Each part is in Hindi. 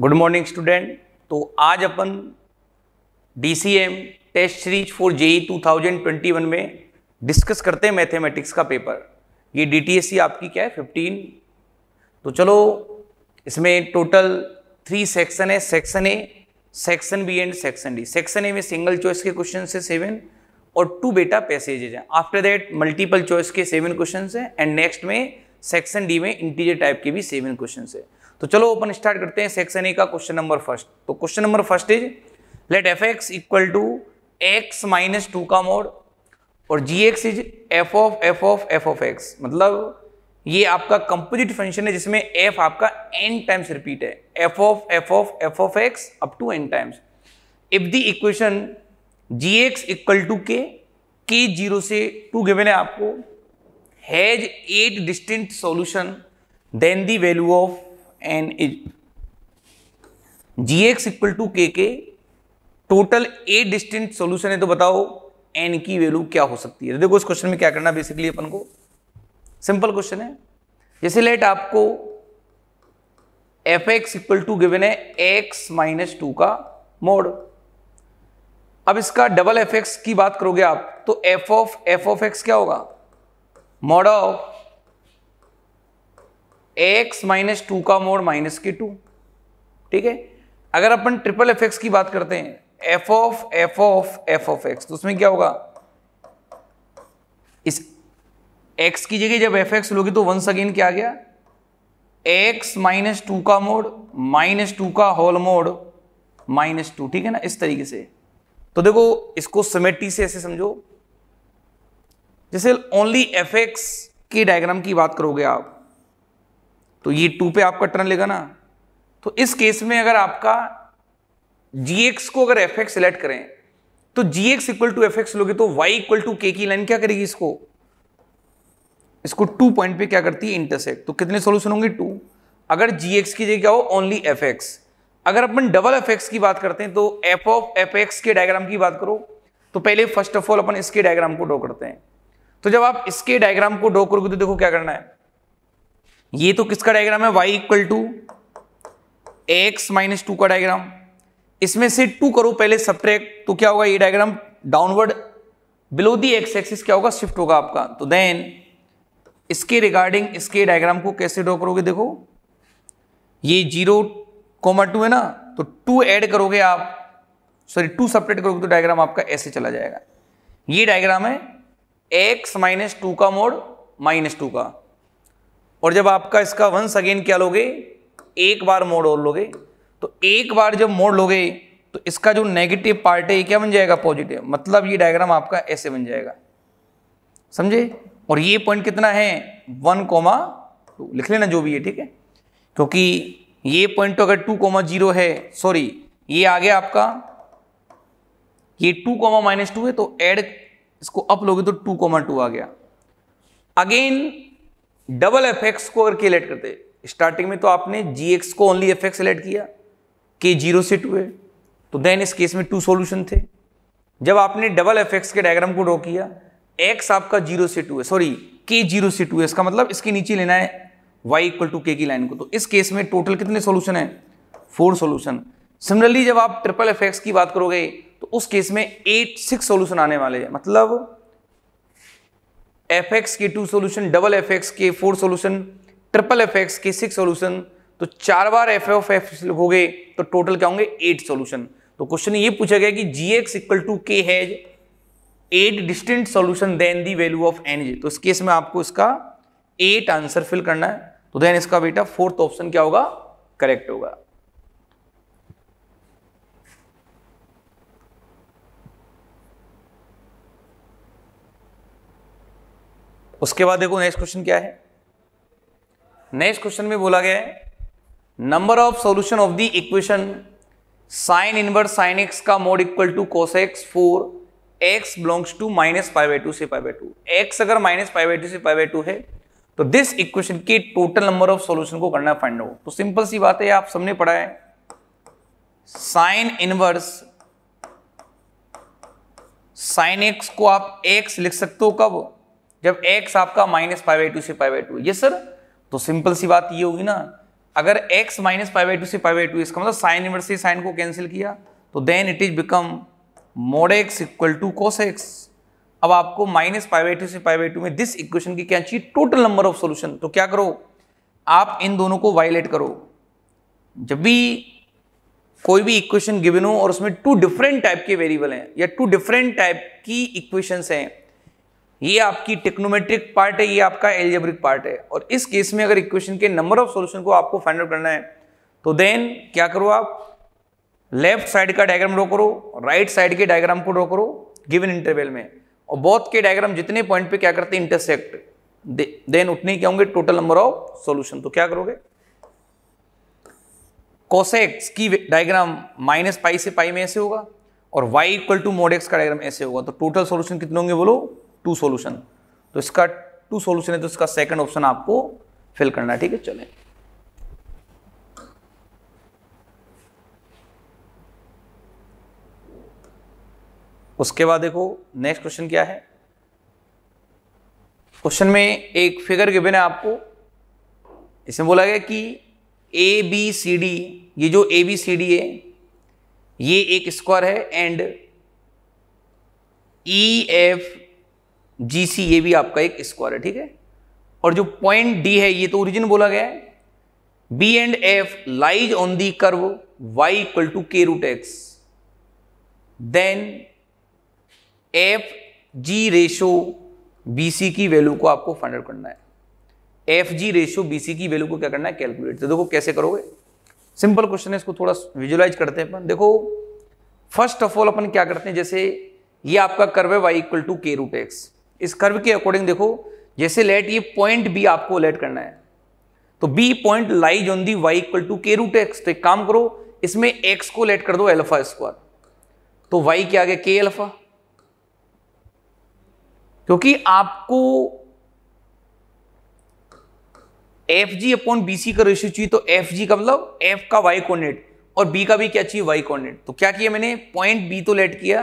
गुड मॉर्निंग स्टूडेंट तो आज अपन D C M test series for JEE 2021 में डिस्कस करते हैं मैथमेटिक्स का पेपर ये डी टी एस सी आपकी क्या है 15 तो चलो इसमें टोटल थ्री सेक्शन है section A section B and section D section A में सिंगल चॉइस के क्वेश्चन है सेवन और टू बेटा पैसेजेज हैं आफ्टर दैट मल्टीपल चॉइस के सेवन क्वेश्चन हैं एंड नेक्स्ट में सेक्शन डी में इंटीजर टाइप के भी सेवन क्वेश्चन है तो चलो ओपन स्टार्ट करते हैं सेक्शन ए का क्वेश्चन नंबर फर्स्ट तो question number first is let f x equal to x minus two का मोड और g x is f of f of f of x मतलब ये आपका कंपोजिट फंक्शन है जिसमें एफ आपका एन टाइम्स रिपीट है f of f of f of x up to n times if the equation g x equal to k के जीरो से टू गिवन है आपको has eight distinct solution then the value of n is g x equal to k के टोटल ए डिस्टेंट सॉल्यूशन है तो बताओ एन की वैल्यू क्या हो सकती है देखो इस क्वेश्चन में क्या करना बेसिकली अपन को सिंपल क्वेश्चन है जैसे लेट आपको f x equal to given है एक्स माइनस टू का मोड अब इसका डबल एफ एक्स की बात करोगे आप तो f of f of x क्या होगा mod of x minus two का मोड माइनस के टू ठीक है अगर अपन ट्रिपल एफ एक्स की बात करते हैं f of f of f of x तो उसमें क्या होगा इस एक्स की जगह जब एफ एक्स लोगे तो वंस अगेन क्या आ गया एक्स माइनस टू का मोड माइनस टू का होल मोड माइनस टू ठीक है ना इस तरीके से तो देखो इसको सिमेट्री से ऐसे समझो जैसे ओनली एफ एक्स के डायग्राम की बात करोगे आप तो ये टू पे आपका टर्न लेगा ना तो इस केस में अगर आपका gx को अगर एफ एक्स सिलेक्ट करें तो g x equal to f x लोगे तो वाई इक्वल टू के की लाइन क्या करेगी इसको इसको टू पॉइंट पे क्या करती है इंटरसेक्ट तो कितने सोल्यूशन होंगे टू अगर जी एक्स की जगह हो ओनली एफ एक्स अगर अपन डबल एफ एक्स की बात करते हैं तो एफ ऑफ एफ एक्स के डायग्राम की बात करो तो पहले फर्स्ट ऑफ ऑल अपन इसके डायग्राम को ड्रॉ करते हैं तो जब आप इसके डायग्राम को ड्रॉ करोगे तो देखो क्या करना है ये तो किसका डायग्राम है y equal to x minus two का डायग्राम इसमें से टू करो पहले सब तो क्या होगा ये diagram downward below the x axis क्या होगा शिफ्ट होगा आपका तो देन इसके रिगार्डिंग इसके डायग्राम को कैसे ड्रॉ करोगे देखो ये जीरो कोमा टू है ना तो टू ऐड करोगे आप सॉरी टू सपरेट करोगे तो डायग्राम आपका ऐसे चला जाएगा ये डायग्राम है एक्स माइनस टू का मोड माइनस टू का और जब आपका इसका वंस अगेन क्या लोगे एक बार मोड और लोगे तो एक बार जब मोड लोगे तो इसका जो नेगेटिव पार्ट है ये क्या बन जाएगा पॉजिटिव मतलब ये डायग्राम आपका ऐसे बन जाएगा समझे और ये पॉइंट कितना है वन कोमा टू लिख लेना जो भी है ठीक है क्योंकि ये पॉइंट तो अगर टू कोमा जीरो है सॉरी ये आ गया आपका ये टू कोमा माइनस टू है तो एड इसको अप लोगे तो टू कोमा टू आ गया अगेन डबल एफ एक्स को अगर कैलकुलेट करते स्टार्टिंग में तो आपने जी एक्स को ओनली एफ एक्स सेलेक्ट किया के जीरो से टू है तो देन इस केस में टू सॉल्यूशन थे जब आपने डबल एफ एक्स के डायग्राम को ड्रॉ किया एक्स आपका जीरो से टू है सॉरी के जीरो से टू है इसका मतलब इसके नीचे लेना है वाई इक्वल टू के की लाइन को तो इस केस में टोटल कितने सोल्यूशन है फोर सोल्यूशन सिमिलरली जब आप ट्रिपल एफ एक्स की बात करोगे तो उस केस में एट सिक्स सोल्यूशन आने वाले हैं मतलब एफ एक्स के two solution double f x के four solution triple f x के सिक्स सोल्यूशन तो चार बार एफ एफ एफ लिखोगे तो टोटल क्या होंगे एट सोल्यूशन तो क्वेश्चन ये पूछा गया कि g x equal to k has eight distant solution then the value of n जी तो इस केस में आपको इसका एट आंसर फिल करना है तो देन इसका बेटा फोर्थ ऑप्शन क्या होगा करेक्ट होगा उसके बाद देखो नेक्स्ट क्वेश्चन क्या है नेक्स्ट क्वेश्चन में बोला गया है number of solution of the equation sine inverse sine x का mod equal to cos x for x belongs to minus five by two से फाइव बाई टू एक्स अगर माइनस फाइव बाई टू से फाइव बाई टू है तो दिस इक्वेशन के टोटल नंबर ऑफ सॉल्यूशन को करना फाइंड आउट तो सिंपल सी बात है आप सबने पढ़ा है साइन इनवर्स साइन एक्स को आप एक्स लिख सकते हो कब जब एक्स आपका माइनस फाइव बाई टू से फाइव बाई टू ये सर तो सिंपल सी बात ये होगी ना अगर x minus five by two से फाइव बाई टू इसका मतलब साइन इनवर्स से साइन को कैंसिल किया तो then it is become mod x equal to cos x अब आपको माइनस फाइव बाई टू से फाइव बाई टू में दिस इक्वेशन की क्या चाहिए टोटल नंबर ऑफ सोल्यूशन तो क्या करो आप इन दोनों को वायलेट करो जब भी कोई भी इक्वेशन गिवन हो और उसमें टू डिफरेंट टाइप के वेरिएबल हैं या टू डिफरेंट टाइप की इक्वेशंस हैं ये आपकी टेक्नोमेट्रिक पार्ट है ये आपका एलजेब्रिक पार्ट है और इस केस में अगर इक्वेशन के नंबर ऑफ सॉल्यूशन को आपको फाइंड आउट करना है तो देन क्या करो आप लेफ्ट साइड का डायग्राम ड्रॉ करो राइट साइड के डायग्राम को ड्रॉ करो गिवन इंटरवेल में और बोथ के डायग्राम जितने पॉइंट पे क्या करते हैं इंटरसेक्ट देन उतने क्या होंगे टोटल नंबर ऑफ सोल्यूशन तो क्या करोगे कोसेक्स की डायग्राम माइनस पाई से पाई में ऐसे होगा और y equal to mod x का डायग्राम ऐसे होगा तो टोटल सॉल्यूशन कितने होंगे बोलो टू सोल्यूशन तो इसका टू सोल्यूशन है तो इसका सेकंड ऑप्शन आपको फिल करना है ठीक है चले उसके बाद देखो नेक्स्ट क्वेश्चन क्या है क्वेश्चन में एक फिगर गिवन है आपको इसमें बोला गया कि ए बी सी डी ये जो ए बी सी डी है ये एक स्क्वायर है एंड ई एफ जी सी ये भी आपका एक स्क्वायर है ठीक है और जो पॉइंट डी है ये तो ओरिजिन बोला गया है B and F lies on the curve y equal to के root x then F G ratio B C की वैल्यू को आपको फाइंड आउट करना है F G ratio B C की वैल्यू को क्या करना है कैलकुलेट तो देखो कैसे करोगे सिंपल क्वेश्चन है इसको थोड़ा विजुअलाइज करते हैं अपन देखो फर्स्ट ऑफ ऑल अपन क्या करते हैं जैसे ये आपका कर्व है वाई इक्वल टू के रूट एक्स इस कर्व के अकॉर्डिंग देखो जैसे लेट ये पॉइंट बी आपको लेट करना है तो B point lies on the Y equal to के रूट एक्स तो एक काम करो इसमें एक्स को लेट कर दो एल्फा स्क्वायर तो वाई क्या आ गया के एल्फा क्योंकि आपको F G upon B C का रेशियो चाहिए तो एफ जी का मतलब एफ का वाई कोऑर्डिनेट और बी का भी क्या चाहिए वाई कोऑर्डिनेट तो क्या किया मैंने पॉइंट बी तो लेट किया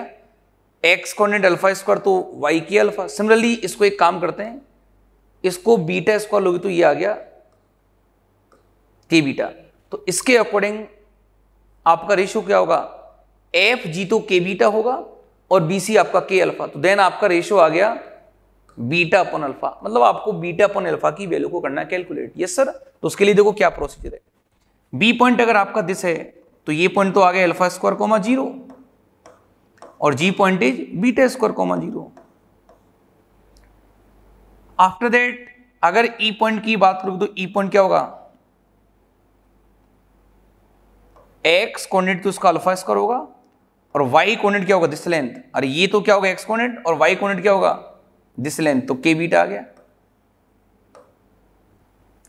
एक्स कॉन्डेंट अल्फा स्क्वायर तो वाई की अल्फा सिमिलरली इसको एक काम करते हैं इसको बीटा स्क्वायर लोगे तो ये आ गया के बीटा तो इसके अकॉर्डिंग आपका रेशियो क्या होगा एफ जी तो के बीटा होगा और बी सी आपका के अल्फा तो देन आपका रेशियो आ गया बीटा अपन अल्फा मतलब आपको बीटा अपन अल्फा की वैल्यू को करना कैलकुलेट यस सर तो उसके लिए देखो क्या प्रोसीजर है बी पॉइंट अगर आपका दिस है तो ये पॉइंट तो आ गया अल्फा स्क्वायर कोमा जीरो और G point is beta square comma zero after that अगर ई e पॉइंट की बात करूं तो ई e पॉइंट क्या होगा एक्स कोऑर्डिनेट तो उसका अल्फा स्क्वायर होगा और वाई कोऑर्डिनेट क्या होगा दिस लेंथ और ये तो क्या होगा एक्स कोऑर्डिनेट और वाई कोऑर्डिनेट क्या होगा दिस लेंथ तो के बीटा आ गया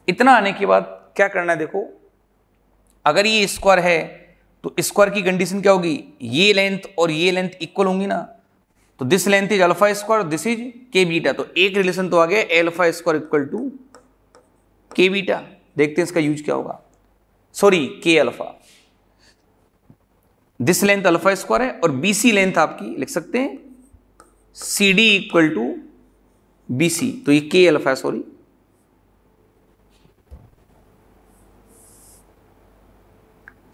इतना आने के बाद क्या करना है देखो अगर ये स्क्वायर है तो स्क्वायर की कंडीशन क्या होगी ये लेंथ और ये लेंथ इक्वल होंगी ना तो this length is alpha square this is K beta तो एक रिलेशन तो आ गया alpha square equal to K beta देखते हैं इसका यूज क्या होगा sorry K alpha this length alpha square है और बी सी लेंथ आपकी लिख सकते हैं C D equal to B C तो ये के अल्फा है sorry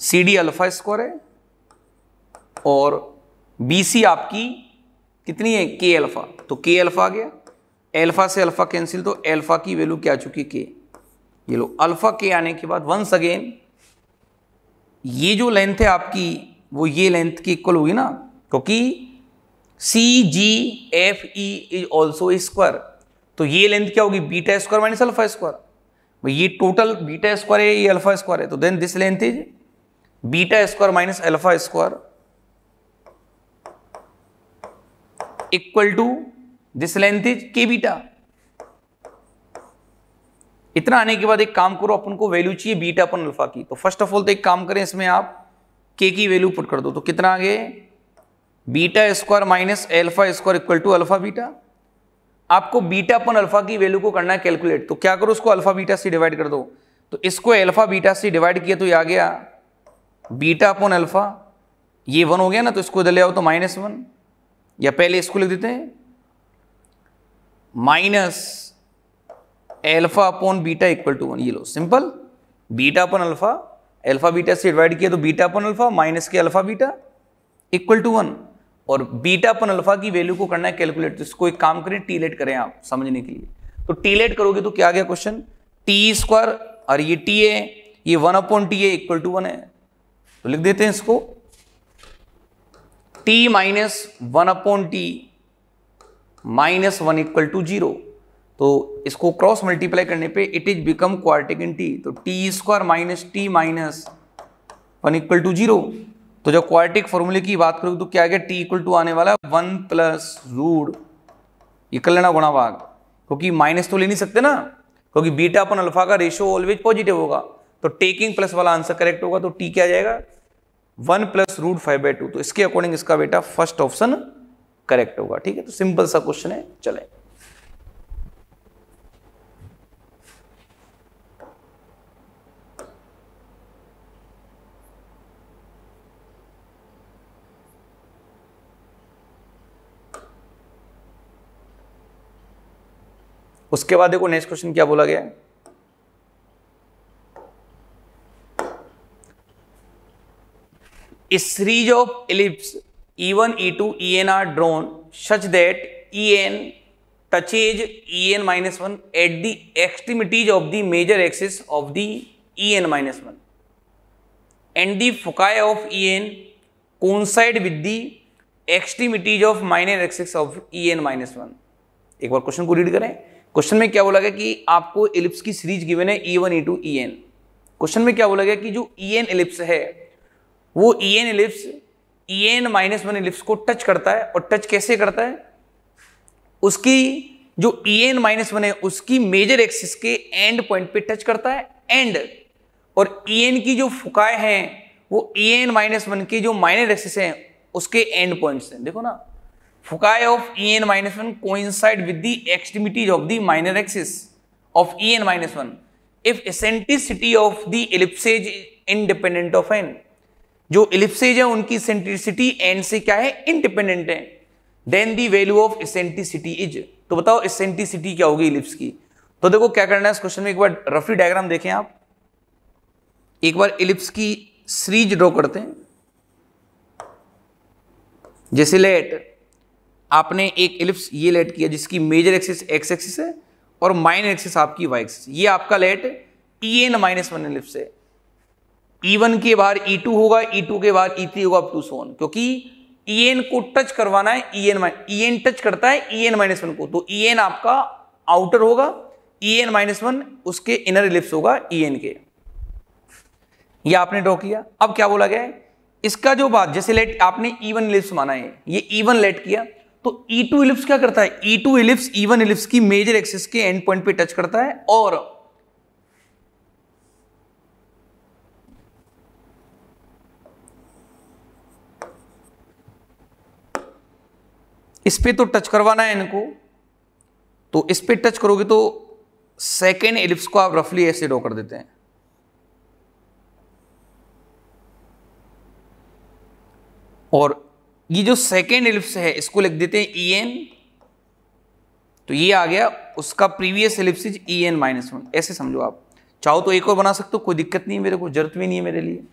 C D alpha square है और बी सी आपकी कितनी है के अल्फा तो के अल्फा आ गया एल्फा से अल्फा कैंसिल तो एल्फा की वैल्यू क्या आ चुकी के ये लो अल्फा के आने के बाद वंस अगेन ये जो लेंथ है आपकी वो ये लेंथ की इक्वल होगी ना क्योंकि C G F E is also square तो ये लेंथ क्या होगी beta square minus alpha square ये टोटल बीटा स्क्वायर है ये अल्फा स्क्वायर है तो then this length is beta square minus alpha square equal to this length is K beta इतना आने के बाद एक काम करो अपन को वैल्यू चाहिए बीटा अपन अल्फा की तो फर्स्ट ऑफ ऑल तो एक काम करें इसमें आप के की वैल्यू पुट कर दो तो कितना आगे beta square minus alpha square equal to alpha beta आपको बीटा अपन अल्फा की वैल्यू को करना है कैलकुलेट तो क्या करो उसको अल्फा बीटा से डिवाइड कर दो तो इसको अल्फा बीटा से डिवाइड किया तो यह आ गया बीटा अपॉन अल्फा ये वन हो गया ना तो इसको इधर ले आओ तो माइनस वन या पहले इसको लिख देते हैं minus alpha upon beta equal to one ये लो simple beta upon alpha alpha beta से डिवाइड किया तो बीटा अपॉन अल्फा माइनस के alpha beta equal to one और बीटा अपन अल्फा की वैल्यू को करना है कैलकुलेट तो इसको एक काम करें टीलेट करें आप समझने के लिए तो टीलेट करोगे तो क्या आ गया क्वेश्चन टी स्क्वायर और ये टी ए ये one upon T equal equal to one है तो लिख देते हैं इसको t minus one upon T minus one equal to zero तो इसको क्रॉस मल्टीप्लाई करने पे it is become quartic in T तो T square minus T minus one equal to zero तो जब क्वार्टिक फॉर्मूले की बात करूं तो क्या आ गया टी इक्वल टू आने वाला है वन प्लस रूड इक्वल कर लेना गुणा भाग क्योंकि माइनस तो ले नहीं सकते ना क्योंकि बीटा अपन अल्फा का रेशियो ऑलवेज पॉजिटिव होगा तो टेकिंग प्लस वाला आंसर करेक्ट होगा तो टी क्या जाएगा one plus root five by two तो इसके अकॉर्डिंग इसका बेटा फर्स्ट ऑप्शन करेक्ट होगा ठीक है तो सिंपल सा क्वेश्चन है चले उसके बाद देखो नेक्स्ट क्वेश्चन क्या बोला गया है series of ellipse E one E two E N are drawn such that E N touches E N minus one at the extremities of the major axis of the E N minus one and the foci of E N coincide with the extremities of minor axis of E N minus one एक बार क्वेश्चन को रीड करें क्वेश्चन में क्या बोला गया कि आपको इलिप्स की सीरीज गिवन है E one E two E N question में क्या बोला गया कि जो ई एन इलिप्स है वो E N ellipse E N minus one ellipse को टच करता है और टच कैसे करता है उसकी जो ई एन माइनस वन है उसकी मेजर एक्सिस के एंड पॉइंट पे टच करता है एंड और ई e एन की जो फुकाए हैं वो ई एन माइनस वन की जो माइनर एक्सिस हैं उसके एंड पॉइंट्स हैं देखो ना foci of E N minus one coincide with the extremities of the minor axis of E N minus one if eccentricity of the ellipses independent of N जो इलिप्सिज है उनकी सेंट्रिसिटी एंड से क्या है इनडिपेंडेंट है then the value of eccentricity is तो बताओ इसेंटिसिटी क्या होगी इलिप्स की तो देखो क्या करना है इस क्वेश्चन में एक बार रफली डायग्राम देखें आप एक बार इलिप्स की सीरीज ड्रॉ करते हैं जैसे लेट आपने एक इलिप्स ये लेट किया जिसकी मेजर एक्सिस एक्स एक्सिस है और माइनर एक्सिस आपकी वाई एक्सिस ये आपका let E N minus one ellipse है ई e के बाहर ई e टू होगा ई e टू के बाहर ई थ्री होगा अप टू सोन क्योंकि ई एन को टच करवाना है E N E N touch करता है ई एन माइनस वन को तो ई एन आपका आउटर होगा ई एन माइनस वन उसके इनर इलिप्स होगा ई एन के ये आपने ड्रॉ किया अब क्या बोला गया है इसका जो बात जैसे लेट आपने ई वन इलिप्स माना है ये ई वन लेट किया तो ई टू इलिप्स क्या करता है E two ellipse E one ellipse की मेजर एक्सिस के एंड पॉइंट पे टच करता है और इस पर तो टच करवाना है इनको तो इस पर टच करोगे तो सेकेंड एलिप्स को आप रफली ऐसे ड्रॉ कर देते हैं और ये जो सेकेंड एलिप्स है इसको लिख देते हैं ई e एन तो ये आ गया उसका previous is E N minus one ऐसे समझो आप चाहो तो एक और बना सकते हो कोई दिक्कत नहीं है मेरे को जरूरत भी नहीं है मेरे लिए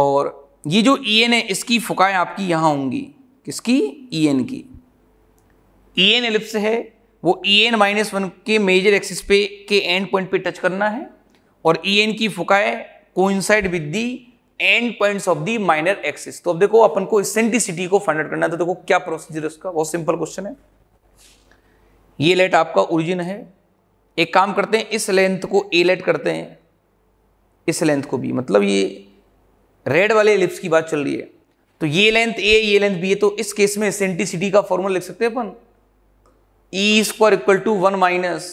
और ये जो ई e एन है इसकी फुकाएं आपकी यहां होंगी किसकी ई e एन की ई एन एलिप्स है वो ई एन माइनस वन के मेजर एक्सिस पे के एंड पॉइंट पे टच करना है और ई e एन की foci coincide with the end points of the minor axis तो अब देखो अपन को सेंटिसिटी को फाइंड आउट करना है तो देखो क्या प्रोसीजर है उसका बहुत सिंपल क्वेश्चन है ये लेट आपका ओरिजिन है एक काम करते हैं इस लेंथ को ए लेट करते हैं इस लेंथ को भी मतलब ये रेड वाले एलिप्स की बात चल रही है तो ये लेंथ ए ये लेंथ बी है तो इस केस में सेंटिसिटी का फॉर्मूला लिख सकते हैं अपन E square equal to one minus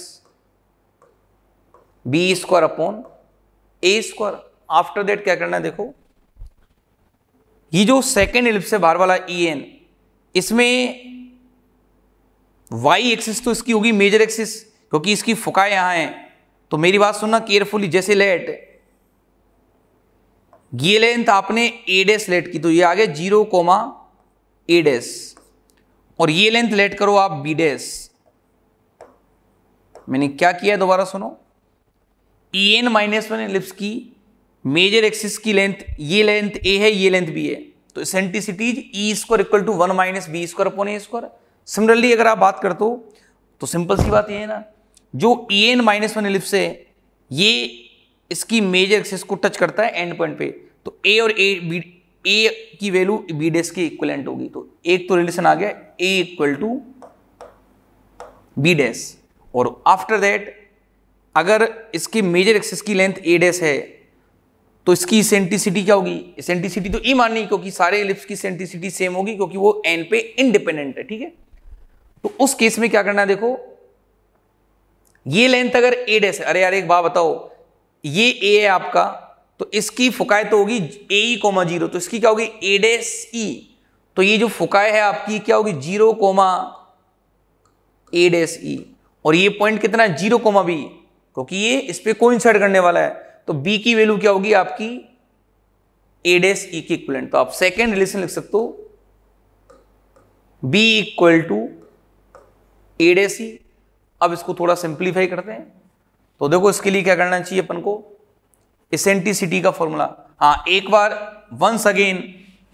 B square upon A square after that क्या करना है देखो ये जो सेकेंड एलिप्स से बाहर वाला ई e एन इसमें वाई एक्सिस तो इसकी होगी मेजर एक्सिस क्योंकि इसकी फुका यहां है तो मेरी बात सुनना केयरफुली जैसे लेट ये लेंथ आपने ए डेस लेट की तो ये आ गया जीरो कोमा ए डेस और ये लेंथ लेट करो आप बी डेस मैंने क्या किया दोबारा सुनो E N minus one ellipse की मेजर एक्सिस की लेंथ ये लेंथ ए है ये लेंथ बी है तो eccentricities E square equal to one minus B square upon A square similarly अगर आप बात करते हो तो सिंपल सी बात ये है ना जो E N minus one ellipse है ये इसकी मेजर एक्सिस को टच करता है एंड पॉइंट पे तो ए और ए बी ए की वैल्यू बी डेस के इक्वलेंट होगी तो एक तो रिलेशन आ गया A equal to B dash और आफ्टर दैट अगर इसके मेजर एक्सेस की लेंथ ए डैश है तो इसकी सेंटिसिटी क्या होगी सेंटिसिटी तो ई e माननी क्योंकि सारे लिप्स की सेंटिसिटी सेम होगी क्योंकि वो एन पे इंडिपेंडेंट है ठीक है तो उस केस में क्या करना है देखो ये लेंथ अगर ए डैश है अरे यार एक बात बताओ ये ए है आपका तो इसकी फुकाय तो होगी ए e कोमा जीरो तो इसकी क्या होगी एडेस ई e. तो ये जो फुकाय है आपकी क्या होगी जीरो कोमा एडेस ई और ये पॉइंट कितना है जीरो कोमा बी क्योंकि ये इस पर कोई इंसर्ट करने वाला है तो बी की वैल्यू क्या होगी आपकी एडेस ई e की इक्वलेंट तो आप सेकेंड रिलेशन लिख सकते हो B equal to A dash E अब इसको थोड़ा सिंप्लीफाई करते हैं तो देखो इसके लिए क्या करना चाहिए अपन को इसेंटिसिटी का फॉर्मूला हाँ एक बार वंस अगेन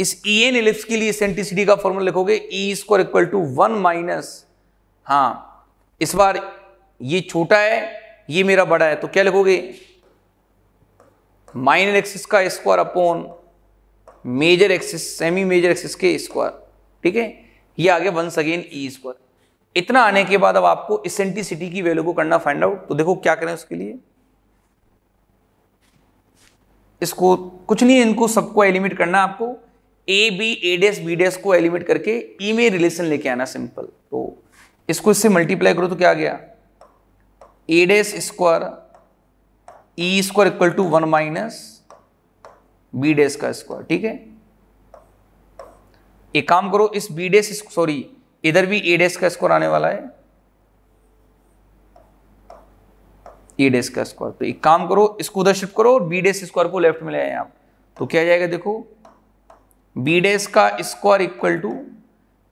इस ई एन एलिप्स के लिए इसेंटिसिटी का फॉर्मूला लिखोगे E square equal to one minus हाँ इस बार ये छोटा है ये मेरा बड़ा है तो क्या लिखोगे माइनर एक्सिस का square upon major axis semi major axis के स्क्वायर ठीक है ये आ गया वंस अगेन ई स्क्वायर इतना आने के बाद अब आपको इसेंटिसिटी की वैल्यू को करना फाइंड आउट तो देखो क्या करें उसके लिए इसको कुछ नहीं इनको सबको एलिमिनेट करना आपको A B A days B डेस को एलिमिनेट करके ई e में रिलेशन लेके आना सिंपल तो इसको इससे मल्टीप्लाई करो तो क्या आ गया A dash square E square equal to one minus B dash का स्क्वायर ठीक है एक काम करो इस बी डेस सॉरी इधर भी ए डेस का स्क्वायर आने वाला है ए डेस का स्क्वायर तो एक काम करो इसको उधर शिफ्ट करो और बी डेस स्क्वायर को लेफ्ट में ले आए आप तो क्या जाएगा देखो बी डेस का स्क्वायर इक्वल टू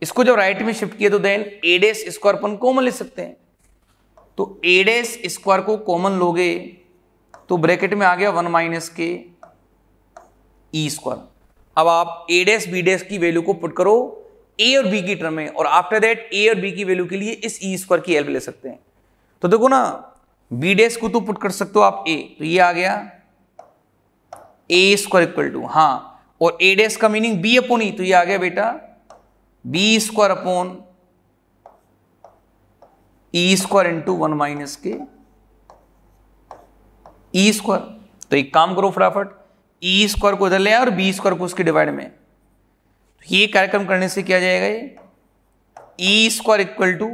इसको जब राइट में शिफ्ट किया तो देन ए डेस स्क्वायर अपन कॉमन ले सकते हैं तो ए डेस स्क्वायर को कॉमन लोगे तो ब्रैकेट में आ गया वन माइनस के ई स्क्वायर अब आप ए डेस बी डेस की वैल्यू को पुट करो ए और बी की टर्म में और आफ्टर दैट ए और बी की वैल्यू के लिए इस ई e स्क्वायर की हेल्प ले सकते हैं तो देखो ना बी डेस को तो पुट कर सकते हो आप ए तो ये आ गया ए स्क्वायर इक्वल टू हाँ और ए डेस का मीनिंग बी अपोन ई तो ये आ गया बेटा B square upon E square into one minus के ई स्क्वायर तो एक काम करो फटाफट ई e स्क्वायर को इधर ले आए और बी स्क्वायर को उसके डिवाइड में तो ये कार्यक्रम करने से क्या जाएगा ये E square equal to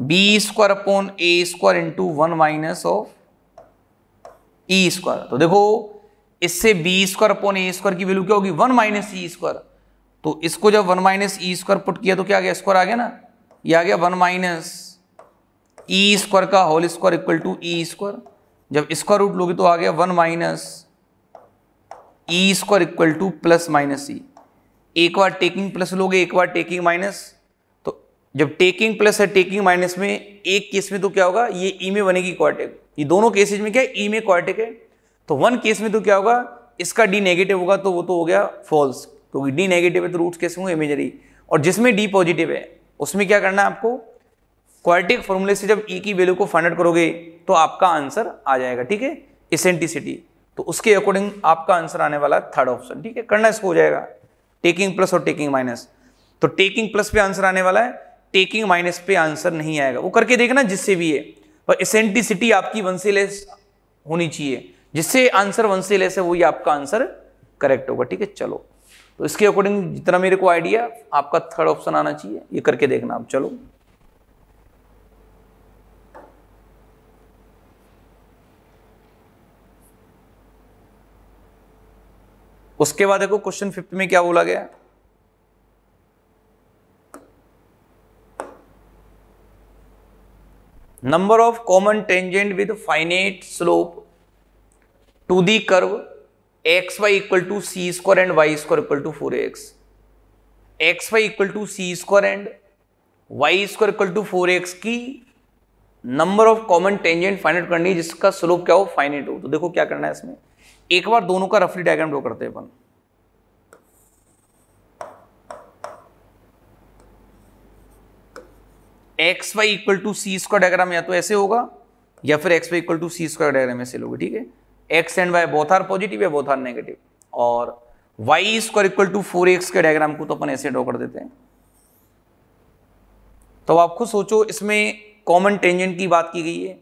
B square upon A square into one minus of E square तो देखो इससे बी स्क्वायर अपॉन ए स्क्वायर की वैल्यू क्या होगी वन माइनस ई स्क्वायर तो इसको जब one minus E square put किया तो क्या आ गया स्क्वायर आ गया ना ये आ गया वन माइनस ई स्क्वायर का whole square equal to E square जब स्क्वायर रूट लोगे तो आ गया one minus E square equal to plus minus E एक बार टेकिंग प्लस लोगे एक बार टेकिंग माइनस जब टेकिंग प्लस है टेकिंग माइनस में एक केस में तो क्या होगा ये ई e में बनेगी क्वार्टिक ये दोनों केसेज में क्या ई e में क्वार्टिक है तो वन केस में तो क्या होगा इसका डी नेगेटिव होगा तो वो तो हो गया फॉल्स क्योंकि डी नेगेटिव है तो रूट्स कैसे होंगे इमेजरी और जिसमें डी पॉजिटिव है उसमें क्या करना है आपको क्वार्टिक फॉर्मूले से जब ई e की वैल्यू को फाइंड आउट करोगे तो आपका आंसर आ जाएगा ठीक है इसेंटिसिटी तो उसके अकॉर्डिंग आपका आंसर आने वाला है थर्ड ऑप्शन ठीक है करना इसको हो जाएगा टेकिंग प्लस और टेकिंग माइनस तो टेकिंग प्लस पे आंसर आने वाला है टेकिंग माइनस पे आंसर नहीं आएगा वो करके देखना जिससे भी है पर एसेंटिसिटी आपकी वन से लेस होनी चाहिए जिससे आंसर वन से लेस है वही आपका आंसर करेक्ट होगा ठीक है चलो तो इसके अकॉर्डिंग जितना मेरे को आइडिया आपका थर्ड ऑप्शन आना चाहिए ये करके देखना आप चलो उसके बाद देखो क्वेश्चन फिफ्थ में क्या बोला गया number of common tangent with finite slope to the curve X Y equal to C square and Y square equal to four X X Y equal to C square and Y square equal to four X की number of common tangent finite करनी है जिसका स्लोप क्या हो फाइनेट हो तो देखो क्या करना है इसमें एक बार दोनों का रफली डायग्राम ड्रो करते हैं अपन X Y equal to C square diagram या तो ऐसे होगा या फिर X Y equal to C square diagram ऐसे लोगे ठीक है X and Y both are positive या बोथ आर नेगेटिव और Y square equal to four X के डायग्राम को तो अपन ऐसे ड्रॉ कर देते हैं तो आपको सोचो इसमें कॉमन टेंजेंट की बात की गई है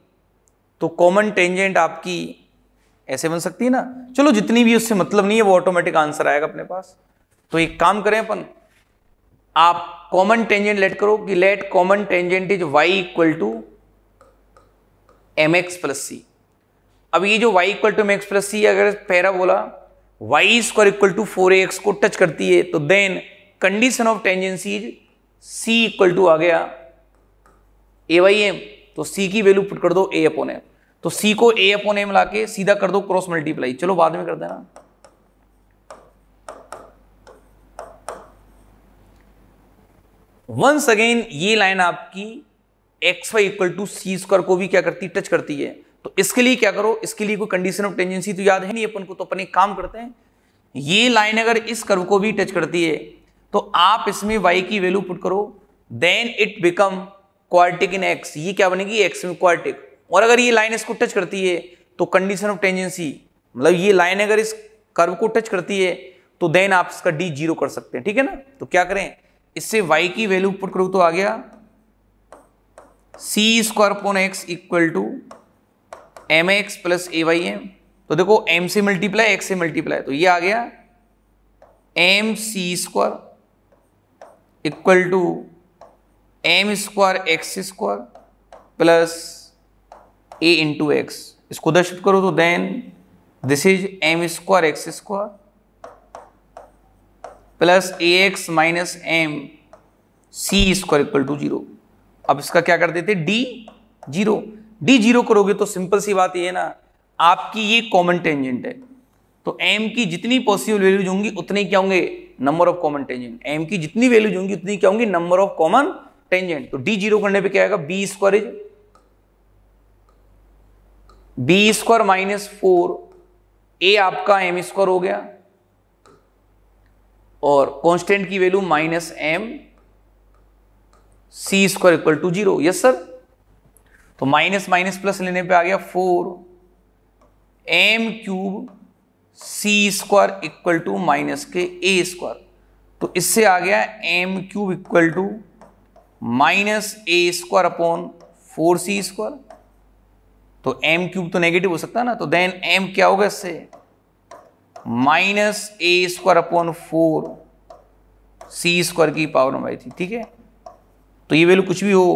तो कॉमन टेंजेंट आपकी ऐसे बन सकती है ना चलो जितनी भी उससे मतलब नहीं है वो ऑटोमेटिक आंसर आएगा अपने पास तो एक काम करें अपन आप कॉमन टेंजेंट लेट करो कि let common tangent is Y equal to M X plus C अब ये जो y equal to M X plus C अगर बोला Y square equal to four X को टच करती है तो then condition of tangency is C equal to आ गया ए वाई एम तो सी की वैल्यू पुट कर दो ए अपॉन एम तो सी को ए अपॉन एम ला के सीधा कर दो क्रॉस मल्टीप्लाई चलो बाद में कर देना वंस अगेन ये लाइन आपकी X Y equal to C square को भी क्या करती टच करती है तो इसके लिए क्या करो इसके लिए कोई कंडीशन ऑफ टेंजेंसी तो याद है नहीं अपन को तो अपन एक काम करते हैं ये लाइन अगर इस कर्व को भी टच करती है तो आप इसमें वाई की वैल्यू पुट करो then it become quartic in X ये क्या बनेगी एक्स में क्वार्टिक और अगर ये लाइन इसको टच करती है तो कंडीशन ऑफ टेंजेंसी मतलब ये लाइन अगर इस कर्व को टच करती है तो देन आप इसका डी जीरो कर सकते हैं ठीक है ना तो क्या करें इससे y की वैल्यू पुट करूँ तो आ गया C square upon X equal to M X plus A Y M तो देखो m से मल्टीप्लाई x से मल्टीप्लाई तो ये आ गया M C square equal to M square X square plus A into X इसको दर्शित करो तो then this is M square X square plus A X minus M C square equal to zero अब इसका क्या कर देते डी जीरो डी जीरो करोगे तो सिंपल सी बात ये है ना आपकी ये कॉमन टेंजेंट है तो एम की जितनी पॉसिबल वैल्यूज होंगी उतने क्या होंगे number of common tangent M की जितनी वैल्यूज होंगी उतनी क्या होंगी नंबर ऑफ कॉमन टेंजेंट तो डी जीरो करने पे क्या आएगा B square is B square minus four A आपका एम स्क्वायर हो गया और कांस्टेंट की value minus M C square equal to zero yes sir तो माइनस माइनस प्लस लेने पे आ गया four M cube C square equal to minus के ए स्क्वायर तो इससे आ गया M cube equal to minus A square upon four C square तो एम क्यूब तो नेगेटिव हो सकता है ना तो देन एम क्या होगा इससे minus A square upon four C square की पावर में आई थी ठीक है तो ये वैल्यू कुछ भी हो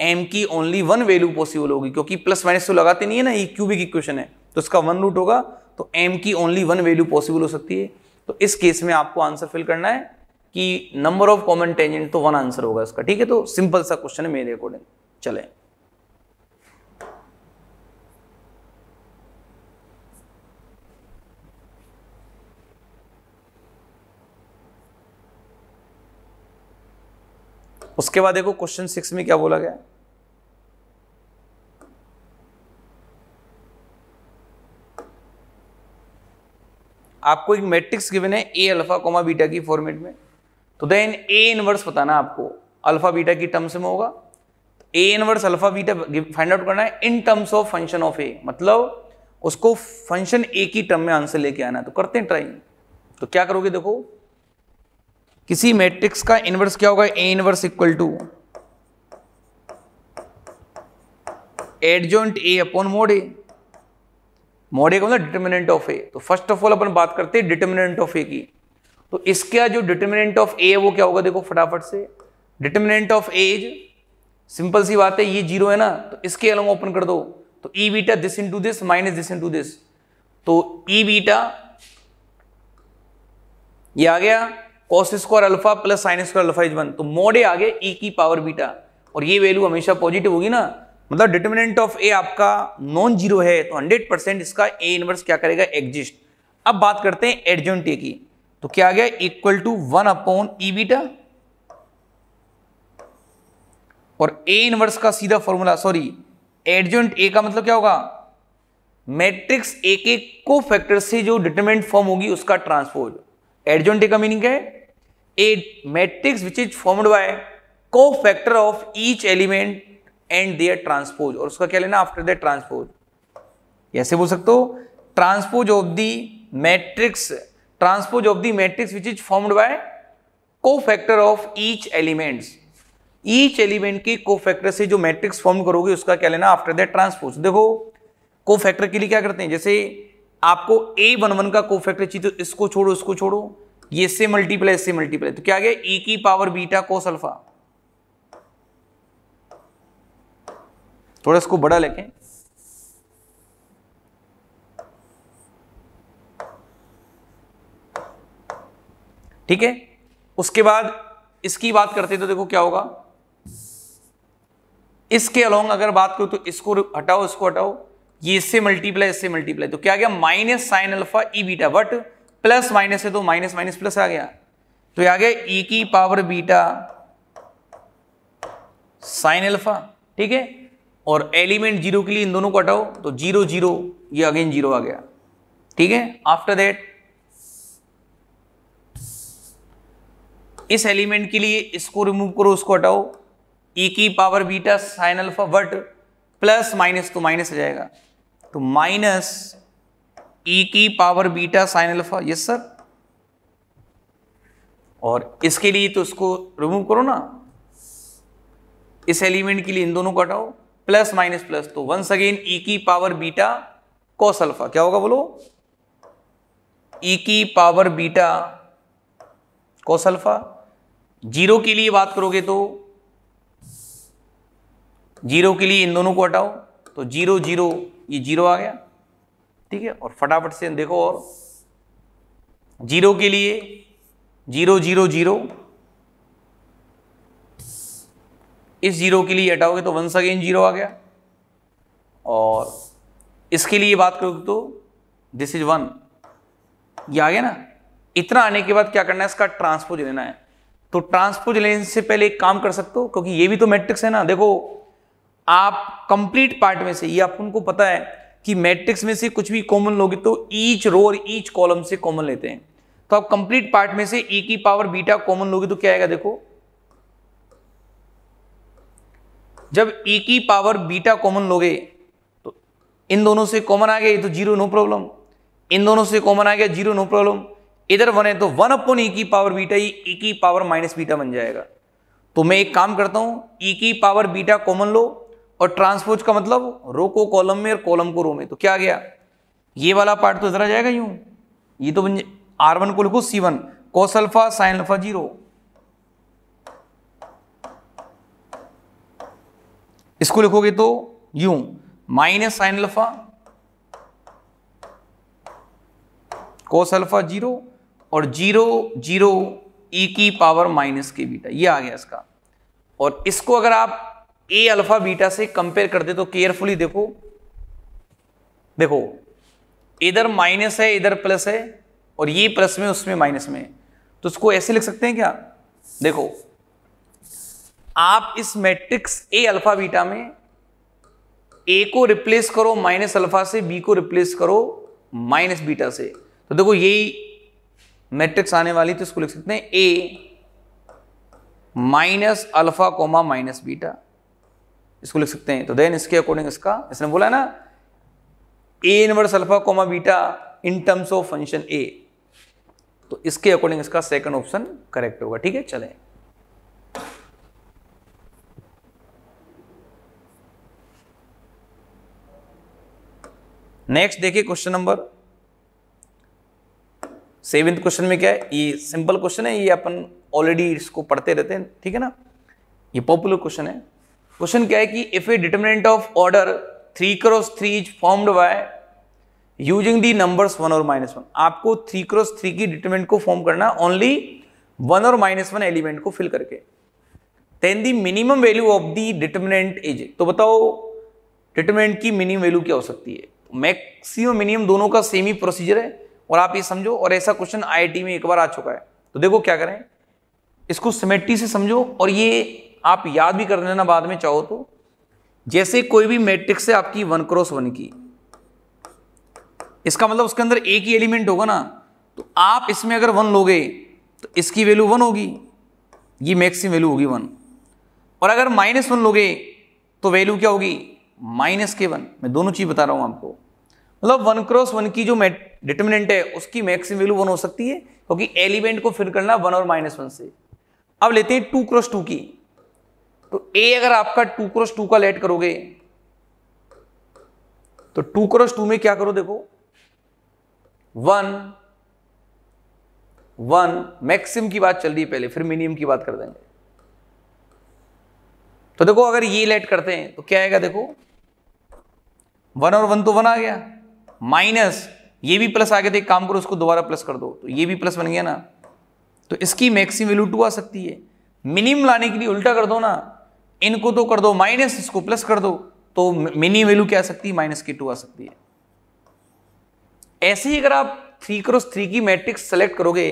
एम की ओनली वन वैल्यू पॉसिबल होगी क्योंकि प्लस माइनस तो लगाते नहीं है ना ये क्यूबिक इक्वेशन है तो इसका वन रूट होगा तो एम की ओनली वन वैल्यू पॉसिबल हो सकती है तो इस केस में आपको आंसर फिल करना है कि नंबर ऑफ कॉमन टेंजेंट तो वन आंसर होगा इसका ठीक है तो सिंपल सा क्वेश्चन है मेरे अकॉर्डिंग चले उसके बाद देखो क्वेश्चन सिक्स में क्या बोला गया आपको एक मैट्रिक्स गिवन है ए अल्फा कोमा बीटा की फॉर्मेट में तो देन ए इनवर्स बताना आपको अल्फा बीटा की टर्म्स में होगा A inverse alpha beta find out करना है in terms of function of A मतलब उसको फंक्शन ए की टर्म में आंसर लेके आना है तो करते हैं ट्राई तो क्या करोगे देखो किसी मैट्रिक्स का इनवर्स क्या होगा A inverse equal to adjoint A upon mod A mod A का मतलब डिटर्मिनेंट ऑफ ए तो फर्स्ट ऑफ ऑल अपन बात करते हैं डिटर्मिनेंट ऑफ ए की तो इसका जो डिटर्मिनेंट ऑफ ए वो क्या होगा देखो फटाफट से डिटर्मिनेंट ऑफ एज सिंपल सी बात है ये जीरो है ना तो इसके अलग ओपन कर दो तो e beta this into this minus this into this तो ई e बीटा ये आ गया cos square alpha plus sine square alpha is one तो मोड ए ई e की पावर बीटा और ये वैल्यू हमेशा पॉजिटिव होगी ना मतलब डिटर्मिनेंट ऑफ ए आपका नॉन जीरो है तो 100 परसेंट इसका ए इनवर्स क्या करेगा एग्जिस्ट अब बात करते हैं एडजोन ए की तो क्या आ गया equal to one upon e beta और ए इनवर्स का सीधा फॉर्मूला सॉरी एडजोइंट ए का मतलब क्या होगा मैट्रिक्स ए के को फैक्टर से जो डिटर्मिनेंट फॉर्म होगी उसका ट्रांसपोज एडजोइंट ए का मीनिंग क्या है matrix which is formed formed by cofactor of each element and their transpose और उसका क्या लेना after the transpose ऐसे बोल सकते हो transpose of the matrix transpose of the matrix which is formed by cofactor of each elements each element के को फैक्टर से जो मैट्रिक्स फॉर्म करोगे उसका क्या लेना आफ्टर दैट ट्रांसपोज देखो को फैक्टर के लिए क्या करते हैं जैसे आपको ए वन वन का को फैक्टर चाहिए तो इसको छोड़ो इसको छोड़ो ये इससे मल्टीप्लाई इससे मल्टीप्लाई तो क्या आ गया ई e की पावर बीटा कोस अल्फा थोड़ा इसको बड़ा लेके ठीक है उसके बाद इसकी बात करते तो देखो क्या होगा इसके अलोंग अगर बात करो तो इसको हटाओ इसको हटाओ ये इससे मल्टीप्लाई इससे मल्टीप्लाई तो क्या गया minus sine alpha e beta but plus minus है तो माइनस माइनस प्लस आ गया तो ये आ गया ई e की पावर बीटा साइन अल्फा ठीक है और एलिमेंट जीरो के लिए इन दोनों को हटाओ तो जीरो जीरो ये अगेन जीरो आ गया ठीक है आफ्टर दैट इस एलिमेंट के लिए इसको रिमूव करो उसको हटाओ ई e की power beta sine alpha but plus minus तो माइनस आ जाएगा तो माइनस ई e की power beta sine alpha yes sir और इसके लिए तो इसको रिमूव करो ना इस एलिमेंट के लिए इन दोनों को हटाओ प्लस माइनस प्लस तो वंस अगेन ई की पावर बीटा कॉस अल्फा क्या होगा बोलो ई e की power beta cos alpha zero के लिए बात करोगे तो जीरो के लिए इन दोनों को हटाओ तो जीरो जीरो ये जीरो आ गया ठीक है और फटाफट से देखो और जीरो के लिए जीरो जीरो जीरो इस जीरो के लिए हटाओगे तो वन सगेन जीरो आ गया और इसके लिए बात करोगे तो दिस इज वन ये आ गया ना इतना आने के बाद क्या करना है इसका ट्रांसपोज लेना है तो ट्रांसपोज लेने से पहले एक काम कर सकते हो क्योंकि ये भी तो मैट्रिक्स है ना देखो आप कंप्लीट पार्ट में से ये आपको पता है कि मैट्रिक्स में से कुछ भी कॉमन लोगे तो ईच रो और ईच कॉलम से कॉमन लेते हैं तो आप कंप्लीट पार्ट में से ए की पावर बीटा कॉमन लोगे तो क्या आएगा देखो जब ए की पावर बीटा कॉमन लोगे तो इन दोनों से कॉमन आ गया तो जीरो नो प्रॉब्लम इन दोनों से कॉमन आ गया जीरो नो प्रॉब्लम इधर वन है तो वन अपॉन ए की पावर बीटा ही ए की पावर माइनस बीटा बन जाएगा तो मैं एक काम करता हूं ई की पावर बीटा कॉमन लो और ट्रांसपोज का मतलब रो को कॉलम में और कॉलम को रो में तो क्या गया ये वाला पार्ट तो इधर आ जाएगा यूं ये तो आर वन को लिखो C one cos alpha sine alpha zero इसको लिखोगे तो यूं minus sine alpha cos alpha zero और जीरो जीरो ई की पावर माइनस के बीटा ये आ गया इसका और इसको अगर आप ए अल्फा बीटा से कंपेयर कर दे तो केयरफुली देखो देखो इधर माइनस है इधर प्लस है और ये प्लस में उसमें माइनस में तो उसको ऐसे लिख सकते हैं क्या देखो आप इस मैट्रिक्स ए अल्फा बीटा में ए को रिप्लेस करो माइनस अल्फा से बी को रिप्लेस करो माइनस बीटा से तो देखो यही मैट्रिक्स आने वाली तो इसको लिख सकते हैं A minus alpha comma minus beta इसको लिख सकते हैं तो देन इसके अकॉर्डिंग इसका इसने बोला ना A inverse alpha comma beta in terms of function A तो इसके अकॉर्डिंग इसका सेकंड ऑप्शन करेक्ट होगा ठीक है चले नेक्स्ट देखिए क्वेश्चन नंबर सेवेंथ क्वेश्चन में क्या है ये सिंपल क्वेश्चन है ये अपन ऑलरेडी इसको पढ़ते रहते हैं ठीक है ना ये पॉपुलर क्वेश्चन है क्वेश्चन क्या है कि if a determinant of order three cross three is formed by using the numbers one और माइनस वन आपको थ्री क्रॉस थ्री की डिटर्मिनेंट को फॉर्म करना ओनली वन और माइनस वन एलिमेंट को फिल करके then the minimum value of the determinant is तो बताओ डिटर्मिनेंट की मिनिमम वैल्यू क्या हो सकती है मैक्सिमम मिनिमम दोनों का सेम ही प्रोसीजर है और आप ये समझो और ऐसा क्वेश्चन आईआईटी में एक बार आ चुका है तो देखो क्या करें इसको सिमेट्री से समझो और ये आप याद भी कर लेना बाद में चाहो तो जैसे कोई भी मैट्रिक्स है आपकी वन क्रॉस वन की इसका मतलब उसके अंदर एक ही एलिमेंट होगा ना तो आप इसमें अगर वन लोगे तो इसकी वैल्यू वन होगी ये मैक्सिम वैल्यू होगी वन और अगर माइनस वन लोगे तो वैल्यू क्या होगी माइनस के वन मैं दोनों चीज़ बता रहा हूं आपको मतलब वन क्रॉस वन की जो डिटर्मिनेंट है उसकी मैक्सिम वैल्यू वन हो सकती है क्योंकि एलिमेंट को फिर करना वन और माइनस वन से अब लेते हैं टू क्रॉस टू की तो ए अगर आपका टू क्रॉस टू का लेट करोगे तो टू क्रॉस टू में क्या करो देखो वन वन मैक्सिम की बात चल रही है पहले फिर मिनिमम की बात कर देंगे तो देखो अगर ये लेट करते हैं तो क्या आएगा देखो वन और वन तो वन आ गया माइनस ये भी प्लस आ गया तो एक काम करो उसको दोबारा प्लस कर दो तो ये भी प्लस बन गया ना तो इसकी मैक्सिम वैल्यू टू आ सकती है मिनिमम लाने के लिए उल्टा कर दो ना इनको तो कर दो माइनस इसको प्लस कर दो तो मिनी वैल्यू क्या आ सकती है माइनस की टू आ सकती है ऐसे ही अगर आप थ्री क्रॉस थ्री की मैट्रिक्स सेलेक्ट करोगे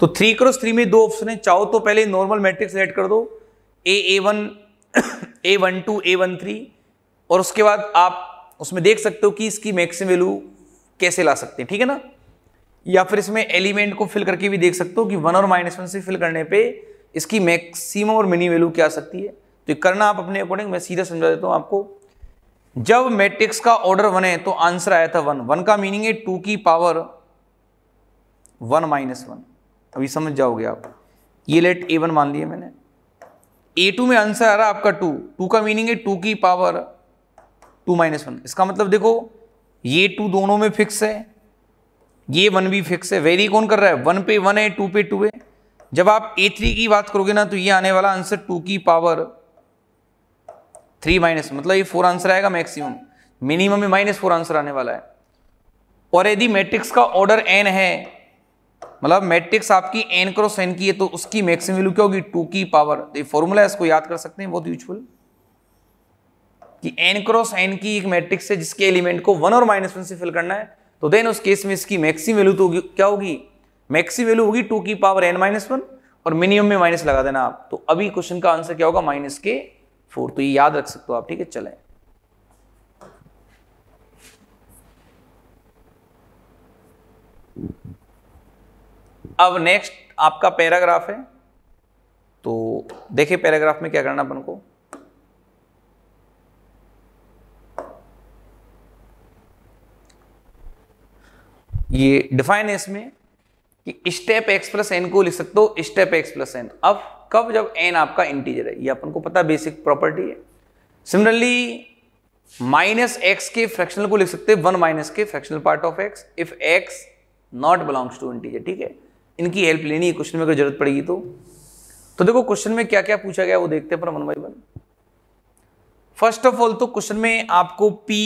तो थ्री क्रॉस थ्री में दो ऑप्शन है चाहो तो पहले नॉर्मल मैट्रिक्स सेलेक्ट कर दो A A one A one two A one three और उसके बाद आप उसमें देख सकते हो कि इसकी मैक्सिमम वैल्यू कैसे ला सकते हैं ठीक है ना या फिर इसमें एलिमेंट को फिल करके भी देख सकते हो कि वन और माइनस वन से फिल करने पे इसकी मैक्सिमम और मिनी वैल्यू क्या आ सकती है तो करना आप अपने अकॉर्डिंग मैं सीधा समझा देता हूँ आपको जब मैट्रिक्स का ऑर्डर वन है तो आंसर आया था वन वन का मीनिंग है टू की पावर वन माइनस वन अभी समझ जाओगे आप ये लेट ए वन मान लिया मैंने ए टू में आंसर आ रहा है आपका टू टू का मीनिंग है टू की पावर टू माइनस वन इसका मतलब देखो ये टू दोनों में फिक्स है ये वन भी फिक्स है वेरी कौन कर रहा है वन पे वन है टू पे टू है जब आप ए थ्री की बात करोगे ना तो ये आने वाला आंसर टू की पावर थ्री माइनस मतलब ये फोर आंसर आएगा मैक्सिमम मिनिमम में माइनस फोर आंसर आने वाला है और यदि मैट्रिक्स का ऑर्डर एन है मतलब मैट्रिक्स आपकी एन क्रॉस एन की है तो उसकी मैक्सिमम वैल्यू क्या होगी टू की पावर तो ये फॉर्मूला इसको याद कर सकते हैं बहुत यूजफुल कि एन क्रॉस एन की एक मैट्रिक्स है जिसके एलिमेंट को वन और माइनस वन से फिल करना है तो देन उस केस में इसकी मैक्सिम वैल्यू तो क्या होगी मैक्सिम वैल्यू होगी टू की पावर एन माइनस वन और मिनिमम में माइनस लगा देना आप तो अभी क्वेश्चन का आंसर क्या होगा माइनस के फोर तो ये याद रख सकते हो आप ठीक है चले अब नेक्स्ट आपका पैराग्राफ है तो देखिए पैराग्राफ में क्या करना अपन को ये डिफाइन है इसमें कि स्टेप एक्स प्लस एन को लिख सकते हो स्टेप एक्स प्लस एन अब कब जब एन आपका इंटीजर है ये अपन को पता बेसिक प्रॉपर्टी है सिमिलरली माइनस एक्स के फ्रैक्शनल को लिख सकते वन माइनस के fractional part of X if X not belongs to integer ठीक है इनकी हेल्प लेनी है क्वेश्चन में अगर जरूरत पड़ेगी तो तो देखो क्वेश्चन में क्या क्या पूछा गया वो देखते हैं पर one by one first of all तो क्वेश्चन में आपको पी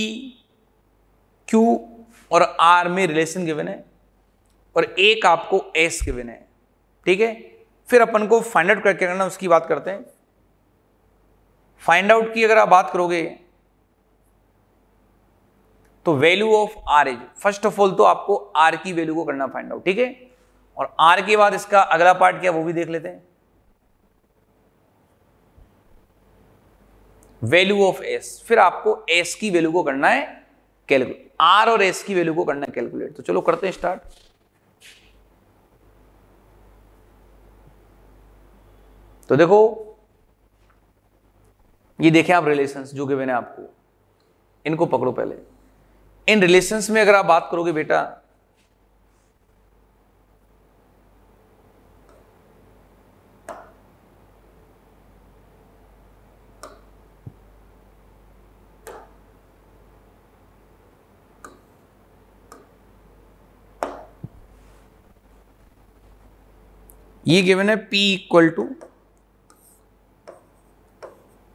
क्यू और आर में रिलेशन गिवन है और एक आपको एस गिवन है ठीक है फिर अपन को फाइंड आउट करके करना उसकी बात करते हैं फाइंड आउट की अगर आप बात करोगे तो value of R is first of all तो आपको आर की वैल्यू को करना फाइंड आउट ठीक है और आर के बाद इसका अगला पार्ट क्या वो भी देख लेते हैं वैल्यू ऑफ एस फिर आपको एस की वैल्यू को करना है कैलकुलेट आर और एस की वैल्यू को करना कैलकुलेट तो चलो करते हैं स्टार्ट तो देखो ये देखें आप रिलेशंस जो कि मैंने आपको इनको पकड़ो पहले इन रिलेशंस में अगर आप बात करोगे बेटा ये गिवन है P equal to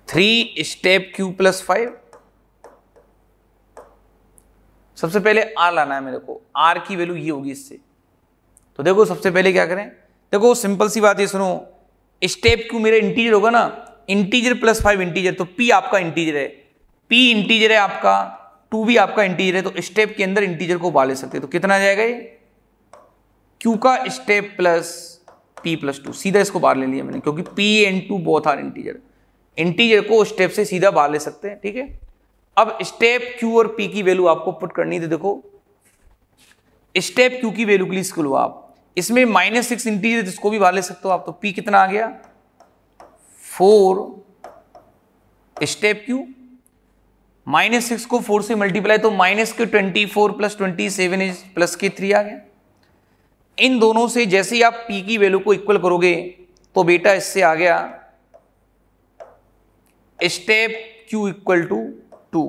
three step Q plus five सबसे पहले आर लाना है मेरे को आर की वैल्यू ये होगी इससे तो देखो सबसे पहले क्या करें देखो सिंपल सी बात ये सुनो स्टेप क्यू मेरा इंटीजर होगा ना इंटीजर प्लस फाइव इंटीजर तो पी आपका इंटीजर है पी इंटीजर है आपका टू भी आपका इंटीजर है तो स्टेप के अंदर इंटीजर को उबाल सकते तो कितना आ जाएगा ये क्यू का step plus p plus two सीधा इसको बाहर ले लिया मैंने क्योंकि p and two both are integer integer को स्टेप से सीधा बाहर ले सकते हैं ठीक है अब स्टेप q और p की वैल्यू आपको पुट करनी थी तो देखो स्टेप q की वैल्यू के लिए इसको लो आप इसमें माइनस सिक्स इंटीजर इसको भी बाहर ले सकते हो आप तो p कितना आ गया four step Q minus six को फोर से मल्टीप्लाई तो minus K twenty four plus twenty seven is plus K three आ गया इन दोनों से जैसे ही आप P की वैल्यू को इक्वल करोगे तो बेटा इससे आ गया step Q equal to two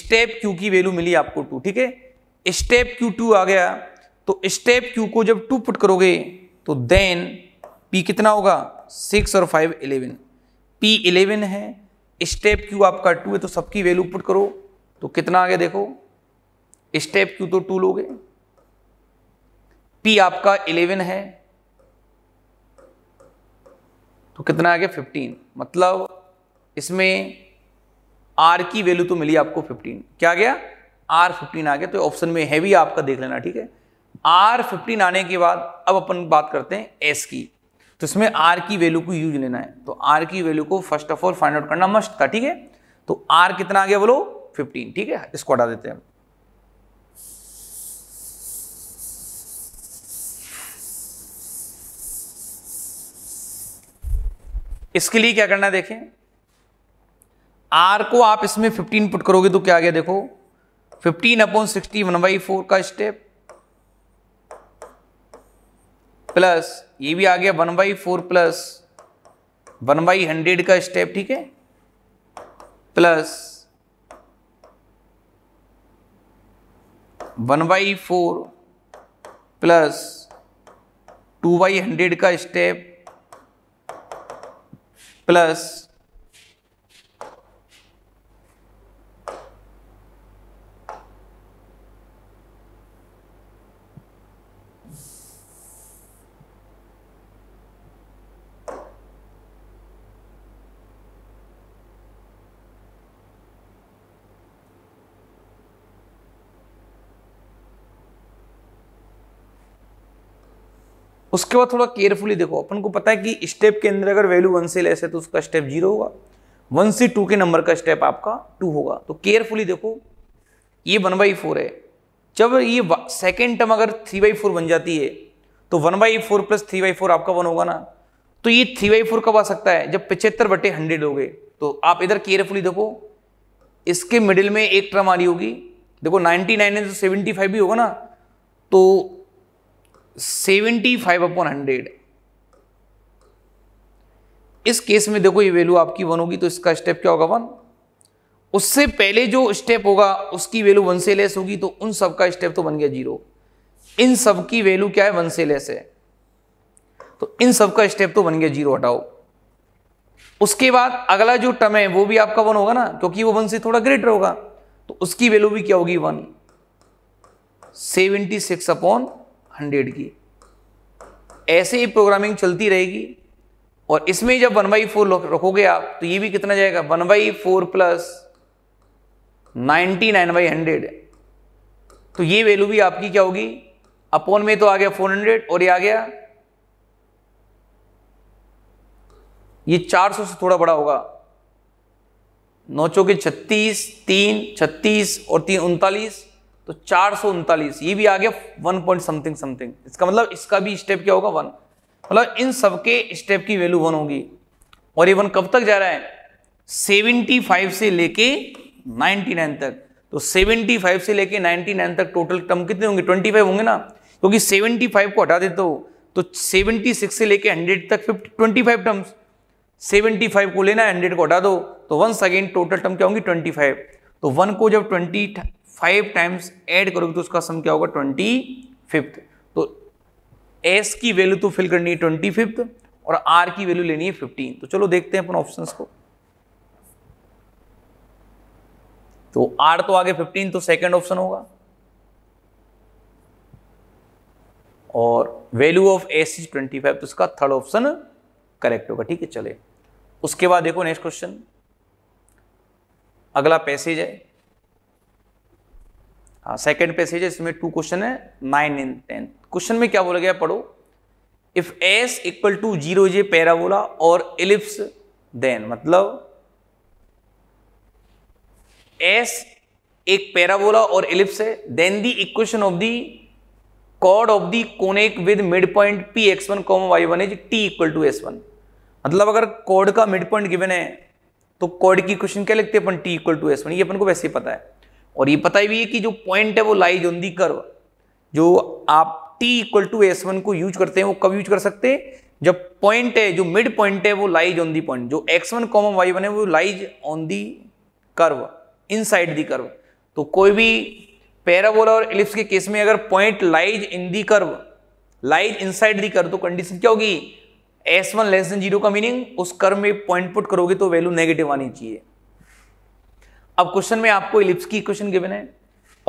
step Q की वैल्यू मिली आपको टू ठीक है स्टेप Q टू आ गया तो स्टेप Q को जब टू पुट करोगे तो देन P कितना होगा सिक्स और फाइव इलेवन पी इलेवन है स्टेप क्यू आपका टू है तो सबकी वैल्यू पुट करो तो कितना आ गया देखो स्टेप क्यू तो टू लोगे पी आपका इलेवन है तो कितना आ गया फिफ्टीन मतलब इसमें आर की वैल्यू तो मिली आपको फिफ्टीन क्या गया आर फिफ्टीन आ गया तो ऑप्शन में है भी आपका देख लेना ठीक है आर फिफ्टीन आने के बाद अब अपन बात करते हैं एस की तो इसमें आर की वैल्यू को यूज लेना है तो आर की वैल्यू को first of all find out करना मस्ट था ठीक है तो आर कितना आ गया बोलो फिफ्टीन ठीक है इसको हटा देते हैं इसके लिए क्या करना है देखें आर को आप इसमें फिफ्टीन पुट करोगे तो क्या आ गया देखो fifteen upon sixty one by four का स्टेप प्लस ये भी आ गया one by four plus one by hundred का स्टेप ठीक है plus one by four plus two by hundred का स्टेप plus उसके बाद थोड़ा केयरफुली देखो अपन को पता है कि स्टेप के अंदर अगर वैल्यू वन से लेस है तो उसका स्टेप जीरो होगा वन से टू के नंबर का स्टेप आपका टू होगा तो केयरफुली देखो ये वन बाई फोर है जब ये सेकेंड टर्म अगर थ्री बाई फोर बन जाती है तो one by four plus three by four आपका वन होगा ना तो ये थ्री बाई फोर कब आ सकता है जब पिछहत्तर बटे हंड्रेड हो गए तो आप इधर केयरफुली देखो इसके मिडिल में एक टर्म आ रही होगी देखो 99 नाइन है तो सेवेंटी फाइव भी होगा ना तो सेवेंटी फाइव अपॉन हंड्रेड इस केस में देखो ये वैल्यू आपकी वन होगी तो इसका स्टेप क्या होगा वन उससे पहले जो स्टेप होगा उसकी वैल्यू वन से लेस होगी तो उन सब का स्टेप तो बन गया जीरो इन सब की वैल्यू क्या है वन से लेस है तो इन सब का स्टेप तो बन गया जीरो हटाओ उसके बाद अगला जो टर्म है वो भी आपका वन होगा ना क्योंकि वो वन से थोड़ा ग्रेटर होगा तो उसकी वैल्यू भी क्या होगी one seventy six upon hundred की ऐसे ही प्रोग्रामिंग चलती रहेगी और इसमें जब वन बाई फोर रखोगे आप तो ये भी कितना जाएगा one by four plus ninety nine by hundred तो ये वैल्यू भी आपकी क्या होगी अपॉन में तो आ गया फोर हंड्रेड और ये आ गया ये चार सौ से थोड़ा बड़ा होगा नौ चौके छत्तीस तीन छत्तीस और तीन उनतालीस तो चार सौ उनतालीस ये भी आ गया वन पॉइंट समथिंग समथिंग इसका मतलब इसका भी स्टेप क्या होगा वन मतलब इन सबके स्टेप की वैल्यू वन होगी और ये वन कब तक जा रहा है सेवेंटी फाइव से लेके नाइनटी नाइन तक तो सेवेंटी फाइव से लेके नाइनटी नाइन तक टोटल टर्म कितने होंगे ट्वेंटी फाइव होंगे ना क्योंकि सेवेंटी फाइव को हटा देते हो तो सेवेंटी सिक्स से लेके हंड्रेड तक fifty twenty five terms seventy five को लेना है हंड्रेड को हटा दो तो वंस अगेन टोटल टर्म क्या होंगी ट्वेंटी फाइव तो वन को जब ट्वेंटी फाइव टाइम्स ऐड करोगे तो उसका सम क्या होगा ट्वेंटी फिफ्थ तो एस की वैल्यू तो फिल करनी है ट्वेंटी फिफ्थ और आर की वैल्यू लेनी है फिफ्टीन तो चलो देखते हैं अपन ऑप्शन को तो आर तो आगे फिफ्टीन तो सेकेंड ऑप्शन होगा और value of S is twenty five तो इसका थर्ड ऑप्शन करेक्ट होगा ठीक है चले उसके बाद देखो नेक्स्ट क्वेश्चन अगला पैसेज है हाँ, सेकेंड पैसेज है इसमें टू क्वेश्चन है नाइन इन टेन क्वेश्चन में क्या बोला गया पढ़ो if S equal to zero J parabola और इलिप्स देन मतलब एस एक पैराबोला और इलिप्स है then the equation of the chord of the conic with mid point P X one comma Y one is T equal to S one मतलब अगर कॉर्ड का मिड पॉइंट गिवन है तो कॉर्ड की इक्वेशन क्या लिखते हैं अपन T equal to S one ये अपन को वैसे ही पता है और ये पता ही भी है कि जो पॉइंट है वो लाइज ऑन दी कर्व जो आप t equal to S one को यूज करते हैं वो कब यूज कर सकते हैं जब पॉइंट है जो मिड पॉइंट है वो लाइज ऑन दी पॉइंट जो X one comma Y one है वो lies on the curve inside the curve तो कोई भी पैराबोला और एलिप्स के केस में अगर point lies in the curve lies inside the curve तो कंडीशन क्या होगी S one less than zero का मीनिंग उस कर्व में पॉइंट पुट करोगे तो वैल्यू नेगेटिव आनी चाहिए अब क्वेश्चन में आपको इलिप्स की इक्वेशन गिवन है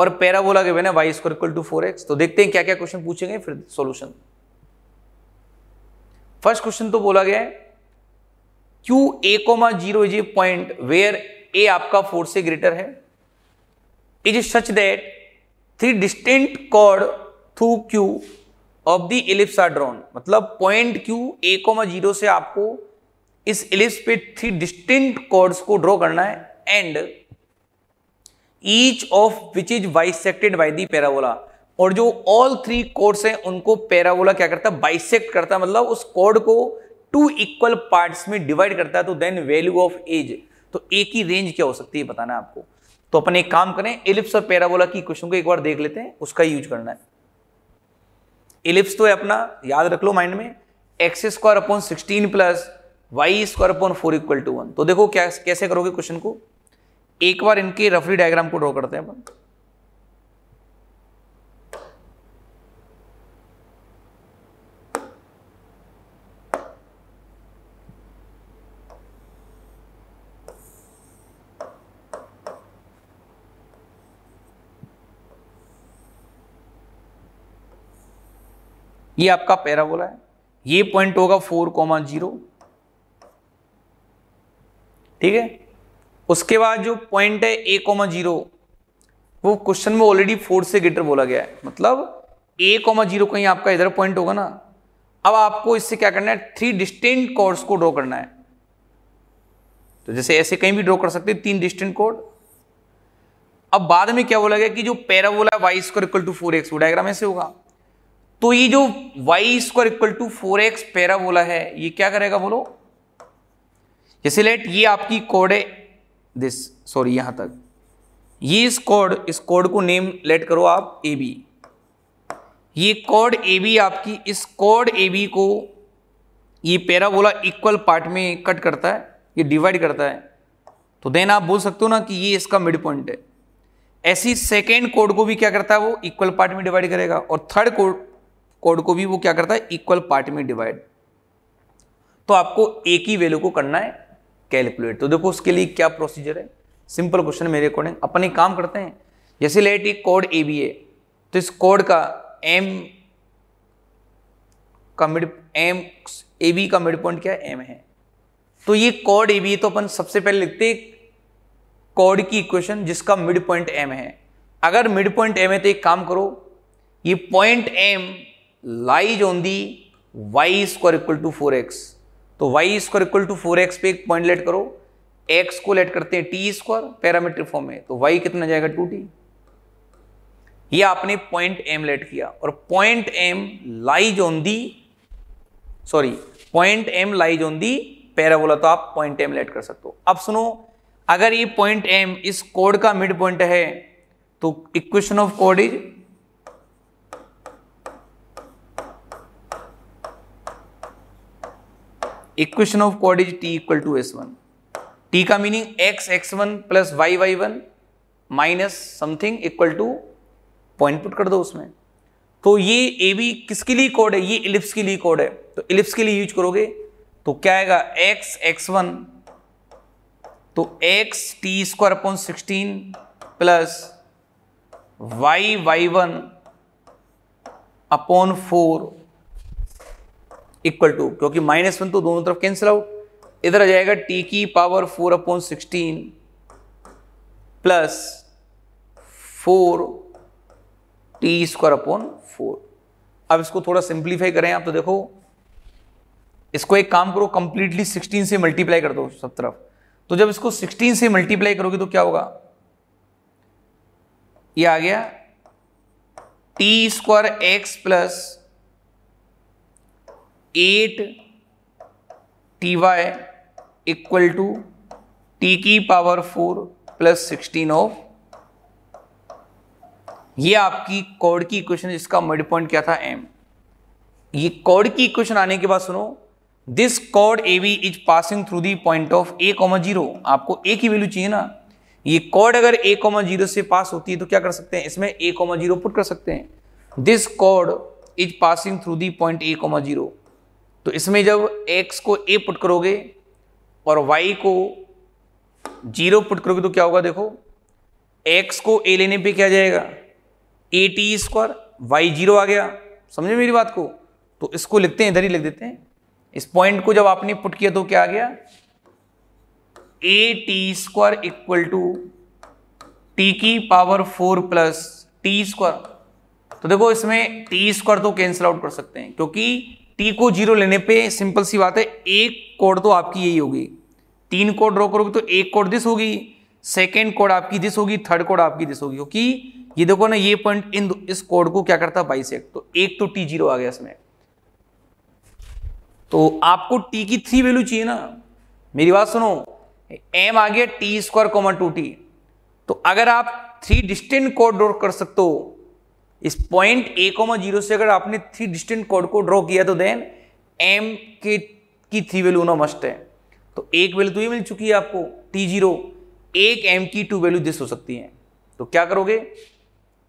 और पैराबोला गिवन है Y square equal to four x तो देखते हैं क्या क्या क्वेश्चन पूछेंगे फिर सोल्यूशन फर्स्ट क्वेश्चन तो बोला गया है Q A comma zero is a point where A आपका फोर से ग्रेटर है is such that three distant chord through Q of the ellipse are drawn मतलब point Q A comma zero से आपको इस इलिप्स पे थ्री डिस्टिंक्ट कॉर्ड्स को ड्रॉ करना है and each of which is bisected by the parabola और जो ऑल थ्री कोर्ड्स हैं उनको पैराबोला क्या करता है बाइसेक्ट करता है मतलब उस कोड को टू इक्वल पार्ट्स में डिवाइड करता है तो देन वैल्यू ऑफ एज तो ए की रेंज क्या हो सकती है बताना आपको तो अपन एक काम करें इलिप्स और पैराबोला की क्वेश्चन को एक बार देख लेते हैं उसका यूज करना है इलिप्स तो है अपना याद रख लो माइंड में X square upon sixteen plus Y square upon four equal to one तो देखो क्या कैसे करोगे क्वेश्चन को एक बार इनके रफली डायग्राम को ड्रॉ करते हैं अपन ये आपका पैराबोला है ये पॉइंट होगा फोर कॉमा जीरो ठीक है उसके बाद जो पॉइंट है ए कॉमा जीरो वो क्वेश्चन में ऑलरेडी फोर से ग्रेटर बोला गया है मतलब ए कॉमा जीरो कहीं आपका इधर पॉइंट होगा ना अब आपको इससे क्या करना है थ्री डिस्टेंट कोर्ड्स को ड्रॉ करना है तो जैसे ऐसे कहीं भी ड्रॉ कर सकते तीन डिस्टेंट कोड अब बाद में क्या बोला गया कि जो parabola Y square equal to four X वो डायग्राम ऐसे होगा तो ये जो Y square equal to four X parabola है ये क्या करेगा बोलो जैसे लेट ये आपकी कोड है दिस सॉरी यहां तक ये इस कोड इस कोड को नेम लेट करो आप ए बी ये कोड ए बी आपकी इस कोड ए बी को ये पैराबोला इक्वल पार्ट में कट करता है ये डिवाइड करता है तो देन आप बोल सकते हो ना कि ये इसका मिड पॉइंट है ऐसी सेकेंड कोड को भी क्या करता है वो इक्वल पार्ट में डिवाइड करेगा और थर्ड कोड कोड को भी वो क्या करता है इक्वल पार्ट में डिवाइड तो आपको एक ही वैल्यू को करना है कैलकुलेट तो देखो उसके लिए क्या प्रोसीजर है सिंपल क्वेश्चन मेरे अकॉर्डिंग अपने काम करते हैं जैसे लेट एक कोड ए बी है तो इस कोड का एम का मिड एम ए बी का मिड पॉइंट क्या है एम है तो ये कोड ए बी तो अपन सबसे पहले लिखते कोड की इक्वेशन जिसका मिड पॉइंट एम है अगर मिड पॉइंट एम है तो एक काम करो ये point M lies on the Y square equal to four x तो Y square equal to four X पे एक पॉइंट लेट करो एक्स को लेट करते हैं टी स्क्वायर पैरामीट्रिक फॉर्म में तो वाई कितना जाएगा टू टी ये आपने पॉइंट एम लेट किया और point M lies on the sorry point M lies on the parabola तो आप पॉइंट एम लेट कर सकते हो अब सुनो अगर ये पॉइंट एम इस कोड का मिड पॉइंट है तो equation of code is equation of code is T equal to S one T का meaning x X one plus Y Y one minus something equal two point put कर दो उसमें तो ये ए बी किसके लिए कोड है ये इलिप्स के लिए कोड है तो इलिप्स के लिए यूज करोगे तो क्या आएगा एक्स एक्स वन तो X T square upon sixteen plus Y Y one upon four equal to क्योंकि माइनस वन तो दोनों तरफ कैंसिल आउट इधर आ जाएगा टी की power four upon sixteen plus four T square upon four अब इसको थोड़ा सिंप्लीफाई करें आप तो देखो इसको एक काम करो कंप्लीटली 16 से मल्टीप्लाई कर दो सब तरफ तो जब इसको 16 से मल्टीप्लाई करोगे तो क्या होगा ये आ गया T square X plus eight T Y equal to T की power four plus sixteen of ये आपकी कोड की इक्वेशन इसका मिड पॉइंट क्या था एम ये कोड की इक्वेशन आने के बाद सुनो दिस कोड A B is passing through the point of A comma zero आपको ए की वैल्यू चाहिए ना ये कोड अगर ए कॉमा जीरो से पास होती है तो क्या कर सकते हैं इसमें ए कॉमा जीरो पुट कर सकते हैं दिस कोड is passing through the point A comma zero तो इसमें जब x को a पुट करोगे और y को जीरो पुट करोगे तो क्या होगा देखो x को a लेने पे क्या जाएगा A T square Y zero आ गया समझे मेरी बात को तो इसको लिखते हैं इधर ही लिख देते हैं इस पॉइंट को जब आपने पुट किया तो क्या आ गया A T square equal to T की power four plus T square तो देखो इसमें टी स्क्वायर तो कैंसिल आउट कर सकते हैं क्योंकि टी को जीरो लेने पे सिंपल सी बात है एक कोड तो आपकी यही होगी तीन कोड ड्रॉ करोगे तो एक कोड दिस होगी सेकेंड कोड आपकी दिस होगी थर्ड कोड आपकी दिस होगी क्योंकि ये देखो ना ये पॉइंट इन इस कोड को क्या करता है बाइसेक तो एक तो टी जीरो आ गया इसमें तो आपको टी की थ्री वैल्यू चाहिए ना मेरी बात सुनो एम आ गया T square comma two T तो अगर आप थ्री डिस्टेंट कोड ड्रॉ कर सकते हो इस पॉइंट ए कोमा जीरो से अगर आपने थ्री डिस्टेंट कोड को ड्रॉ किया तो देन एम के की थ्री वैल्यू होना मस्ट है तो एक वैल्यू तो ये मिल चुकी है आपको टी जीरो एक एम की टू वैल्यू दिस हो सकती है तो क्या करोगे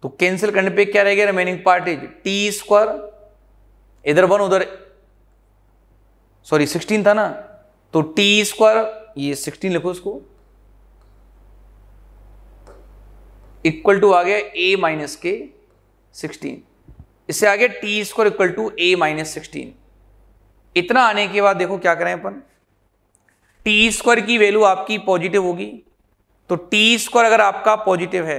तो कैंसिल करने पे क्या रहेगा remaining part is T square इधर वन उधर सॉरी सिक्सटीन था ना तो टी स्क्वायर ये सिक्सटीन लिखो इसको इक्वल टू आ गया ए माइनस के सिक्सटीन इससे आगे T square equal to A minus sixteen इतना आने के बाद देखो क्या करें अपन टी स्क्वायर की वैल्यू आपकी पॉजिटिव होगी तो टी स्क्वायर अगर आपका पॉजिटिव है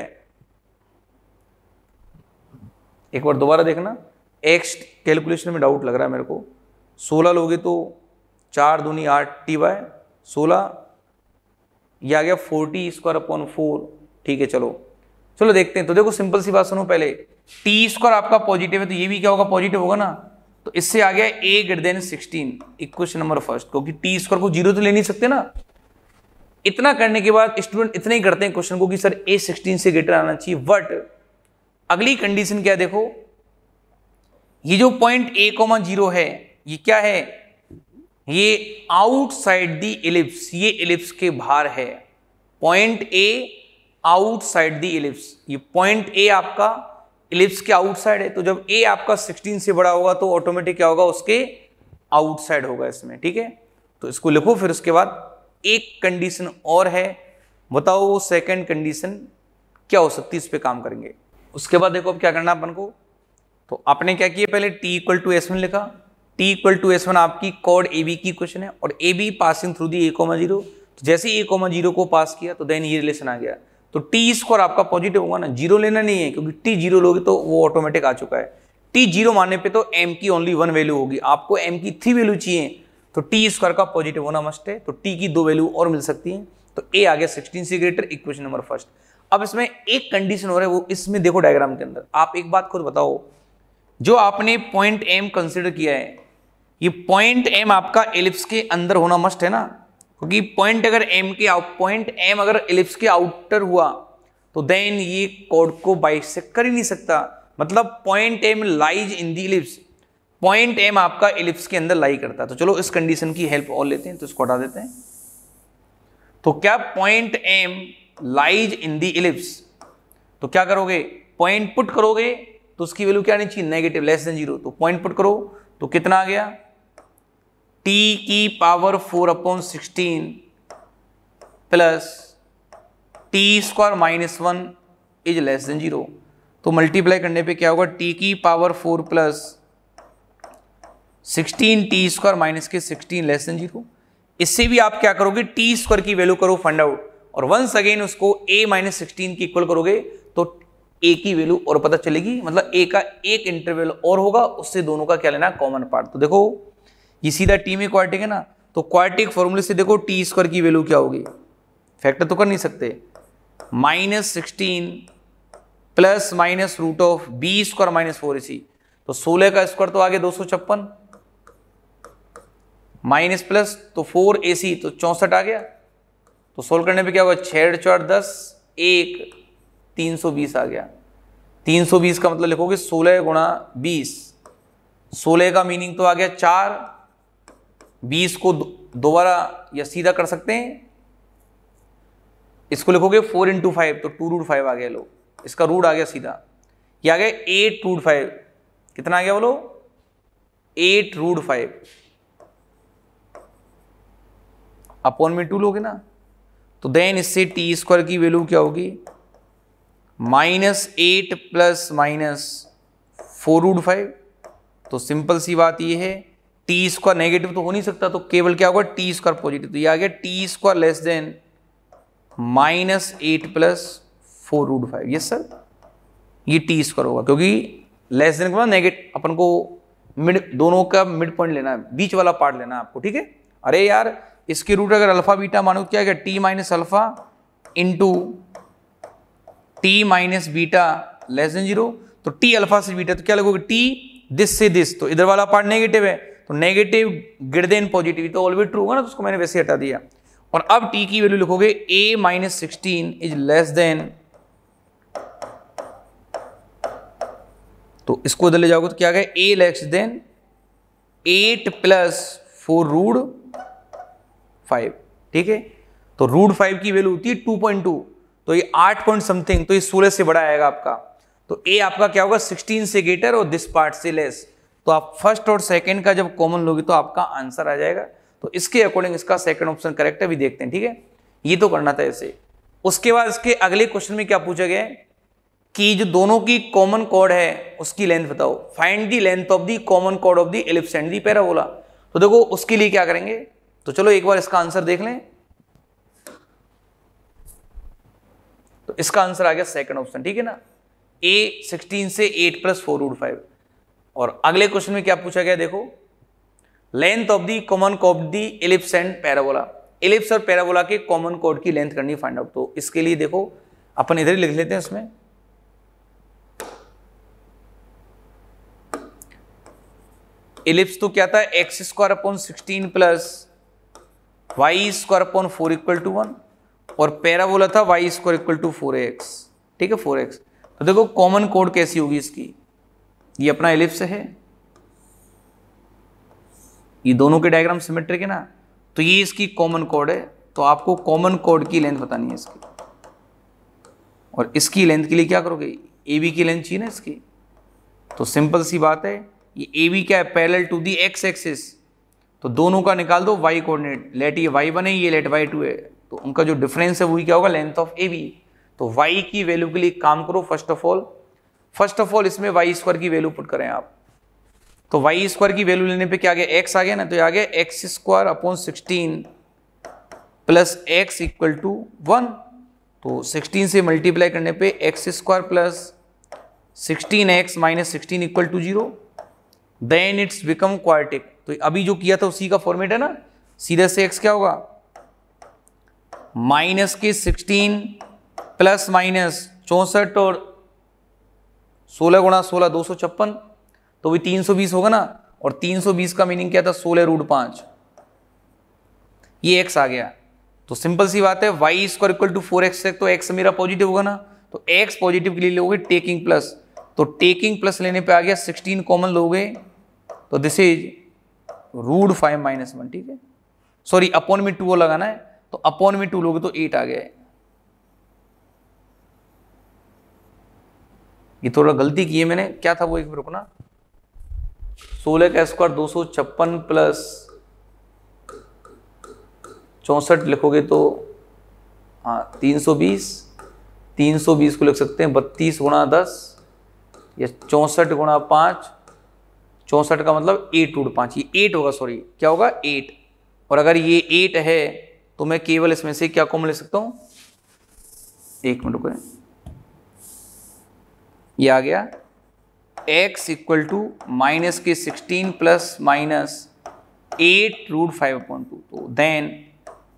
एक बार दोबारा देखना एक्स कैलकुलेशन में डाउट लग रहा है मेरे को सोलह लोगे तो चार दूनी आठ टी बाय सोलह या आ गया फोर्टी स्क्वायर अपॉन फोर ठीक है चलो चलो देखते हैं तो देखो सिंपल सी बात सुनो पहले टी स्क्वायर आपका पॉजिटिव है तो ये भी क्या होगा पॉजिटिव होगा ना तो इससे आ गया A greater than sixteen equation number first क्योंकि टी स्क्वायर को जीरो तो ले नहीं सकते ना इतना करने के बाद स्टूडेंट इतने ही करते हैं क्वेश्चन को कि सर ए सिक्सटीन से ग्रेटर आना चाहिए बट अगली कंडीशन क्या देखो ये जो पॉइंट ए कॉमा जीरो है ये क्या है ये आउटसाइड दी एलिप्स ये एलिप्स के बाहर है point A outside the ellipse ये पॉइंट ए आपका इलिप्स के आउटसाइड है तो जब ए आपका 16 से बड़ा होगा तो ऑटोमेटिक क्या होगा उसके आउटसाइड होगा इसमें ठीक है तो इसको लिखो फिर उसके बाद एक कंडीशन और है बताओ वो सेकेंड कंडीशन क्या हो सकती है इस पर काम करेंगे उसके बाद देखो अब क्या करना अपन को तो आपने क्या किया पहले t इक्वल टू एस लिखा t इक्वल टू एस आपकी कॉड ए की क्वेश्चन है और A B passing through the A comma zero जैसे ही ए कोमा जीरो को पास किया तो देन ये रिलेशन आ गया तो टी स्कोर आपका पॉजिटिव होगा ना जीरो लेना नहीं है क्योंकि टी जीरो लोगे तो वो ऑटोमेटिक आ चुका है टी जीरो मानने पे तो एम की ओनली वन वैल्यू होगी आपको एम की थ्री वैल्यू चाहिए तो टी स्क्वायर का पॉजिटिव होना मस्ट है तो टी की दो वैल्यू और मिल सकती है तो ए आ गया सिक्सटीन सी ग्रेटर इक्वेशन नंबर फर्स्ट अब इसमें एक कंडीशन हो रहा है वो इसमें देखो डायग्राम के अंदर आप एक बात खुद बताओ जो आपने पॉइंट एम कंसिडर किया है ये पॉइंट एम आपका एलिप्स के अंदर होना मस्ट है ना क्योंकि पॉइंट अगर एम के आउट पॉइंट एम अगर एलिप्स के आउटर हुआ तो देन ये कोड को बाइसेक कर ही नहीं सकता मतलब point M lies in the ellipse point M आपका एलिप्स के अंदर लाई करता है तो चलो इस कंडीशन की हेल्प और लेते हैं तो इसको हटा देते हैं तो क्या point M lies in the ellipse तो क्या करोगे पॉइंट पुट करोगे तो उसकी वैल्यू क्या आनी चाहिए नेगेटिव लेस देन जीरो तो पॉइंट पुट करो तो कितना आ गया टी की power four upon sixteen plus T square minus one is less than zero तो मल्टीप्लाई करने पे क्या होगा टी की power four plus sixteen T square minus के सिक्सटीन लेस देन जीरो इससे भी आप क्या करोगे टी स्क्वायर की वैल्यू करो फंड आउट और वंस अगेन उसको ए माइनस सिक्सटीन की इक्वल करोगे तो ए की वैल्यू और पता चलेगी मतलब ए का एक इंटरवल और होगा उससे दोनों का क्या लेना कॉमन पार्ट तो देखो ये सीधा टी में क्वार्टिक है ना तो क्वार्टिक फॉर्मूले से देखो टी स्क्वायर की वैल्यू क्या होगी फैक्टर तो कर नहीं सकते minus sixteen plus minus root of B square minus four इसी तो सोलह का स्क्वायर तो आ गया दो सौ छप्पन माइनस प्लस तो फोर ए सी तो चौंसठ आ गया तो सोल्व करने पे क्या होगा छह चार दस एक तीन सौ बीस आ गया तीन सौ बीस का मतलब लिखोगे सोलह गुणा बीस सोलह का मीनिंग तो आ गया चार बीस को दोबारा या सीधा कर सकते हैं इसको लिखोगे फोर इंटू फाइव तो टू रूट फाइव आ गया लो इसका रूट आ गया सीधा ये आ गया एट रूट फाइव कितना आ गया बोलो एट रूट फाइव अपॉन में टू लोगे ना तो देन इससे टी स्क्वायर की वैल्यू क्या होगी minus eight plus minus four root five तो सिंपल सी बात यह है टी स्क्वायर नेगेटिव तो हो नहीं सकता तो केवल क्या होगा टी स्क्वायर पॉजिटिव तो ये आ गया T square less than minus eight plus four root five yes sir ये टी स्क्वायर होगा क्योंकि लेस देन बाद नेगेटिव अपन को मिड दोनों का मिड पॉइंट लेना है बीच वाला पार्ट लेना है आपको ठीक है अरे यार इसके रूट अगर अल्फा बीटा मानो तो क्या गया T minus alpha into T minus beta less than zero तो टी अल्फा से बीटा तो क्या लगोगे टी दिस से दिस तो इधर वाला पार्ट नेगेटिव है तो नेगेटिव ग्रेटर देन पॉजिटिव तो ऑलवेज ट्रू होगा ना तो उसको मैंने वैसे हटा दिया और अब टी की वैल्यू लिखोगे A minus sixteen is less than तो इसको इधर ले जाओगे तो क्या गया A less than eight plus four root five ठीक है तो रूड फाइव की वैल्यू होती है टू पॉइंट टू तो ये आठ पॉइंट समथिंग तो ये सोलह से बड़ा आएगा आपका तो ए आपका क्या होगा सिक्सटीन से ग्रेटर और दिस पार्ट से लेस तो आप फर्स्ट और सेकेंड का जब कॉमन लोगे तो आपका आंसर आ जाएगा तो इसके अकॉर्डिंग इसका सेकेंड ऑप्शन करेक्ट है भी देखते हैं ठीक है ये तो करना था ऐसे उसके बाद इसके अगले क्वेश्चन में क्या पूछा गया कि जो दोनों की कॉमन कॉड है उसकी लेंथ बताओ find the length of the common कॉड of the ellipse and the parabola तो देखो उसके लिए क्या करेंगे तो चलो एक बार इसका आंसर देख लें तो इसका आंसर आ गया सेकंड ऑप्शन ठीक है ना ए सिक्सटीन से eight plus four root five और अगले क्वेश्चन में क्या पूछा गया देखो लेंथ ऑफ दी कॉमन कोड the ellipse and parabola ellipse और पैराबोला के कॉमन कोड की लेंथ करनी फाइंड आउट तो इसके लिए देखो अपन इधर ही लिख लेते हैं इसमें इलिप्स तो क्या था X square upon sixteen plus Y square upon four equal to one और पैराबोला था Y square equal to four X ठीक है फोर एक्स तो देखो कॉमन कोड कैसी होगी इसकी ये अपना एलिप्स है ये दोनों के डायग्राम सिमेट्रिक है ना तो ये इसकी कॉमन कोड है तो आपको कॉमन कोड की लेंथ बतानी है इसकी और इसकी लेंथ के लिए क्या करोगे ए बी की लेंथ चाहिए ना इसकी तो सिंपल सी बात है ये ए बी क्या है parallel to the x axis तो दोनों का निकाल दो वाई कोऑर्डिनेट लेट ये वाई वन है ये लेट वाई टू है तो उनका जो डिफरेंस है वही क्या होगा लेंथ ऑफ ए बी तो वाई की वैल्यू के लिए काम करो first of all first of all इसमें वाई स्क्वायर की वैल्यू पुट करें आप तो वाई स्क्वायर की वैल्यू लेने पे क्या आ गया एक्स आ गया ना तो आ गया x square upon sixteen plus x equal to one तो सिक्सटीन से मल्टीप्लाई करने पे x square plus sixteen x minus sixteen equal to zero then it's become quartic तो अभी जो किया था उसी का फॉर्मेट है ना सीधे से एक्स क्या होगा माइनस के सिक्सटीन प्लस माइनस चौंसठ और सोलह गुणा सोलह दो सौ छप्पन तो भी तीन सौ बीस होगा ना और तीन सौ बीस का मीनिंग क्या था सोलह रूट पांच ये एक्स आ गया तो सिंपल सी बात है Y square equal to four x तो एक्स मेरा पॉजिटिव होगा ना तो एक्स पॉजिटिव के लिए लोगे टेकिंग प्लस तो टेकिंग प्लस लेने पे आ गया सिक्सटीन कॉमन लोगे तो this is root five minus one ठीक है सॉरी अपॉन में टू लगाना है तो अपॉन में टू लोगे तो एट आ गया है ये थोड़ा गलती की है मैंने क्या था वो एक रुकना सोलह का स्क्वायर दो सौ छप्पन प्लस चौंसठ लिखोगे तो हाँ तीन सौ बीस तीन सौ बीस को लिख सकते हैं बत्तीस गुणा दस या चौंसठ गुणा पाँच चौंसठ का मतलब एट टूट पाँच ये एट होगा सॉरी क्या होगा एट और अगर ये एट है तो मैं केवल इसमें से क्या कॉमन ले सकता हूँ एक मिनट रुकें ये आ गया x इक्वल टू माइनस के 16 plus minus eight root five upon two तो देन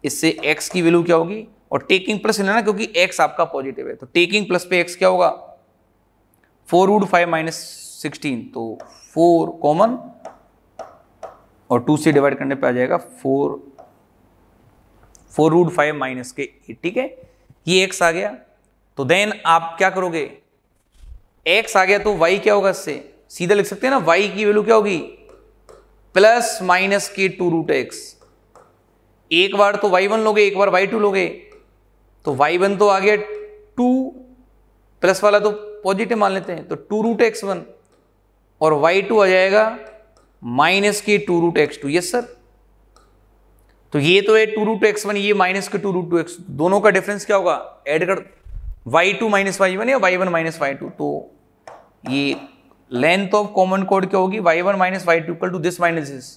इससे x की वैल्यू क्या होगी और टेकिंग प्लस लेना क्योंकि x आपका पॉजिटिव है तो टेकिंग प्लस पे x क्या होगा four root five minus sixteen तो फोर कॉमन और टू से डिवाइड करने पे आ जाएगा four four root five minus के एट ठीक है ये एक्स आ गया तो देन आप क्या करोगे एक्स आ गया तो वाई क्या होगा इससे सीधा लिख सकते हैं ना वाई की वैल्यू क्या होगी प्लस माइनस के टू रूट एक्स एक बार तो वाई वन लोगे एक बार y2 लोगे तो y1 तो आ गया टू प्लस वाला तो पॉजिटिव मान लेते हैं तो टू रूट एक्स वन और y2 आ जाएगा माइनस के two root x two yes sir तो ये तो है टू रूट एक्स वन ये माइनस के टू रूट टू एक्स दोनों का डिफरेंस क्या होगा एड कर y two minus Y one या y one minus y two तो ये लेंथ ऑफ कॉमन कोड क्या होगी y one minus y two equal to this minus this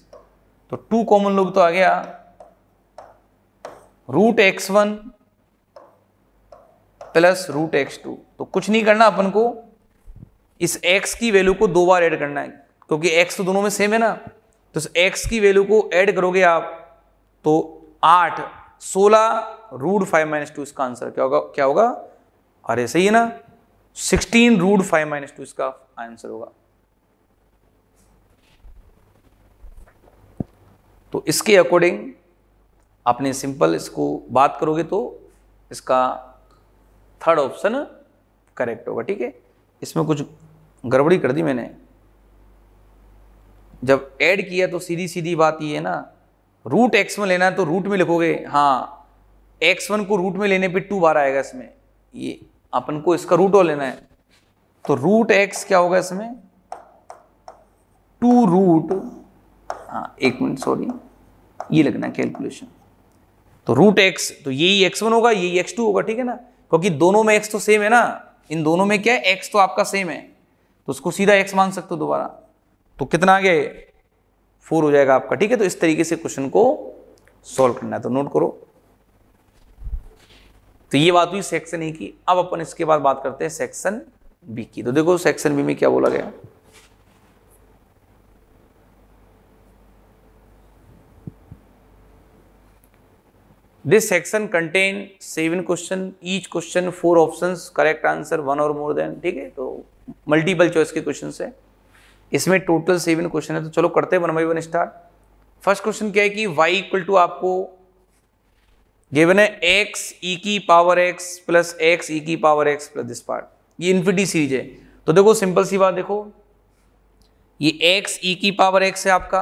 तो टू कॉमन लोग तो आ गया root x one plus root x two तो कुछ नहीं करना अपन को इस x की वैल्यू को दो बार ऐड करना है क्योंकि x तो दोनों में सेम है ना तो इस x की वैल्यू को ऐड करोगे आप तो आठ सोलह रूट फाइव माइनस टू इसका आंसर क्या होगा क्या होगा अरे सही है ना sixteen root five minus two इसका आंसर होगा तो इसके अकॉर्डिंग आपने सिंपल इसको बात करोगे तो इसका थर्ड ऑप्शन करेक्ट होगा ठीक है इसमें कुछ गड़बड़ी कर दी मैंने जब ऐड किया तो सीधी सीधी बात ये है ना रूट एक्स में लेना है तो रूट में लिखोगे हाँ एक्स वन को रूट में लेने पे टू बार आएगा इसमें ये अपन को इसका रूट और लेना है तो रूट एक्स क्या होगा इसमें टू रूट हाँ एक मिनट सॉरी ये लगना है कैलकुलेशन तो रूट एक्स तो यही एक्स वन होगा यही एक्स टू होगा ठीक है ना क्योंकि दोनों में एक्स तो सेम है ना इन दोनों में क्या है एक्स तो आपका सेम है तो उसको सीधा एक्स मान सकते हो दोबारा तो कितना आ गया फोर हो जाएगा आपका ठीक है तो इस तरीके से क्वेश्चन को सॉल्व करना है तो नोट करो तो ये बात हुई सेक्शन ए की अब अपन इसके बाद बात करते हैं सेक्शन बी की तो देखो सेक्शन बी में क्या बोला गया this section contain seven question each question four options correct answer one और मोर देन ठीक है तो मल्टीपल चॉइस के क्वेश्चन है इसमें टोटल सेवन क्वेश्चन है तो चलो करते हैं one by one start first question क्या है कि y इक्वल टू आपको गिवन है एक्स ई e की power x plus x e की power x plus this part ये इन्फिटी सीरीज है तो देखो सिंपल सी बात देखो ये एक्स ई e की पावर एक्स है आपका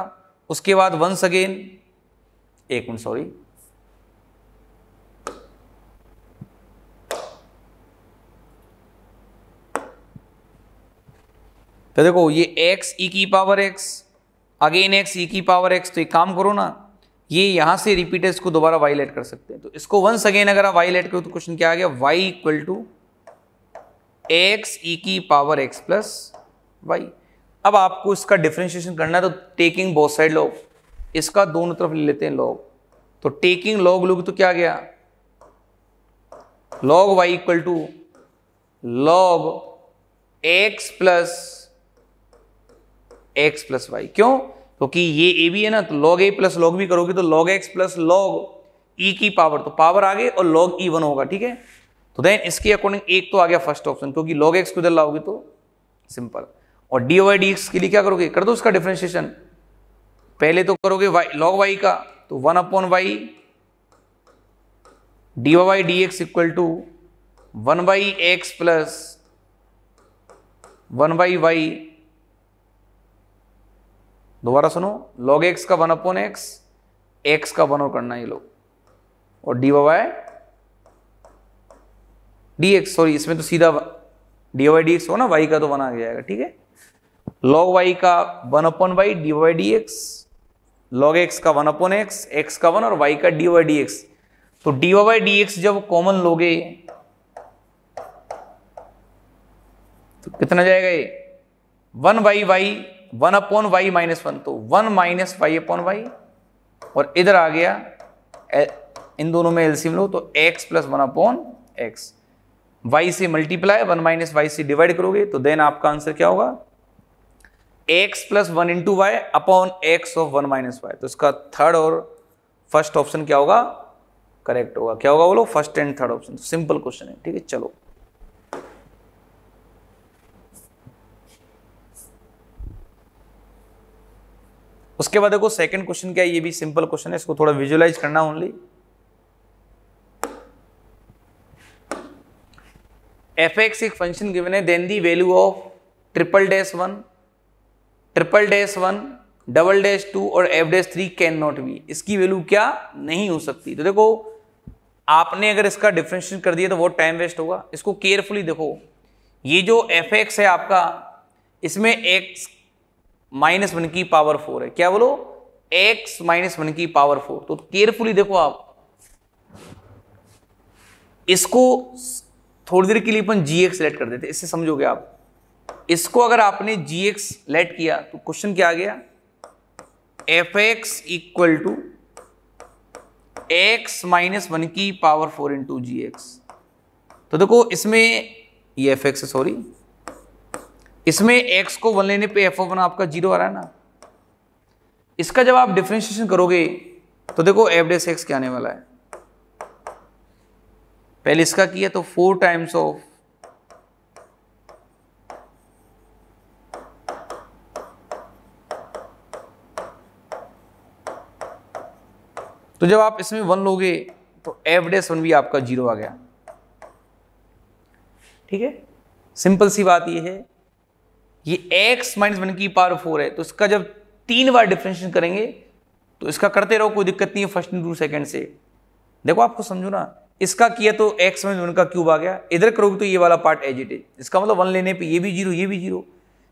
उसके बाद वंस अगेन एक मिनट सॉरी तो देखो ये एक्स ई e की power x again x e की पावर एक्स तो एक काम करो ना ये यहाँ से है इसको दोबारा वाई लेट कर सकते हैं तो इसको वंस अगेन अगर आप लेट करो तो क्वेश्चन क्या आ गया y equal to x e की पावर एक्स प्लस वाई अब आपको इसका डिफ्रेंशिएशन करना है तो टेकिंग बोथ साइड लॉग इसका दोनों तरफ ले लेते हैं लॉग तो टेकिंग लॉग लोग तो क्या गया log y equal to log x plus x plus y क्यों क्योंकि तो ये ए भी है ना तो लॉग ए प्लस लॉग भी करोगे तो log x plus log e की पावर तो पावर आगे और लॉग ई वन होगा ठीक है तो देन इसके अकॉर्डिंग एक तो आ गया फर्स्ट ऑप्शन क्योंकि लॉग एक्स को लाओगे तो सिंपल और डी वाई डी एक्स के लिए क्या करोगे कर दो उसका डिफ्रेंशिएशन पहले तो करोगे वाई लॉग वाई का तो one upon y d Y D x equal to one by x plus one by y दोबारा सुनो लॉग एक्स का वन अपॉन एक्स एक्स का वन और करना ये लोग और d Y D x sorry इसमें तो सीधा डी वाई डी एक्स हो ना वाई का तो वन आ जाएगा ठीक है लॉग वाई का one upon y d Y D x log x का वन अपॉन एक्स एक्स का वन और वाई का डी वाई डी एक्स तो डी वाई डी एक्स जब कॉमन लोगे तो कितना जाएगा ये one y Y one upon y minus one तो one minus y upon y और इधर आ गया इन दोनों में एल्सियम लो तो x plus one upon x y से मल्टीप्लाई वन माइनस वाई से डिवाइड करोगे तो देन आपका आंसर क्या होगा x plus one into y upon x of one minus y तो इसका थर्ड और फर्स्ट ऑप्शन क्या होगा करेक्ट होगा क्या होगा बोलो first and third option simple question है ठीक है चलो उसके बाद देखो सेकंड क्वेश्चन क्या है ये भी सिंपल क्वेश्चन है इसको थोड़ा विजुअलाइज करना ओनली एफ एक्स एक फंक्शन गिवन है then the value of triple dash one triple dash one double dash two और F dash three can not be इसकी वैल्यू क्या नहीं हो सकती तो देखो आपने अगर इसका डिफ्रेंशिएशन कर दिया तो बहुत टाइम वेस्ट होगा इसको केयरफुली देखो ये जो एफ एक्स है आपका इसमें एक्स माइनस वन की पावर फोर है क्या बोलो एक्स माइनस वन की पावर फोर तो केयरफुली देखो आप इसको थोड़ी देर के लिए अपन जी एक्स लेट कर देते इससे समझोगे आप इसको अगर आपने जी एक्स लेट किया तो क्वेश्चन क्या आ गया f x equal to x minus one की power four into g x तो देखो इसमें ये एफ एक्स सॉरी इसमें एक्स को वन लेने पे एफ ऑफ वन आपका जीरो आ रहा है ना इसका जब आप डिफ्रेंशिएशन करोगे तो देखो एफ डे एक्स क्या आने वाला है पहले इसका किया तो फोर टाइम्स ऑफ तो जब आप इसमें वन लोगे तो एफ डे वन भी आपका जीरो आ गया ठीक है सिंपल सी बात यह है ये x माइनस वन की पावर फोर है तो इसका जब तीन बार डिफ्रेंशिएशन करेंगे तो इसका करते रहो कोई दिक्कत नहीं है फर्स्ट टू सेकेंड से देखो आपको समझो ना इसका किया तो x माइनस वन का क्यूब आ गया इधर करोगे तो ये वाला पार्ट इट इज इसका मतलब वन लेने पर ये भी जीरो ये भी जीरो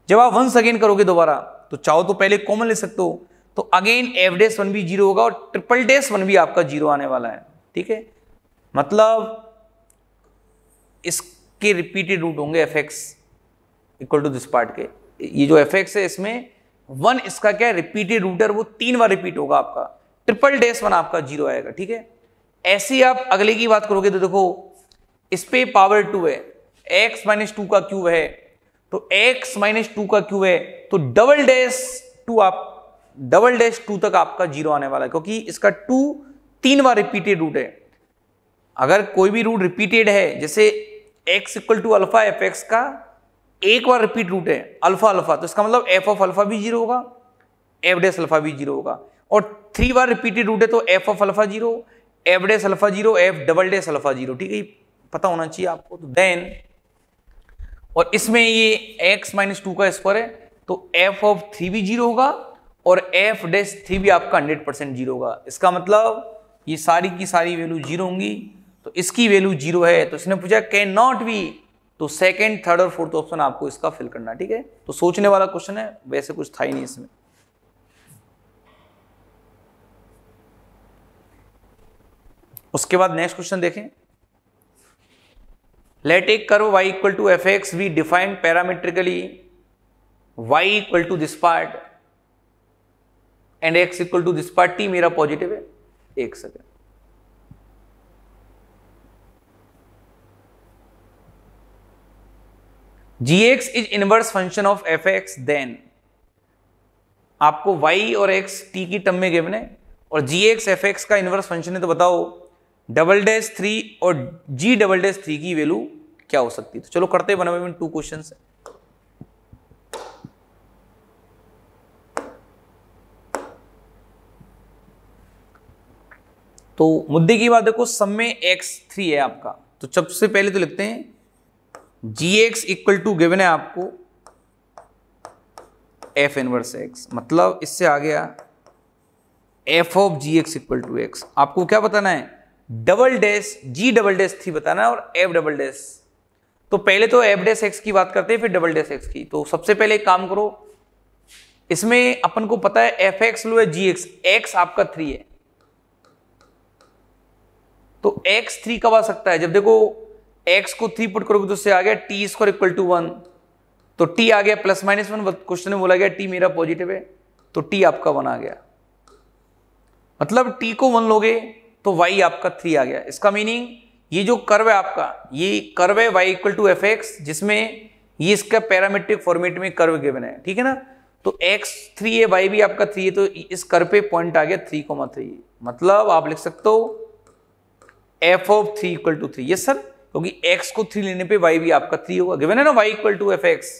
जब आप वन सेकेंड करोगे दोबारा तो चाहो तो पहले कॉमन ले सकते हो तो अगेन एफ डेस वन भी जीरो होगा और ट्रिपल डेस वन भी आपका जीरो आने वाला है ठीक है मतलब इसके रिपीटेड रूट होंगे f x equal to this part के ये जो एफ एक्स है इसमें वन इसका क्या है रिपीटेड रूट है वो तीन बार रिपीट होगा आपका ट्रिपल डेस वन आपका जीरो आएगा ठीक है ऐसे ही आप अगले की बात करोगे तो देखो इस पे पावर टू है एक्स माइनस टू का क्यूब है तो एक्स माइनस टू का क्यूब है तो डबल डैश टू आप डबल डैश टू तक आपका जीरो आने वाला है क्योंकि इसका टू तीन बार रिपीटेड रूट है अगर कोई भी रूट रिपीटेड है जैसे x equal to alpha f x का एक बार रिपीट रूट है अल्फा अल्फा तो इसका मतलब एफ ऑफ अल्फा भी जीरो होगा एफ डेस अल्फा भी जीरो होगा और थ्री बार रिपीटेड रूट है तो f of alpha zero f dash alpha zero f double dash alpha zero ठीक है पता होना चाहिए आपको तो देन और इसमें ये एक्स माइनस टू का स्क्वायर है तो एफ ऑफ थ्री भी जीरो होगा और एफ डेस थ्री भी आपका हंड्रेड परसेंट जीरो होगा इसका मतलब ये सारी की सारी वैल्यू जीरो होंगी तो इसकी वैल्यू जीरो है तो इसने पूछा कैन नॉट बी तो सेकेंड थर्ड और फोर्थ ऑप्शन आपको इसका फिल करना ठीक है तो सोचने वाला क्वेश्चन है वैसे कुछ था ही नहीं इसमें उसके बाद नेक्स्ट क्वेश्चन देखें लेट एक करो Y equal to f x we defined parametrically y equal to this part and x equal to this part t मेरा पॉजिटिव है एक second x is inverse function of f x then आपको y और x t की टर्म में गिवन है और जी एक्स एफ एक्स का इनवर्स फंक्शन है तो बताओ डबल डैश थ्री और g डबल डैश थ्री की वैल्यू क्या हो सकती है तो चलो करते हैं वन टू क्वेश्चन है तो मुद्दे की बात देखो सब में एक्स थ्री है आपका तो सबसे पहले तो लिखते हैं g x equal to given है आपको एफ इनवर्स एक्स मतलब इससे आ गया f of g x equal to x आपको क्या बताना है double dash g double dash three बताना है और एफ डबल डैश तो पहले तो एफ डैश एक्स की बात करते हैं फिर डबल डैश एक्स की तो सबसे पहले एक काम करो इसमें अपन को पता है एफ एक्स लो है जी एक्स एक्स आपका थ्री है तो एक्स थ्री कब आ सकता है जब देखो एक्स को थ्री पुट करोगे तो उससे तो आ गया T square equal to one तो टी आ गया प्लस माइनस वन क्वेश्चन में बोला गया टी मेरा पॉजिटिव है तो टी आपका वन आ गया मतलब टी को वन लोगे तो वाई आपका थ्री आ गया इसका मीनिंग ये जो कर्व है आपका ये कर्व है y equal to f x जिसमें ये इसका पैरामेट्रिक फॉर्मेट में कर्व गिवन है ठीक है ना तो एक्स थ्री है वाई भी आपका थ्री है तो इस कर्व पे पॉइंट आ गया थ्री कोमा थ्री मतलब आप लिख सकते हो f of three equal to three yes sir क्योंकि एक्स को थ्री लेने पे वाई भी आपका थ्री होगा गिवन है ना y equal to f x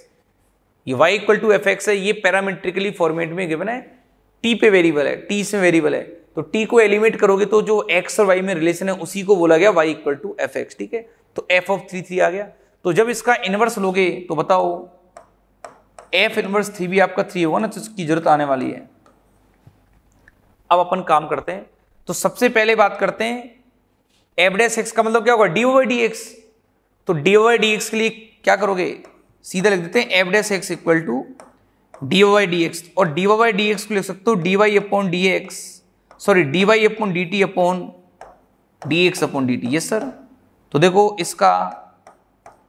ये y equal to f x है ये पैरामेट्रिकली फॉर्मेट में गिवन है टी पे वेरिएबल है टी इसमें वेरिएबल है तो टी को एलिमेट करोगे तो जो एक्स और वाई में रिलेशन है उसी को बोला गया y equal to f x ठीक है तो एफ ऑफ थ्री थ्री आ गया तो जब इसका इन्वर्स लोगे तो बताओ एफ इनवर्स थ्री भी आपका थ्री होगा ना तो इसकी जरूरत आने वाली है अब अपन काम करते हैं तो सबसे पहले बात करते हैं एवडेस एक्स का मतलब क्या होगा डी ओवर डी एक्स तो डी ओवर डी एक्स के लिए क्या करोगे सीधा लिख देते हैं f dash x equal to d Y D x और डी वाई डी एक्स को लिख सकते हो d y upon d x sorry d y upon d t upon d x upon d t yes sir तो देखो इसका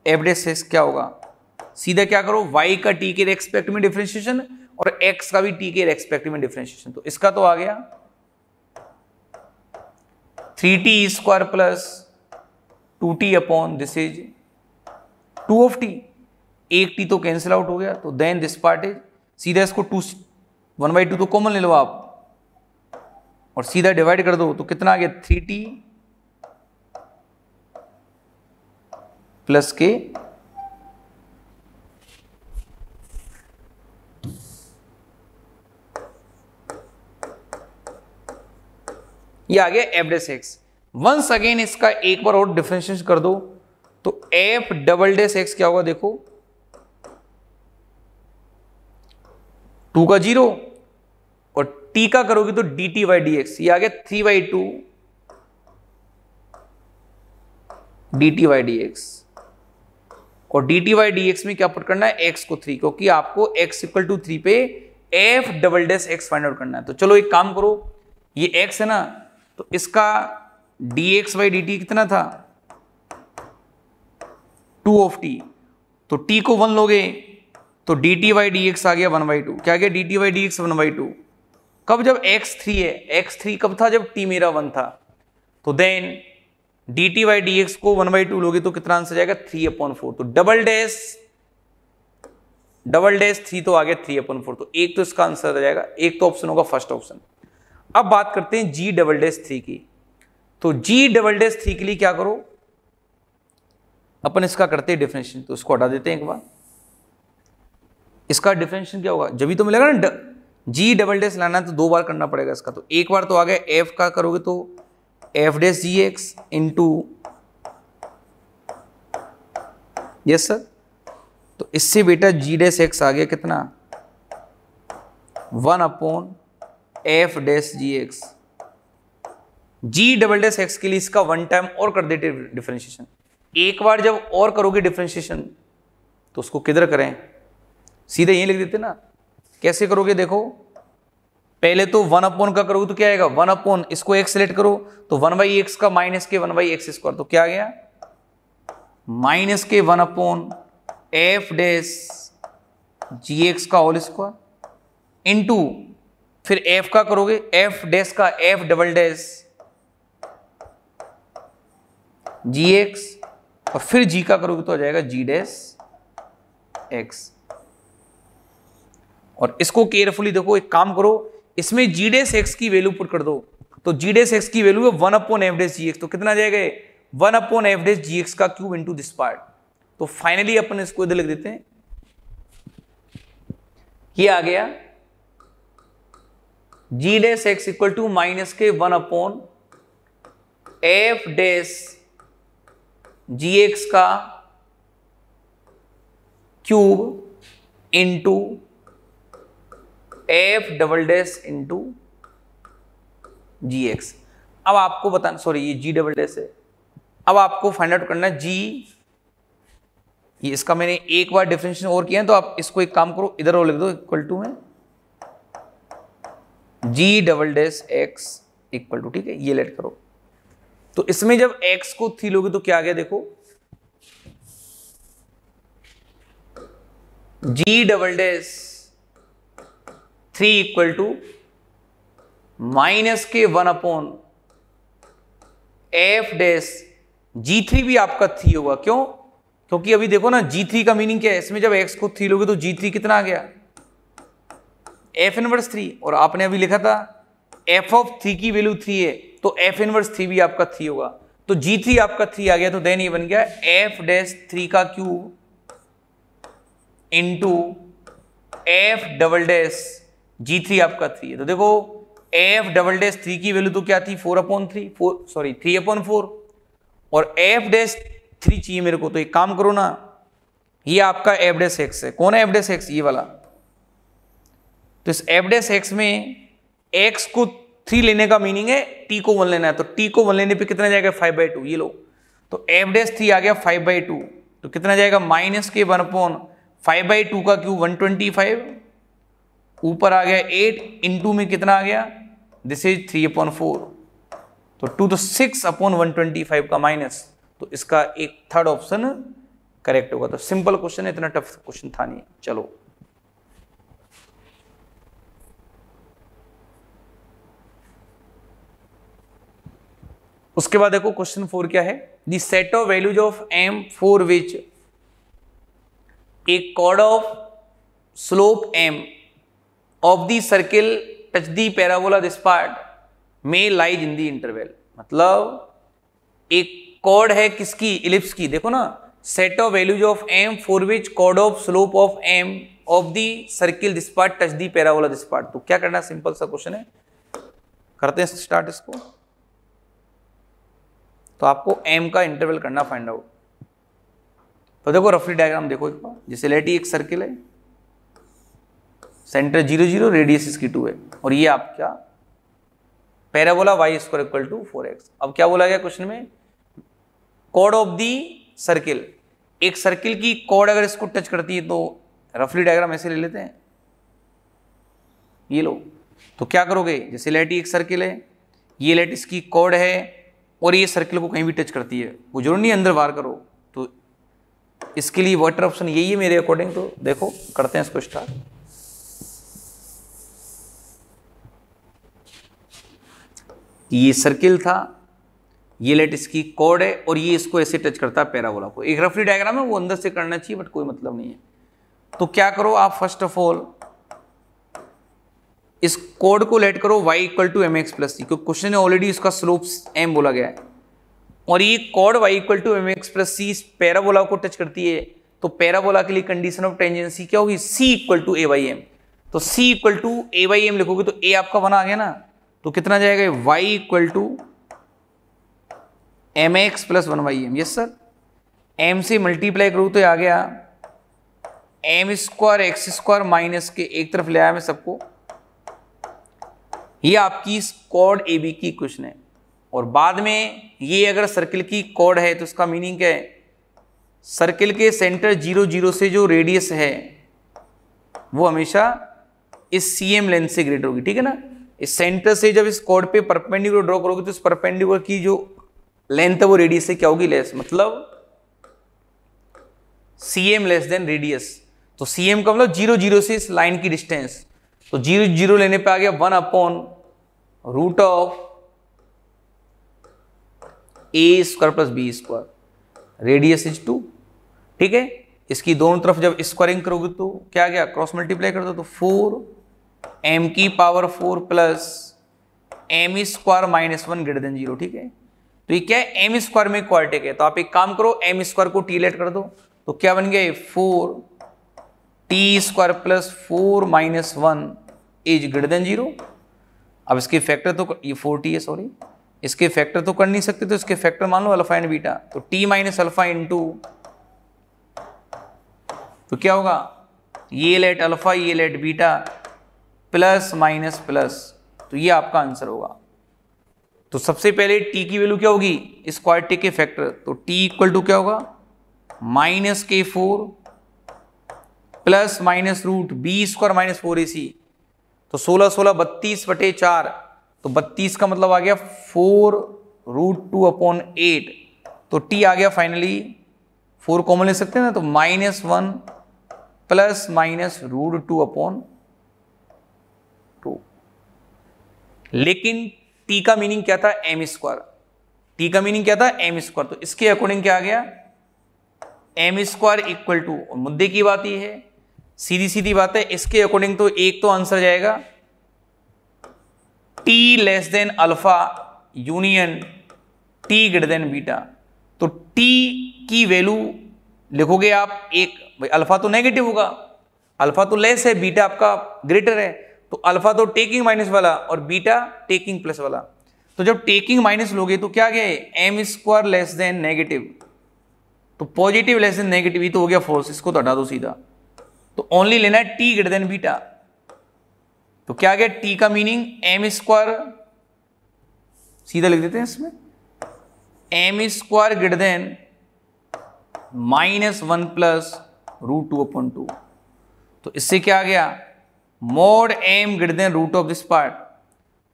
एवरेज एक्स क्या होगा सीधा क्या करो वाई का t के रेस्पेक्ट में डिफ्रेंशिएशन और एक्स का भी टी के रेस्पेक्ट में डिफ्रेंशिएशन तो इसका तो आ गया three T square plus two T upon this is two of T एक टी तो कैंसिल आउट हो गया तो देन दिस पार्ट इज सीधा इसको टू वन बाई टू तो कॉमन ले लो आप और सीधा डिवाइड कर दो तो कितना आ गया थ्री टी प्लस के ये आ गया डे एक्स वंस अगेन इसका एक बार और डिफ्रेंशिएशन कर दो तो एफ डबल डे एक्स क्या होगा देखो टू का जीरो और टी का करोगे तो D T Y D X ये आ गया three by two D T Y D x और D T Y D X में क्या पुट करना है एक्स को थ्री क्योंकि आपको एक्स इक्वल टू थ्री पे F double dash X find out करना है तो चलो एक काम करो ये एक्स है ना तो इसका D X by D T कितना था टू ऑफ टी तो टी को वन लोगे तो D T Y D X आ गया वन बाई टू क्या गया D T Y D X one by two कब जब एक्स थ्री है एक्स थ्री कब था जब टी मेरा वन था तो then D T Y D x को वन बाई टू लोगे तो कितना आंसर जाएगा थ्री अपॉन फोर तो double dash double dash three तो आ गया थ्री अपॉन फोर तो एक तो इसका आंसर आ जाएगा एक तो ऑप्शन होगा फर्स्ट ऑप्शन अब बात करते हैं जी डबल डे थ्री की तो जी डबल डे थ्री के लिए क्या करो अपन इसका करते हैं डिफिनेशन तो उसको हटा देते हैं एक बार इसका डिफिनेशन क्या होगा जब भी तो मिलेगा ना जी डबल डे लाना है तो दो बार करना पड़ेगा इसका तो एक बार तो आ गया एफ का करोगे तो F dash G X into yes sir तो इससे बेटा जी डेस एक्स आ गया कितना one upon F dash G X G double dash X के लिए इसका वन टाइम और कर देते डिफ्रेंशिएशन एक बार जब और करोगे डिफ्रेंशिएशन तो उसको किधर करें सीधे यहीं लिख देते ना कैसे करोगे देखो पहले तो वन अपॉन का करोगे तो क्या आएगा वन अपॉन इसको एक्स सेलेक्ट करो तो वन बाई एक्स का माइनस के वन बाई एक्स स्क्वायर तो क्या आ गया माइनस के one upon F dash G X का होल स्क्वायर इंटू फिर एफ का करोगे एफ डेस का F double dash G X और फिर जी का करोगे तो आ जाएगा जी डेस एक्स और इसको केयरफुली देखो एक काम करो इसमें जी डेस एक्स की वैल्यू पुट कर दो तो जी डेस एक्स की वैल्यू है one upon F dash G x तो कितना जाएगा one upon F dash G X का क्यूब इंटू दिस पार्ट तो फाइनली अपन इसको इधर लिख देते हैं ये आ गया G dash X equal to minus के one upon F dash G X का cube into F double dash into g X अब आपको बताना सॉरी ये जी डबल डेस है अब आपको फाइंड आउट करना जी ये इसका मैंने एक बार डिफरेंशिएशन और किया है तो आप इसको एक काम करो इधर और लिख दो इक्वल टू में G double dash X equal to ठीक है ये लेट करो तो इसमें जब एक्स को थी लोगे तो क्या आ गया देखो G double dash three equal to minus के one upon F dash G three भी आपका थ्री होगा क्यों क्योंकि अभी देखो ना जी थ्री का मीनिंग क्या है इसमें जब एक्स को थ्री लोगे तो जी थ्री कितना आ गया एफ इनवर्स थ्री और आपने अभी लिखा था एफ ऑफ थ्री की वैल्यू थ्री है तो एफ इनवर्स थ्री भी आपका थ्री होगा तो जी थ्री आपका थ्री आ गया तो देन ये बन गया एफ डैश थ्री का cube into F double dash G three आपका थ्री है तो देखो एफ डबल डैश थ्री की वैल्यू तो क्या थी four upon three four sorry three upon four और एफ डैश थ्री चाहिए मेरे को तो एक काम करो ना ये आपका एफ डैश एक्स है कौन है एफ डैश एक्स ये वाला तो इस एवडेस एक्स में एक्स को थ्री लेने का मीनिंग है टी को वन लेना है तो टी को वन लेने पे कितना जाएगा फाइव बाई टू ये लो तो एवडेस थ्री आ गया फाइव बाई टू तो कितना जाएगा माइनस के one upon five by two का क्यू वन ट्वेंटी फाइव ऊपर आ गया एट टू में कितना आ गया this is three upon four तो टू तो six upon one twenty five का माइनस तो इसका एक थर्ड ऑप्शन करेक्ट होगा तो सिंपल क्वेश्चन है इतना टफ क्वेश्चन था नहीं चलो उसके बाद देखो क्वेश्चन फोर क्या है the set of values of M for which a chord of slope M of the circle touch the parabola this part may lies in the interval मतलब एक कॉर्ड है किसकी इलिप्स की देखो ना set of values of M for which chord of slope of M of the circle this part touch the parabola this part तो क्या करना सिंपल सा क्वेश्चन है करते हैं स्टार्ट इसको तो आपको एम का इंटरवल करना फाइंड आउट तो देखो रफली डायग्राम देखो एक बार जैसे लेटी e एक सर्किल है सेंटर जीरो जीरो रेडियस इसकी टू है और ये आपका parabola Y square equal to four X अब क्या बोला गया क्वेश्चन में कॉर्ड ऑफ दी सर्किल एक सर्किल की कॉर्ड अगर इसको टच करती है तो रफली डायग्राम ऐसे ले लेते हैं ये लो तो क्या करोगे जैसे लेटी e एक सर्किल है ये लेट इसकी कॉर्ड है और ये सर्किल को कहीं भी टच करती है वो जरूर नहीं अंदर वार करो तो इसके लिए वाटर ऑप्शन यही है मेरे अकॉर्डिंग तो देखो करते हैं इसको स्टार्ट ये सर्किल था ये लेट इसकी कॉर्ड है और ये इसको ऐसे टच करता है पैराबोला को एक रफली डायग्राम है वो अंदर से करना चाहिए बट कोई मतलब नहीं है तो क्या करो आप फर्स्ट ऑफ ऑल इस कोड को लेट करो y equal to M X plus C क्योंकि क्वेश्चन ने ऑलरेडी इसका स्लोप m बोला गया है और ये कोड y equal to M X plus C इस पैराबोला को टच करती है तो पैराबोला के लिए कंडीशन ऑफ टेंजेंसी क्या होगी c equal to A Y M तो c equal to A Y M लिखोगे तो a आपका बना आ गया ना तो कितना जाएगा y equal to M X plus one Y M yes sir M से मल्टीप्लाई करूँ तो आ गया M square X square minus के एक तरफ ले आया मैं सबको ये आपकी कॉर्ड ए बी की क्वेश्चन है और बाद में ये अगर सर्किल की कॉर्ड है तो उसका मीनिंग क्या है सर्किल के सेंटर जीरो जीरो से जो रेडियस है वो हमेशा इस सी एम लेंथ से ग्रेटर होगी ठीक है ना इस सेंटर से जब इस कॉर्ड पे परपेंडिकुलर ड्रॉ करोगे तो इस परपेंडिकुलर की जो लेंथ है वो रेडियस से क्या होगी लेस मतलब C M less than radius तो सी एम का मतलब जीरो जीरो से इस लाइन की डिस्टेंस तो जीरो जीरो लेने पे आ गया one upon root of A square plus B square radius is two ठीक है इसकी दोनों तरफ जब स्क्वायरिंग करोगे तो क्या आ गया क्रॉस मल्टीप्लाई कर दो तो फोर एम की power four plus M square minus one greater than zero ठीक है तो ये क्या है एम स्क्वायर में क्वार्टिक है तो आप एक काम करो एम स्क्वायर को टी लेट कर दो तो क्या बन गया four T square plus four minus one is greater than zero अब इसके फैक्टर तो ये फोर टी है सॉरी इसके फैक्टर तो कर नहीं सकते तो इसके फैक्टर मान लो अल्फा एंड बीटा तो टी माइनस अल्फा टू तो क्या होगा ये लेट अल्फा ये let beta plus minus plus तो ये आपका आंसर होगा तो सबसे पहले टी की वैल्यू क्या होगी स्क्वायर टी के फैक्टर तो टी इक्वल टू क्या होगा माइनस के four plus minus root B square minus four A C तो सोलह सोलह बत्तीस बटे चार तो बत्तीस का मतलब आ गया four root two upon eight तो टी आ गया फाइनली फोर कॉमन ले सकते हैं ना तो minus one plus minus root two upon two लेकिन टी का मीनिंग क्या था एम स्क्वायर टी का मीनिंग क्या था एम स्क्वायर तो इसके अकॉर्डिंग क्या आ गया एम स्क्वायर इक्वल टू और मुद्दे की बात यह है सीधी सीधी बात है इसके अकॉर्डिंग तो एक तो आंसर जाएगा T less than alpha union T greater than beta तो टी की वैल्यू लिखोगे आप एक भाई अल्फा तो नेगेटिव होगा अल्फा तो लेस है बीटा आपका ग्रेटर है तो अल्फा तो टेकिंग माइनस वाला और बीटा टेकिंग प्लस वाला तो जब टेकिंग माइनस लोगे तो क्या गया M square less than negative तो पॉजिटिव लेस देन नेगेटिव ही तो हो गया फोर्स इसको तो हटा दो सीधा तो ओनली लेना है टी ग्रेटर देन बीटा तो क्या गया टी का मीनिंग एम स्क्वायर सीधा लिख देते हैं इसमें M square greater than minus one plus root two upon two तो इससे क्या आ गया mod M greater than root of this part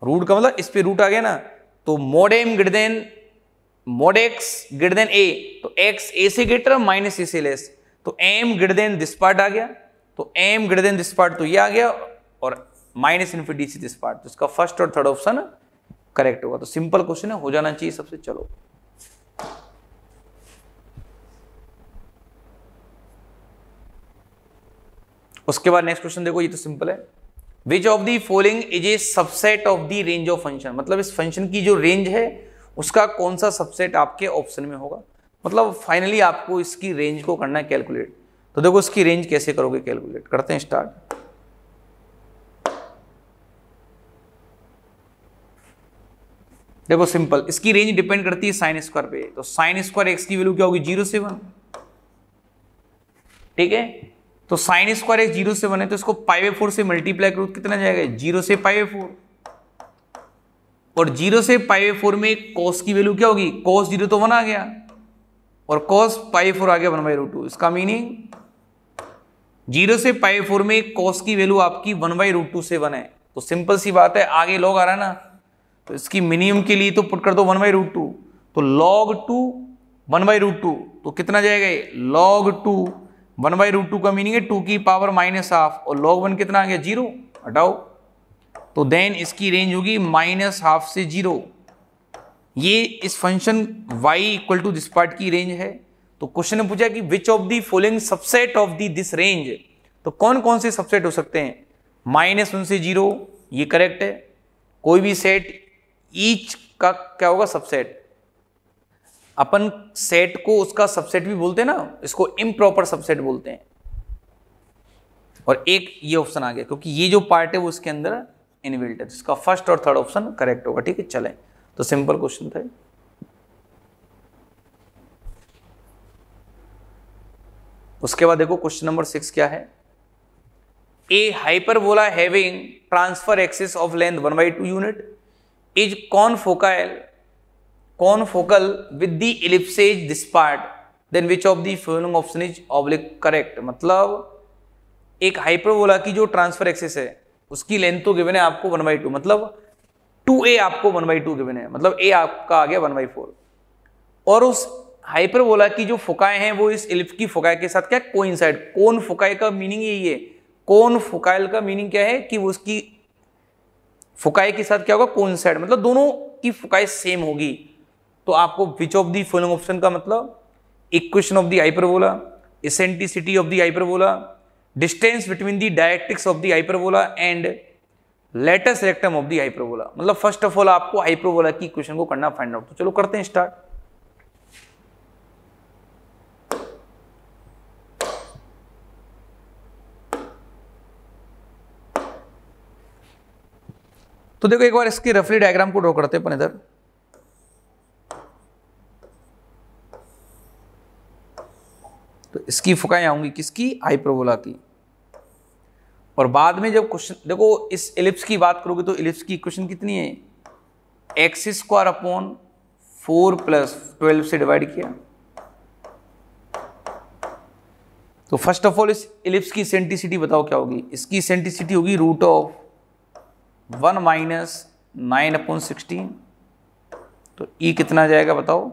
root का मतलब इस पे रूट आ गया ना तो mod M greater than mod X greater than A तो एक्स ए से ग्रेटर माइनस ए से लेस तो M greater than this part आ गया तो M greater than this part तो ये आ गया और माइनस इन्फिनिटी से दिस पार्ट तो इसका फर्स्ट और थर्ड ऑप्शन करेक्ट होगा तो सिंपल क्वेश्चन है हो जाना चाहिए सबसे चलो उसके बाद नेक्स्ट क्वेश्चन देखो ये तो सिंपल है which of the following is a subset of the range of function मतलब इस फंक्शन की जो रेंज है उसका कौन सा सबसेट आपके ऑप्शन में होगा मतलब फाइनली आपको इसकी रेंज को करना है कैलकुलेट तो देखो उसकी रेंज कैसे करोगे कैलकुलेट करते हैं स्टार्ट देखो सिंपल इसकी रेंज डिपेंड करती है साइन स्क्वायर पे तो साइन स्क्वायर एक्स की वैल्यू क्या होगी जीरो से वन ठीक है तो साइन स्क्वायर एक्स जीरो से वन है तो इसको पाइवे फोर से मल्टीप्लाई करो कितना जाएगा जीरो से पाइवे फोर और जीरो से पाइवे फोर में कॉस की वैल्यू क्या होगी कॉस जीरो तो वन आ गया और कॉस पाइवे फोर आ गया वन बाई रूट टू इसका मीनिंग जीरो से पाई फोर में कॉस की वैल्यू आपकी वन बाई रूट टू से वन है तो सिंपल सी बात है आगे लॉग आ रहा है ना तो इसकी मिनिमम के लिए तो पुट कर दो वन बाई रूट टू तो log two one by root two तो कितना जाएगा ये log two one by root two का मीनिंग है टू की पावर माइनस हाफ और लॉग वन कितना आ गया जीरो हटाओ तो देन इसकी रेंज होगी माइनस हाफ से जीरो ये इस function Y equal to this part की रेंज है तो क्वेश्चन ने पूछा कि which of the following subset of the this range तो कौन कौन से सबसेट हो सकते हैं माइनस वन से जीरो ये करेक्ट है कोई भी सेट ईच का क्या होगा सबसेट अपन सेट को उसका सबसेट भी बोलते हैं ना इसको इम्प्रॉपर सबसेट बोलते हैं और एक ये ऑप्शन आ गया क्योंकि ये जो पार्ट है वो इसके अंदर इनबिल्ट है इसका फर्स्ट और थर्ड ऑप्शन करेक्ट होगा ठीक है चले तो सिंपल क्वेश्चन था उसके बाद देखो क्वेश्चन नंबर सिक्स क्या है a hyperbola having transverse axis of length one by two unit is confocal confocal with the ellipses this part then which of the following option is oblique correct मतलब एक हाइपरबोला की जो ट्रांसफर एक्सिस है उसकी लेंथ तो गिवन है आपको वन बाई टू मतलब टू ए आपको वन बाई टू गिवन है मतलब ए आपका आ गया वन बाई फोर और उस हाइपरबोला की जो फुकाएं हैं वो इस इलिप्स की फुकाय के साथ क्या कोइंसाइड कौन फुकाई का मीनिंग यही है कौन फुकाइल का मीनिंग क्या है कि वो उसकी फुकाई के साथ क्या होगा कोइंसाइड मतलब दोनों की फुकाई सेम होगी तो आपको which of the following option का मतलब equation of the hyperbola eccentricity of the hyperbola distance between the directrix of the hyperbola and latus rectum of the hyperbola मतलब फर्स्ट ऑफ ऑल आपको हाइपरबोला की इक्वेशन को करना फाइंड आउट तो चलो करते हैं स्टार्ट तो देखो एक बार इसकी रफली डायग्राम को ड्रॉ करते अपन इधर तो इसकी फुकाएं आऊंगी किसकी आई प्रोबोला की और बाद में जब क्वेश्चन देखो इस इलिप्स की बात करोगे तो इलिप्स की इक्वेशन कितनी है x square upon four plus twelve से डिवाइड किया तो फर्स्ट ऑफ ऑल इस इलिप्स की सेंटिसिटी बताओ क्या होगी इसकी सेंटिसिटी होगी root of one minus nine upon sixteen तो ई e कितना जाएगा बताओ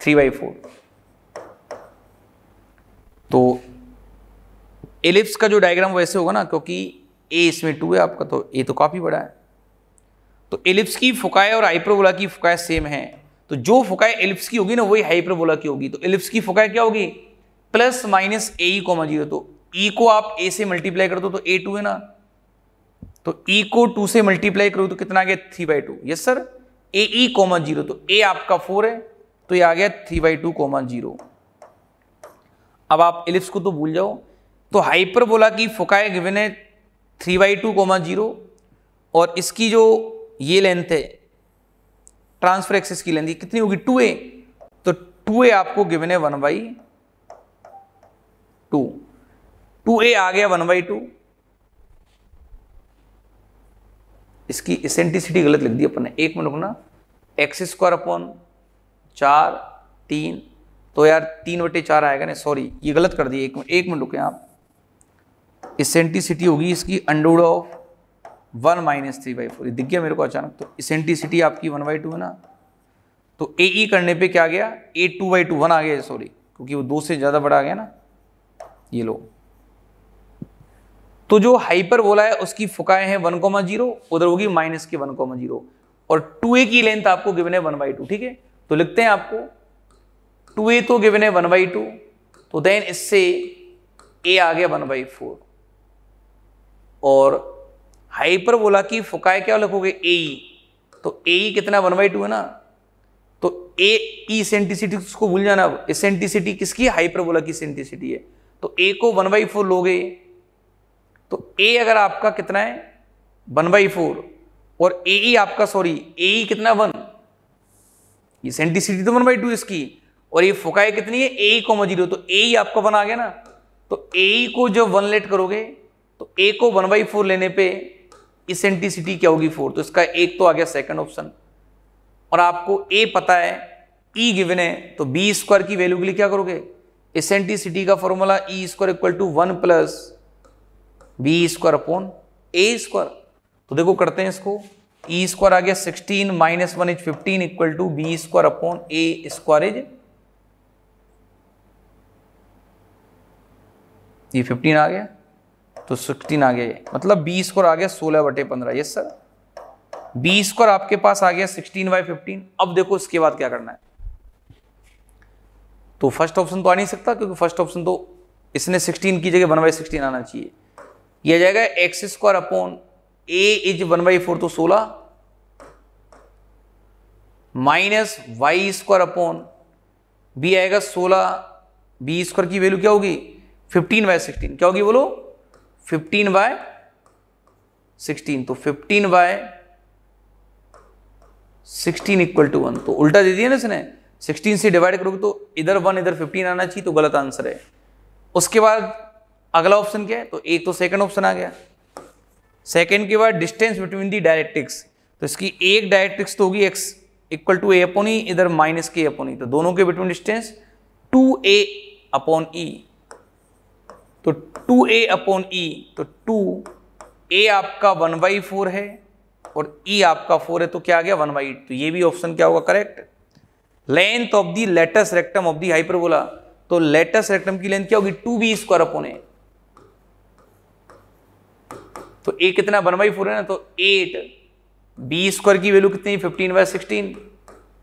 थ्री बाई फोर तो एलिप्स का जो डायग्राम वैसे होगा ना क्योंकि ए इसमें टू है आपका तो ए तो काफ़ी बड़ा है तो एलिप्स की फुकाए और हाइप्रोबोला की फुकाए सेम है तो जो फुकाए एलिप्स की होगी ना वही हाइप्रोबोला की होगी तो एलिप्स की फुकाए क्या होगी plus minus a e comma zero तो ई e को आप ए से मल्टीप्लाई कर दो तो ए टू है ना तो ई e को टू से मल्टीप्लाई करो तो कितना आ गया three by two yes sir a e comma zero तो a आपका फोर है तो ये आ गया three by two comma zero अब आप एलिप्स को तो भूल जाओ तो हाइपर बोला कि फोकाए गिवन है three by two comma zero और इसकी जो ये लेंथ है ट्रांसफर एक्सेस की लेंथ कितनी होगी टू ए तो टू ए आपको गिवन है one by two two a आ गया वन बाई टू इसकी इसेंटिसिटी गलत लिख दी अपन ने एक मिनट रुकना एक्स स्क्वायर अपॉन चार तीन तो यार तीन बटे चार आएगा ना सॉरी ये गलत कर दिए एक मिनट एक मिनट रुके आप इसेंटिसिटी होगी इसकी under root of one minus three by four दिख गया मेरे को अचानक तो इसेंटिसिटी आपकी वन बाई टू है ना तो ए ई e करने पे क्या आ गया a two by two one आ गया सॉरी क्योंकि वो दो से ज़्यादा बड़ा आ गया ना ये लो तो जो हाइपर बोला है उसकी फुकाए हैं वन कोमा जीरो उधर होगी माइनस की वन कोमा जीरो और टू ए की लेंथ आपको गिवन है वन बाई टू ठीक है तो लिखते हैं आपको टू ए तो गिवन है वन बाई टू तो देन इससे ए आ गया वन बाई फोर और हाइपर बोला कि फुकाए क्या लिखोगे ए e। तो ए e कितना वन बाई टू है ना तो ए ई सेंटिसिटी उसको भूल जाना अब सेंटिसिटी किसकी हाइपर बोला की सेंटिसिटी है तो ए को वन बाई फोर लोगे तो ए अगर आपका कितना है वन बाई फोर और ए ई e आपका सॉरी ए ई कितना वन ये सेंटिसिटी तो वन बाई टू इसकी और ये फुकाई कितनी है ए ई कोमा जीरो तो ए ई e आपका वन आ गया ना तो ए ई e को जब वन लेट करोगे तो ए को वन बाई फोर लेने पे इस एंटीसिटी क्या होगी फोर तो इसका एक तो आ गया सेकंड ऑप्शन और आपको ए पता है ई e गिवन है तो बी स्क्वायर की वैल्यू के लिए क्या करोगे एसेंटिसिटी का formula e square equal to one plus B square upon A square तो देखो करते हैं इसको ई e स्क्वायर आ गया sixteen minus one is fifteen equal to B square upon A square is ये फिफ्टीन आ गया तो सिक्सटीन आ गया मतलब बी स्क्वायर आ गया सोलह बटे पंद्रह यस सर बी स्क्वायर आपके पास आ गया सिक्सटीन बाई फिफ्टीन अब देखो इसके बाद क्या करना है तो फर्स्ट ऑप्शन तो आ नहीं सकता क्योंकि फर्स्ट ऑप्शन तो इसने सिक्सटीन की जगह वन बाई सिक्सटीन आना चाहिए यह आ जाएगा x square upon a is one by four तो सोलह minus Y square upon b आएगा सोलह बी स्क्वायर की वैल्यू क्या होगी फिफ्टीन बाय सिक्सटीन क्या होगी बोलो फिफ्टीन बाय सिक्सटीन तो fifteen by sixteen equal to one तो उल्टा दे दिया ना इसने सिक्सटीन से डिवाइड करोगे तो इधर वन इधर फिफ्टीन आना चाहिए तो गलत आंसर है उसके बाद अगला ऑप्शन क्या है तो एक तो सेकंड ऑप्शन आ गया सेकंड के बाद डिस्टेंस बिटवीन दी डायरेक्ट्रिक्स तो इसकी एक डायरेक्ट्रिक्स तो होगी x equal to a upon e इधर माइनस के अपोन ई तो दोनों के between distance two a upon e तो टू ए अपॉन ई तो टू ए आपका वन बाई फोर है और ई e आपका फोर है तो क्या आ गया वन बाई तो ये भी ऑप्शन क्या होगा correct length of the latus rectum of the hyperbola तो लेटेस्ट रेक्टम की लेंथ क्या होगी two B square upon a तो ए कितना वन बाई फोर है ना तो एट बी स्क्वायर की वैल्यू कितनी फिफ्टीन बाई सिक्सटीन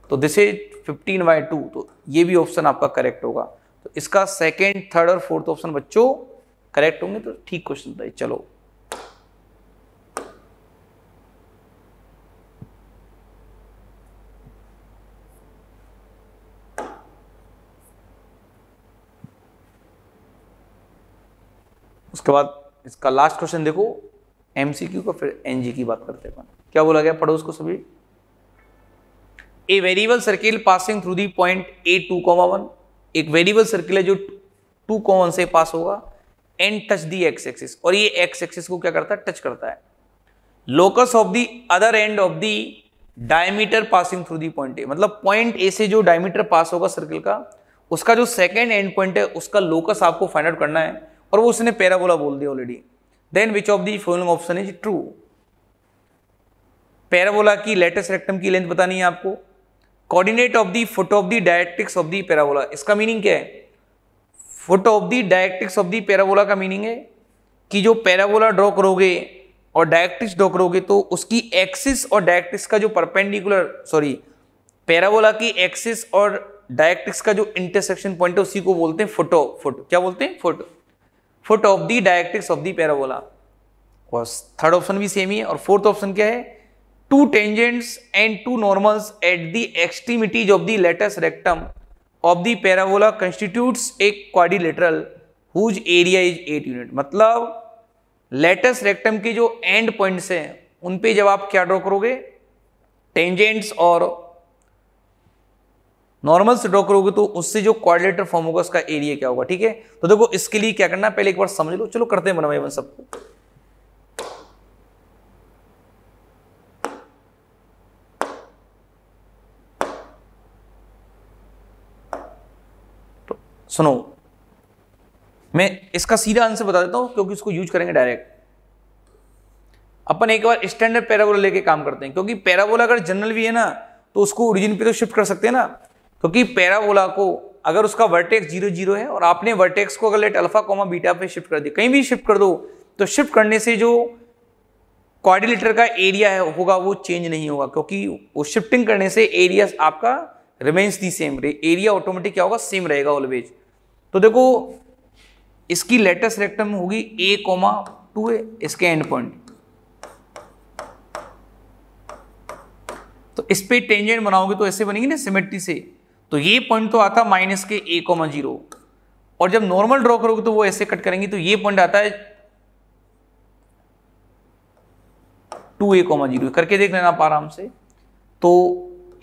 तो this is fifteen by two तो ये भी ऑप्शन आपका करेक्ट होगा तो इसका सेकेंड थर्ड और फोर्थ ऑप्शन बच्चों करेक्ट होंगे तो ठीक क्वेश्चन था चलो उसके बाद इसका लास्ट क्वेश्चन देखो एम सी क्यू का फिर एन जी की बात करते हैं क्या बोला गया पढ़ो उसको सभी a variable circle passing through the point a two comma one एक वेरिएबल सर्किल है जो टू कॉमन से पास होगा and touch the x axis और ये एक्स एक्सिस को क्या करता है टच करता है locus of the other end of the diameter passing through the point a मतलब पॉइंट ए से जो डायमीटर पास होगा सर्किल का उसका जो सेकेंड एंड पॉइंट है उसका लोकस आपको फाइंड आउट करना है और वो उसने पैराबोला बोल दिया already then which of the following option is true parabola की लेटेस्ट रेक्टम की लेंथ बतानी है आपको coordinate of the foot of the directrix of the parabola इसका मीनिंग क्या है foot of the directrix of the parabola का मीनिंग है कि जो पैराबोला ड्रॉ करोगे और डायरेक्टिक्स ड्रॉ करोगे तो उसकी एक्सिस और डायरेक्टिक्स का जो परपेंडिकुलर सॉरी पैराबोला की एक्सिस और डायरेक्टिक्स का जो इंटरसेक्शन पॉइंट है उसी को बोलते हैं फुटो फुट क्या बोलते हैं foot foot of the directrix of the parabola third option भी सेम ही है और फोर्थ ऑप्शन क्या है two tangents and two normals at the extremities of the latus rectum of the parabola constitutes एक quadrilateral whose area is eight unit मतलब लेटेस्ट रेक्टम के जो एंड पॉइंट्स हैं उन पे जब आप क्या ड्रॉ करोगे टेंजेंट्स और नॉर्मल से ड्रॉ करोगे तो उससे जो क्वारिलेटर फॉर्म होगा उसका एरिया क्या होगा ठीक है तो देखो इसके लिए क्या करना पहले एक बार समझ लो चलो करते हैं बनवाई बन सबको तो सुनो मैं इसका सीधा आंसर बता देता हूं क्योंकि इसको यूज करेंगे डायरेक्ट अपन एक बार स्टैंडर्ड पैराबोला लेके काम करते हैं क्योंकि पैराबोला अगर जनरल भी है ना तो उसको ओरिजिन पे तो शिफ्ट कर सकते हैं ना क्योंकि पैराबोला को अगर उसका वर्टेक्स जीरो जीरो है और आपने वर्टेक्स को अगर लेट अल्फा कोमा बीटा पे शिफ्ट कर दिया कहीं भी शिफ्ट कर दो तो शिफ्ट करने से जो क्वारिलेटर का एरिया है होगा वो चेंज नहीं होगा क्योंकि वो शिफ्टिंग करने से एरिया आपका remains the same area automatic क्या होगा सेम रहेगा ऑलवेज तो देखो इसकी लेटेस्ट रेक्टम होगी ए कोमा टू ए इसके एंड पॉइंट तो इस पर टेंजेंट बनाओगे तो ऐसे बनेगी ना सिमेट्री से तो ये पॉइंट तो आता माइनस के ए कोमा जीरो और जब नॉर्मल ड्रॉ करोगे तो वो ऐसे कट करेंगे तो ये पॉइंट आता है टू ए कोमा जीरो करके देख लेना आप आराम से तो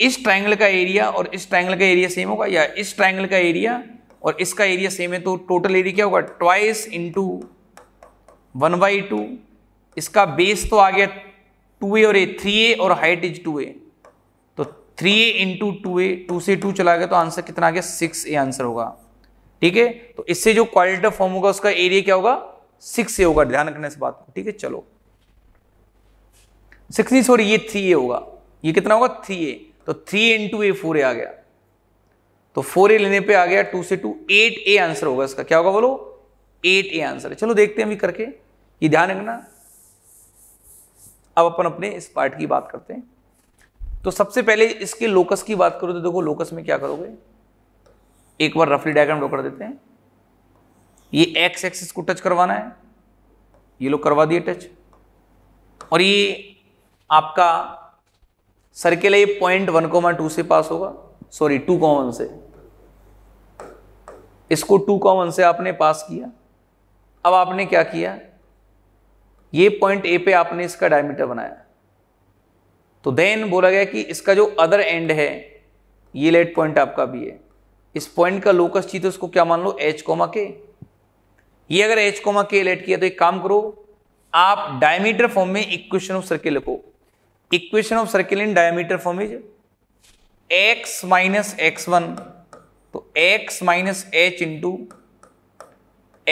इस ट्रायंगल का एरिया और इस ट्रायंगल का एरिया सेम होगा या इस ट्रायंगल का एरिया और इसका एरिया सेम है तो टोटल एरिया क्या होगा twice into one by two इसका बेस तो आ गया टू ए और ए थ्री ए और height is two a three a into two a two से टू चला गया तो आंसर कितना आ गया सिक्स ए आंसर होगा ठीक है तो इससे जो क्वालिटी फॉर्म होगा उसका एरिया क्या होगा सिक्स ए होगा ध्यान रखने से बात को ठीक है चलो सिक्स नहीं सॉरी ये थ्री ए होगा ये कितना होगा थ्री ए तो three into a four a आ गया तो फोर ए लेने पे आ गया टू से टू एट ए आंसर होगा इसका क्या होगा बोलो एट ए आंसर है चलो देखते हैं अभी करके ये ध्यान रखना अब अपन अपने इस पार्ट की बात करते हैं तो सबसे पहले इसके लोकस की बात करो तो देखो लोकस में क्या करोगे एक बार रफली डायग्राम ड्रॉ कर देते हैं ये एक्स एक्सिस को टच करवाना है ये लोग करवा दिए टच और ये आपका सर्किल है ये पॉइंट वन कोमा टू से पास होगा सॉरी टू कॉमन से इसको टू कॉमन से आपने पास किया अब आपने क्या किया ये पॉइंट ए पे आपने इसका डायमीटर बनाया तो देन बोला गया कि इसका जो अदर एंड है ये लेट पॉइंट आपका भी है इस पॉइंट का लोकस चीज उसको क्या मान लो एच कोमा के ये अगर एच कोमा के लेट किया तो एक काम करो आप डायमीटर फॉर्म में इक्वेशन ऑफ सर्किल लिखो equation of circle in diameter form is x minus x one तो x minus h into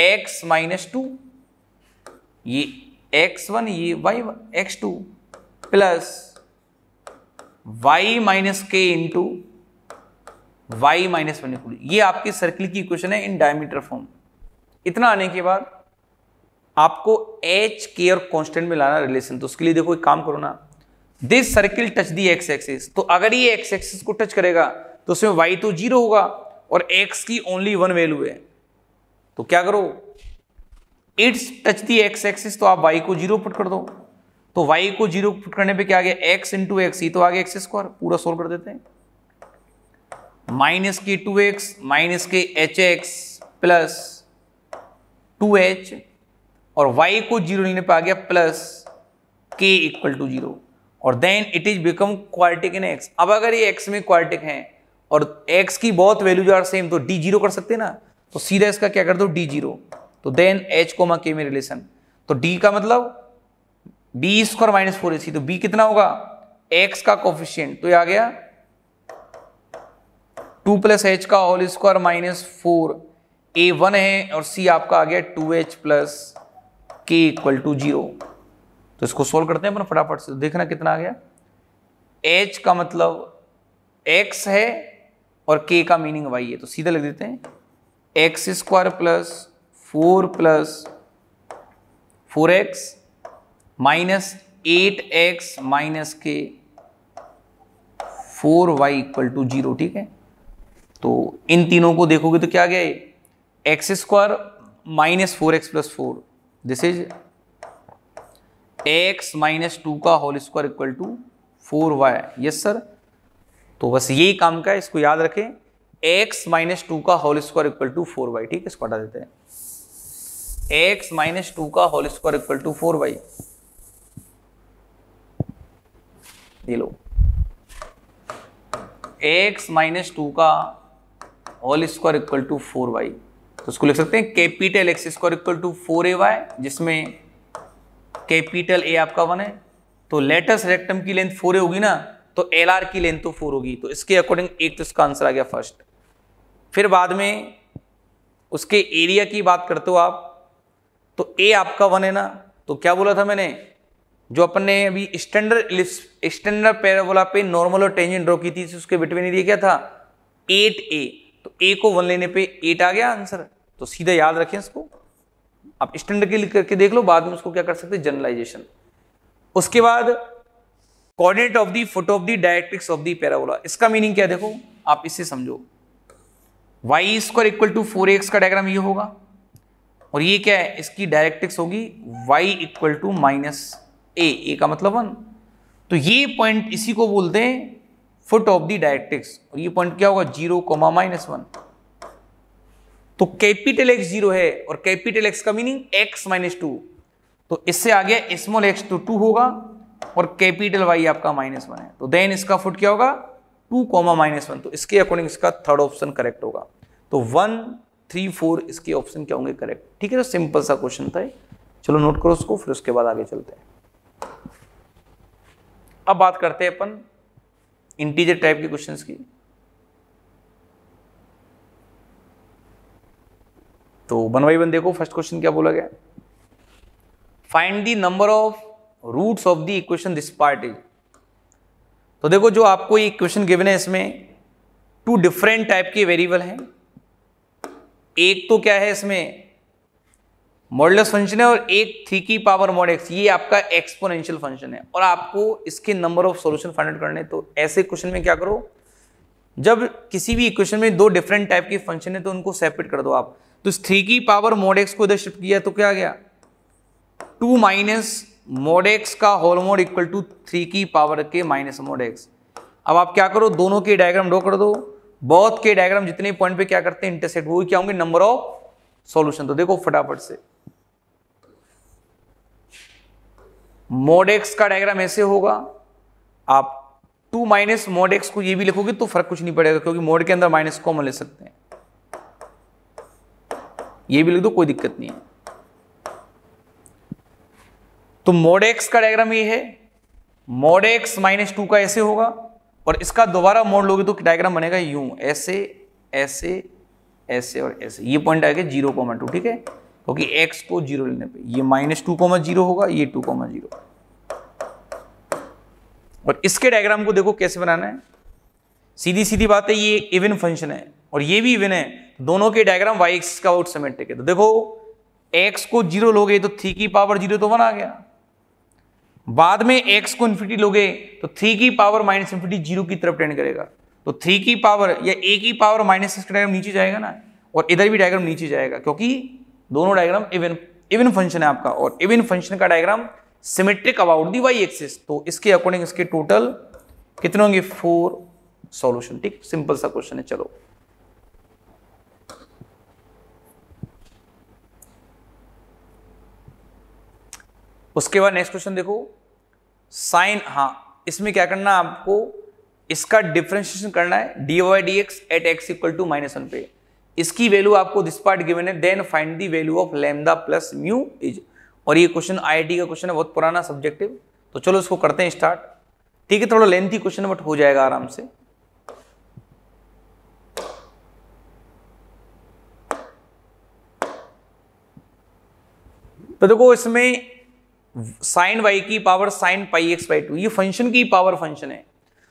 x minus two ये एक्स वन ये y one x two plus y minus k into y minus one equal ये आपकी सर्किल की इक्वेशन है इन डायमीटर फॉर्म इतना आने के बाद आपको एच के और कॉन्स्टेंट में लाना रिलेशन तो उसके लिए देखो एक काम करो ना this circle touch the x axis तो अगर ये एक्स एक्सिस को टच करेगा तो उसमें वाई तो जीरो होगा और एक्स की ओनली वन वैल्यू है तो क्या करो it's touch the x axis तो आप वाई को जीरो पुट कर दो तो y को जीरो पुट करने पे क्या आ गया x इंटू एक्स तो आ गया एक्स स्क्वायर पूरा सोल्व कर देते हैं माइनस के two x minus k h x plus two h और y को जीरो लेने पे आ गया plus k equal to zero और then it is become quartic in x अब अगर ये x में क्वार्टिक है और एक्स की बहुत वैल्यूज आर सेम तो डी जीरो कर सकते हैं ना तो सीधा इसका क्या कर दो डी जीरो तो देन एच कोमा के में रिलेशन तो डी का मतलब b square minus four c तो बी कितना होगा एक्स का कोफिशियंट तो ये आ गया टू प्लस एच का whole square minus four a one है और सी आपका आ गया two h plus k equal to zero तो इसको सोल्व करते हैं अपन फटाफट से तो देखना कितना आ गया एच का मतलब एक्स है और के का मीनिंग वाई है तो सीधा लिख देते हैं x square plus four plus four x minus eight x minus के four y equal to zero ठीक है तो इन तीनों को देखोगे तो क्या गया x square minus four x plus four this is x minus two का whole square equal to four y yes sir तो बस यही काम का है इसको याद रखें एक्स माइनस टू का whole square equal to four y ठीक है इसको हटा देते हैं एक्स माइनस टू का whole square equal to four y ये लो एक्स माइनस टू का whole square equal to four y तो उसको लिख सकते हैं capital x square equal to four a y जिसमें कैपिटल ए आपका वन है तो लेटेस्ट रेक्टम की लेंथ फोर ए होगी ना तो एल आर की लेंथ तो फोर होगी तो इसके अकॉर्डिंग एक तो इसका आंसर आ गया फर्स्ट फिर बाद में उसके एरिया की बात करते हो आप तो ए आपका वन है ना तो क्या बोला था मैंने जो अपने अभी स्टैंडर्ड स्टैंडर्ड पैराबोला पे नॉर्मल और टेंजेंट ड्रॉ की थी उसके बिटवीन एरिया क्या था एट ए तो ए को वन लेने पे एट आ गया आंसर तो सीधा याद रखें इसको आप स्टैंडर्ड के लिख करके देख लो बाद में उसको क्या कर सकते हैं जनरलाइजेशन उसके बाद coordinate of the foot of the directrix of the parabola इसका मीनिंग क्या देखो आप इससे समझो y square equal to four x का डायग्राम ये होगा और ये क्या है इसकी डायरेक्ट्रिक्स होगी y equal to minus a a का मतलब वन तो ये पॉइंट इसी को बोलते हैं फुट ऑफ दी डायरेक्टिक्स और ये पॉइंट क्या होगा जीरो कोमा माइनस वन तो कैपिटल एक्स जीरो है और कैपिटल एक्स का मीनिंग एक्स माइनस टू तो इससे आ गया स्मॉल एक्स तो टू होगा और कैपिटल वाई आपका माइनस वन है तो देन इसका फुट क्या होगा टू कोमा माइनस वन तो इसके अकॉर्डिंग इसका थर्ड ऑप्शन करेक्ट होगा तो वन थ्री फोर इसके ऑप्शन क्या होंगे करेक्ट ठीक है तो सिंपल सा क्वेश्चन था चलो नोट करो उसको फिर उसके बाद आगे चलते हैं अब बात करते हैं अपन इंटीजर टाइप के क्वेश्चंस की तो वन बाई वन देखो फर्स्ट क्वेश्चन क्या बोला गया find the number of roots of the equation this part is तो देखो जो आपको ये क्वेश्चन गिवन है इसमें टू डिफरेंट टाइप के वेरिएबल हैं एक तो क्या है इसमें मॉडलस फंक्शन है और एक थी की पावर मॉड एक्स ये आपका एक्सपोनेंशियल फंक्शन है और आपको इसके number of solution find out करने तो ऐसे क्वेश्चन में क्या करो जब किसी भी इक्वेशन में दो डिफरेंट टाइप के फंक्शन है तो उनको सेपरेट कर दो आप तो इस थ्री की पावर मोड एक्स को इधर शिफ्ट किया तो क्या गया टू माइनस मोड एक्स का whole mod equal to three की पावर के माइनस मोड एक्स अब आप क्या करो दोनों के डायग्राम ड्रॉ कर दो बहुत के डायग्राम जितने पॉइंट पे क्या करते हैं इंटरसेक्ट वो क्या होंगे नंबर ऑफ सॉल्यूशन तो देखो फटाफट से मोड एक्स का डायग्राम ऐसे होगा आप टू माइनस मोड एक्स को ये भी लिखोगे तो फर्क कुछ नहीं पड़ेगा क्योंकि मोड के अंदर माइनस कॉमन ले सकते हैं ये भी लिख दो कोई दिक्कत नहीं है तो मोड एक्स का डायग्राम ये है मोड एक्स माइनस टू का ऐसे होगा और इसका दोबारा मोड लोगे तो डायग्राम बनेगा यू ऐसे ऐसे ऐसे और ऐसे ये पॉइंट आएगा जीरो कॉमन टू ठीक है क्योंकि तो एक्स को जीरो लेने पे ये माइनस टू कॉमा जीरो होगा ये टू कॉमा जीरो और इसके डायग्राम को देखो कैसे बनाना है सीधी सीधी बात है ये इवन फंक्शन है और ये भी इवन है तो दोनों के डायग्राम वाई एक्स का आउट सिमेट्रिक है तो देखो एक्स को जीरो लोगे तो थ्री की पावर जीरो तो वन आ गया बाद में एक्स को इन्फिनिटी लोगे तो थ्री की पावर माइनस इन्फिनिटी जीरो की तरफ टेंड करेगा तो थ्री की पावर या ए की पावर माइनस इसका डायग्राम नीचे जाएगा ना और इधर भी डायग्राम नीचे जाएगा क्योंकि दोनों डायग्राम इवन इवन फंक्शन है आपका और इवन फंक्शन का diagram symmetric about the y axis तो इसके अकॉर्डिंग इसके टोटल कितने होंगे फोर सॉल्यूशन ठीक सिंपल सा क्वेश्चन है चलो उसके बाद नेक्स्ट क्वेश्चन देखो साइन हाँ इसमें क्या करना है आपको इसका डिफ्रेंशिएशन करना है d Y D x at x equal to minus one पे इसकी वैल्यू आपको दिस पार्ट गिवन है then find the value of lambda plus mu is और ये क्वेश्चन आई का क्वेश्चन है बहुत पुराना सब्जेक्टिव तो चलो इसको करते हैं स्टार्ट ठीक है थोड़ा लेंथी क्वेश्चन बट हो जाएगा आराम से तो देखो इसमें साइन वाई की power sine pi x by two ये फंक्शन की पावर फंक्शन है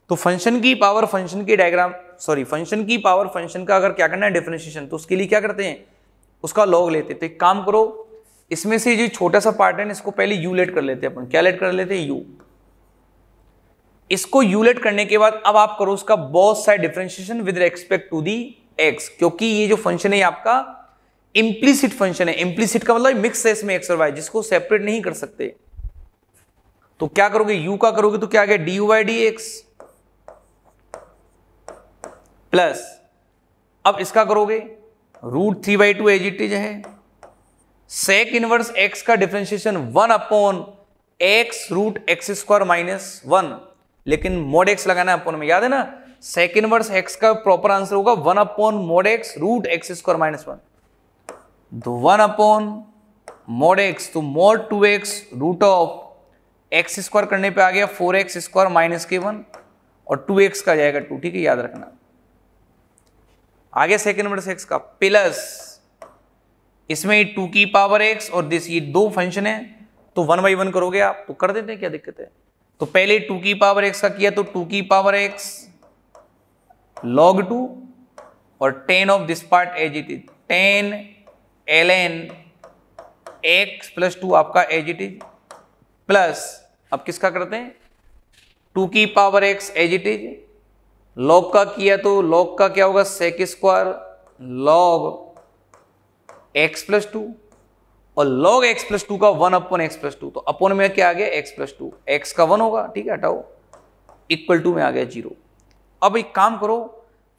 तो फंक्शन की पावर फंक्शन के डायग्राम सॉरी फंक्शन की पावर फंक्शन का अगर क्या करना है डिफ्रेंशिएशन तो उसके लिए क्या करते हैं उसका लॉग लेते तो एक काम करो इसमें से जो छोटा सा पार्ट है इसको पहले यू लेट कर लेते हैं अपन क्या लेट कर लेते हैं यू इसको यूलेट करने के बाद अब आप करो उसका बहुत सारे differentiation with respect to the x क्योंकि ये जो फंक्शन है आपका इम्प्लीसिट फंक्शन है इम्प्लीसिट का मतलब मिक्स है इसमें एक्स और वाई जिसको सेपरेट नहीं कर सकते तो क्या करोगे यू का करोगे तो क्या आ गया d u y D x plus अब इसका करोगे root three by two as it is है सेक इनवर्स एक्स का differentiation one upon x root x square minus one लेकिन मोड एक्स लगाना है अपॉन में याद है ना सेक इनवर्स एक्स का प्रॉपर आंसर होगा one upon mod x root x square minus one तो वन अपॉन मोड एक्स तो mod two x root of x square करने पे आ गया फोर एक्स स्क्वायर माइनस के वन और टू एक्स का जाएगा टू ठीक है याद रखना आगे सेकेंड नंबर से का प्लस इसमें ये टू की पावर एक्स और दिस ये दो फंक्शन है तो वन बाई वन करोगे आप तो कर देते हैं क्या दिक्कत है तो पहले टू की पावर एक्स का किया तो टू की पावर एक्स लॉग टू और ten of this part as it is ten l n x plus two आपका एज इट इज प्लस अब किसका करते हैं टू की power x as it is log का किया तो लॉग का क्या होगा sec square log x plus two और लॉग एक्स प्लस टू का one upon x plus two तो अपॉन में क्या आ गया एक्स प्लस टू एक्स का वन होगा ठीक है हटाओ इक्वल टू में आ गया जीरो अब एक काम करो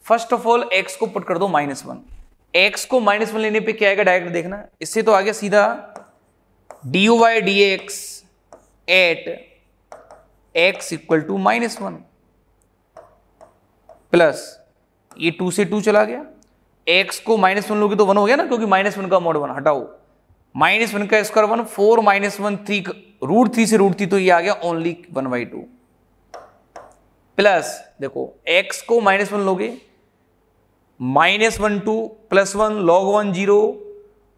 फर्स्ट ऑफ ऑल एक्स को पुट कर दो माइनस वन एक्स को माइनस वन लेने पे क्या आएगा डायरेक्ट देखना इससे तो आ गया सीधा d Y D x at x equal to minus one plus ये टू से टू चला गया एक्स को माइनस वन लोगे तो वन हो गया ना क्योंकि माइनस वन का मोड वन हटाओ माइनस वन का square one four minus one three root three से रूट थ्री तो ये आ गया only one by two plus देखो एक्स को माइनस वन लोगे minus one two plus one log one zero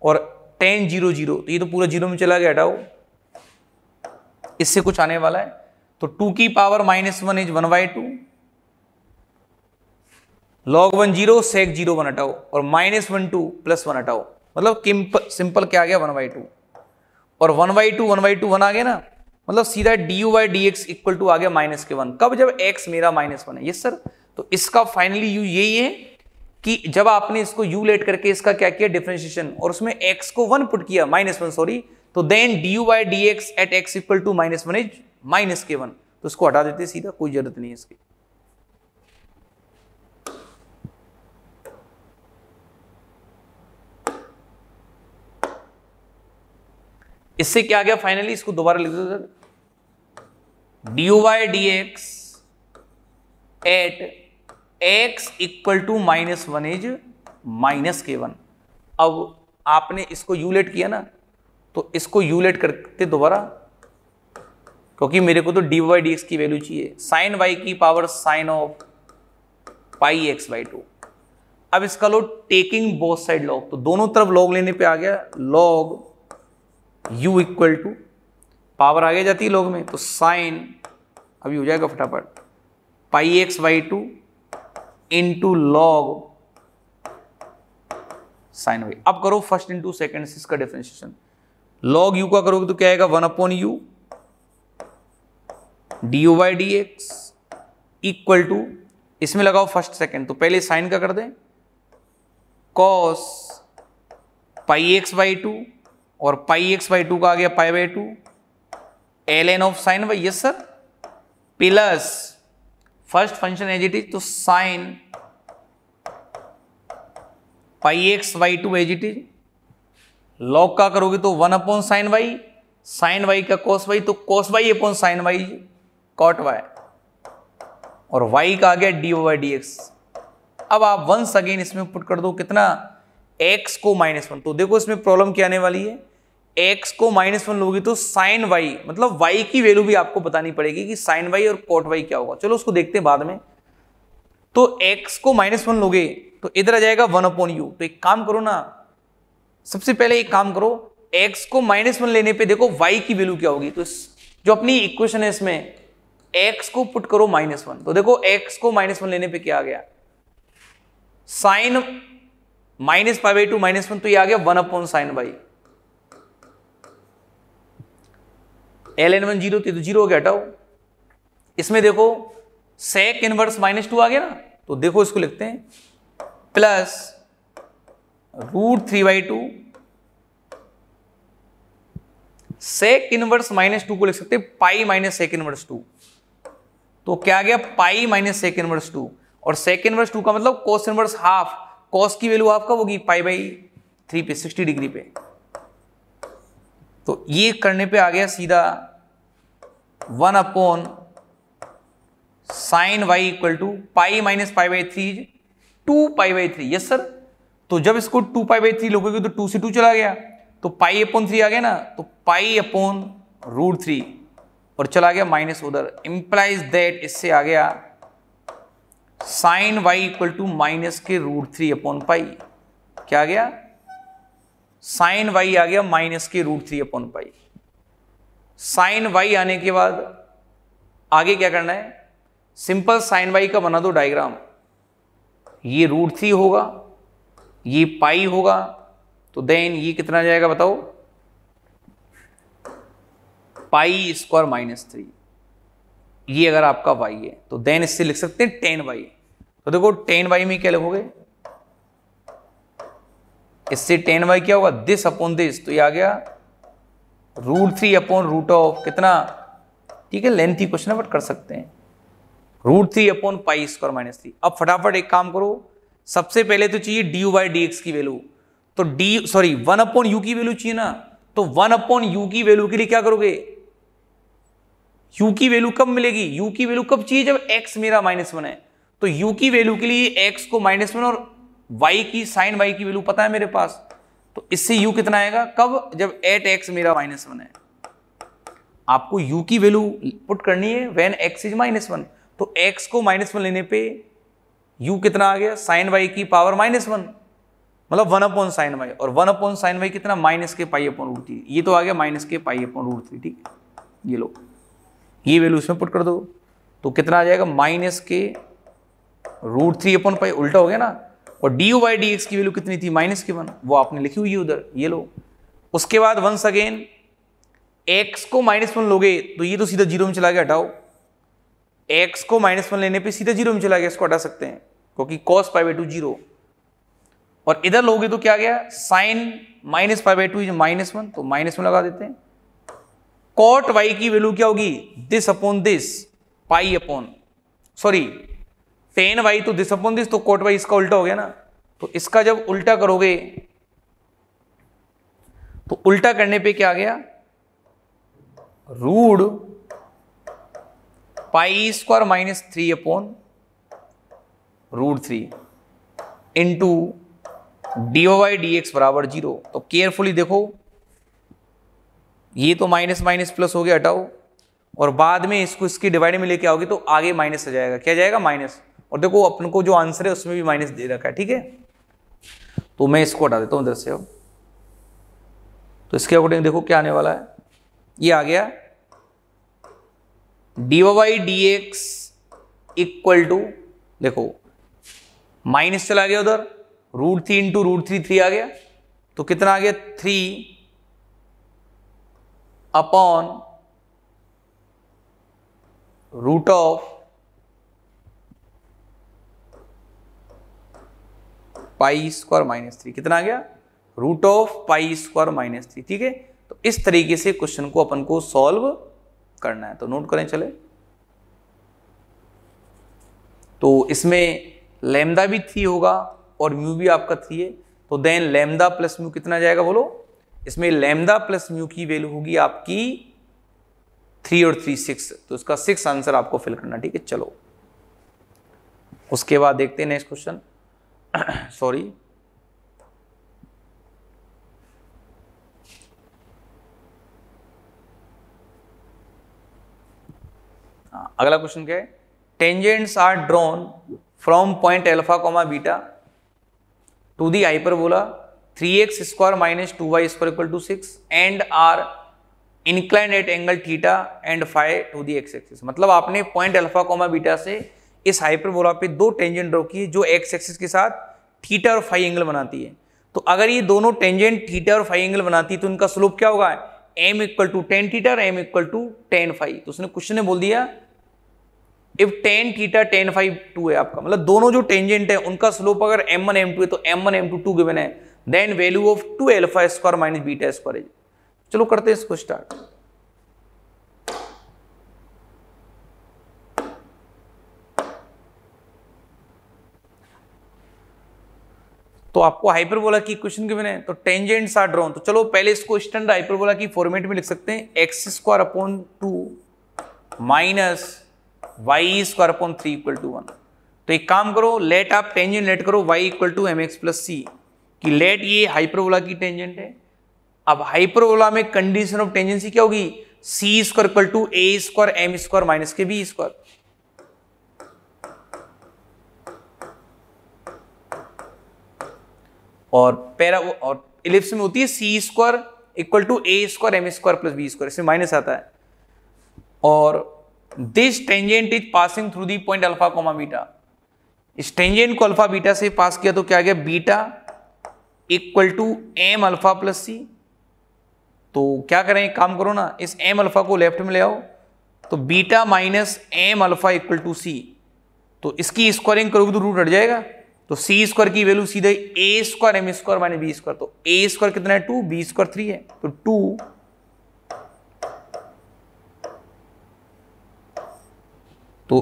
और टेन जीरो जीरो तो ये तो पूरा जीरो में चला गया हटाओ इससे कुछ आने वाला है तो टू की power minus one is one by two log one zero sec zero one हटाओ और minus one two plus one हटाओ मतलब सिंपल क्या आ गया वन बाई टू और one by two one by two one आ गया ना मतलब सीधा d u by d x equal to आ गया माइनस के वन कब जब एक्स मेरा माइनस वन है यस सर तो इसका फाइनली यू यही है कि जब आपने इसको यू लेट करके इसका क्या किया डिफ्रेंशिएशन और उसमें एक्स को वन पुट किया माइनस वन सॉरी तो then d u by d x at x equal to minus one is minus के वन तो इसको हटा देते सीधा कोई जरूरत नहीं है इसकी इससे क्या आ गया फाइनली इसको दोबारा लिख दो sir d u d x at x equal to minus one is minus के वन अब आपने इसको यूलेट किया ना तो इसको यूलेट करते दोबारा क्योंकि मेरे को तो डी वाई डी एक्स की वैल्यू चाहिए साइन वाई की power sine of pi x by two अब इसका लो टेकिंग बोथ साइड लॉग तो दोनों तरफ लॉग लेने पे आ गया log u equal to power आगे जाती है लोग में तो साइन अभी हो जाएगा फटाफट pi x y two into log sine y अब करो फर्स्ट इंटू सेकेंड इसका डिफ्रेंशिएशन लॉग यू का करोगे तो क्या आएगा one upon u d u y D x equal to इसमें लगाओ फर्स्ट सेकेंड तो पहले साइन का कर दें cos pi x by two और पाई एक्स बाई टू का आ गया pi by two l n of sine by yes sir plus first function as it is तो sine pi x by two as it is log का करोगे तो one upon sine y sine y का कॉस वाई तो cos y upon sine y cot y और वाई का आ गया डी ओ वाई डी एक्स अब आप वंस अगेन इसमें पुट कर दो कितना एक्स को माइनस वन तो देखो इसमें प्रॉब्लम क्या आने वाली है एक्स को माइनस वन लोगी तो साइन वाई मतलब वाई की वैल्यू भी आपको बतानी पड़ेगी कि साइन वाई और कोट वाई क्या होगा चलो उसको देखते हैं बाद में तो एक्स को माइनस वन लोगे तो इधर आ जाएगा वन अपॉन यू तो एक काम करो ना सबसे पहले एक काम करो एक्स को माइनस वन लेने पे देखो वाई की वैल्यू क्या होगी तो जो अपनी इक्वेशन है इसमें एक्स को पुट करो माइनस वन तो देखो एक्स को माइनस वन लेने पे क्या आ गया sine minus five by two minus one तो ये आ गया one upon sine y l n one zero थी तो जीरो हो गया हटाओ इसमें देखो सेक इनवर्स माइनस टू आ गया ना तो देखो इसको लिखते हैं plus root three by two sec inverse minus two को लिख सकते हैं pi minus sec inverse two तो क्या आ गया pi minus sec inverse to और सेक इनवर्स टू का मतलब कॉस इनवर्स हाफ कॉस की वैल्यू हाफ कब होगी पाई बाई थ्री पे सिक्सटी डिग्री पे तो ये करने पे आ गया सीधा one upon sine y equal to pi minus pi by three is two pi by three yes sir तो जब इसको टू पाई बाई थ्री लोगे तो टू से टू चला गया तो पाई अपॉन थ्री आ गया ना तो पाई अपॉन रूट थ्री और चला गया माइनस उधर इंप्लाइज दैट इससे आ गया sine y equal to minus के रूट थ्री अपॉन पाई क्या आ गया साइन वाई आ गया माइनस की root three upon pi sine y आने के बाद आगे क्या करना है सिंपल साइन वाई का बना दो डायग्राम ये रूट थ्री होगा ये पाई होगा तो देन ये कितना जाएगा बताओ पाई स्क्वायर माइनस थ्री ये अगर आपका वाई है तो देन इससे लिख सकते हैं टेन वाई तो देखो टेन वाई में क्या लिखोगे इससे टेन वाई क्या होगा दिस अपॉन दिस तो ये आ गया root three upon root of कितना ठीक है ही क्वेश्चन है बट कर सकते हैं root three upon pi square minus three अब फटाफट एक काम करो सबसे पहले तो चाहिए d u by d x की वैल्यू तो d sorry one upon u की वैल्यू चाहिए ना तो वन अपॉन यू की वैल्यू के लिए क्या करोगे यू की वैल्यू कब मिलेगी यू की वैल्यू कब चाहिए जब एक्स मेरा माइनस वन है तो यू की वैल्यू के लिए एक्स को माइनस वन और वाई की साइन वाई की वैल्यू पता है मेरे पास तो इससे यू कितना आएगा कब जब एट एक्स मेरा माइनस वन है आपको यू की वैल्यू पुट करनी है when x is minus one तो एक्स को माइनस वन लेने पे यू कितना आ गया साइन वाई की पावर माइनस वन मतलब वन अपॉन साइन वाई और वन अपॉन साइन वाई कितना माइनस के पाई अपॉन रूट थ्री ये तो आ गया माइनस के पाई अपॉन रूट थ्री ठीक ये लो ये वैल्यू इसमें पुट कर दो तो कितना आ जाएगा माइनस के रूट थ्री अपॉन पाई उल्टा हो गया ना और d u by d x की वैल्यू कितनी थी माइनस की वन वो आपने लिखी हुई है उधर ये लो उसके बाद वंस अगेन एक्स को माइनस वन लोगे तो ये तो सीधा जीरो में चला गया हटाओ एक्स को माइनस वन लेने पे सीधा जीरो में चला गया इसको हटा सकते हैं क्योंकि cos pi by two zero और इधर लोगे तो क्या गया sine minus pi by two is minus one तो माइनस वन लगा देते हैं कॉट वाई की वैल्यू क्या होगी this upon this pi upon sorry tan y तो दिस अपॉन दिस तो कोट वाई इसका उल्टा हो गया ना तो इसका जब उल्टा करोगे तो उल्टा करने पे क्या आ गया root pi square minus three upon root three into d Y D x बराबर जीरो तो केयरफुली देखो ये तो माइनस माइनस प्लस हो गया हटाओ और बाद में इसको इसकी डिवाइड में लेके आओगे तो आगे माइनस आ जाएगा क्या जाएगा माइनस और देखो अपन को जो आंसर है उसमें भी माइनस दे रखा है ठीक है तो मैं इसको हटा देता हूँ इधर से अब तो इसके अकॉर्डिंग देखो क्या आने वाला है ये आ गया D Y D x equal to देखो माइनस चला गया उधर root three into root three three आ गया तो कितना आ गया three upon root of pi square minus three कितना आ गया root of pi square minus three ठीक है तो इस तरीके से क्वेश्चन को अपन को सॉल्व करना है तो नोट करें चले तो इसमें लेमदा भी थ्री होगा और म्यू भी आपका थ्री है तो देन लेमदा प्लस म्यू कितना जाएगा बोलो इसमें लेमदा प्लस म्यू की वैल्यू होगी आपकी थ्री और थ्री सिक्स तो इसका सिक्स आंसर आपको फिल करना ठीक है चलो उसके बाद देखते हैं नेक्स्ट क्वेश्चन सॉरी uh, अगला क्वेश्चन क्या है tangents are drawn from point alpha comma beta to the बोला three X square minus two Y square equal to six and are incline at angle theta and five to the x axis मतलब आपने पॉइंट अल्फा कॉमा बीटा से इस हाइपरबोला पे दो टेंजेंट ड्रॉ की जो एक्स एक्सिस के साथ थीटा और फाइव एंगल बनाती है तो अगर ये दोनों टेंजेंट थीटा और फाइव एंगल बनाती है तो इनका स्लोप क्या होगा M equal to tan theta M equal to tan five तो उसने क्वेश्चन ने बोल दिया if tan theta tan five two है आपका मतलब दोनों जो टेंजेंट है उनका स्लोप अगर एम वन एम टू है तो M one M two two given है then value of two alpha square minus beta square चलो करते हैं इसको स्टार्ट तो आपको हाइपरबोला की क्वेश्चन क्यों बिना तो टेंजेंट्स आर ड्रॉन तो चलो पहले इसको स्टैंडर्ड हाइपरबोला की फॉर्मेट में लिख सकते हैं x square upon two minus Y square upon three equal to one तो एक काम करो लेट आप टेंजेंट लेट करो Y equal to M X plus C कि लेट ये हाइपरबोला की टेंजेंट है अब हाइपरबोला में कंडीशन ऑफ टेंजेंसी क्या होगी C square equal to A square M square minus के बी स्क्वायर और पैरा और इलिप्स में होती है C square equal to A square M square plus B square इसमें माइनस आता है और this tangent is passing through the point alpha comma beta इस टेंजेंट को अल्फा बीटा से पास किया तो क्या आ गया beta equal to M alpha plus C तो क्या करें काम करो ना इस एम अल्फा को लेफ्ट में ले आओ तो beta minus M alpha equal to C तो इसकी स्क्वायरिंग करोगे तो रूट हट जाएगा तो सी स्क्वायर की वैल्यू सीधे A square M square minus B square तो ए स्क्वायर कितना है टू बी स्क्वायर थ्री है तो टू तो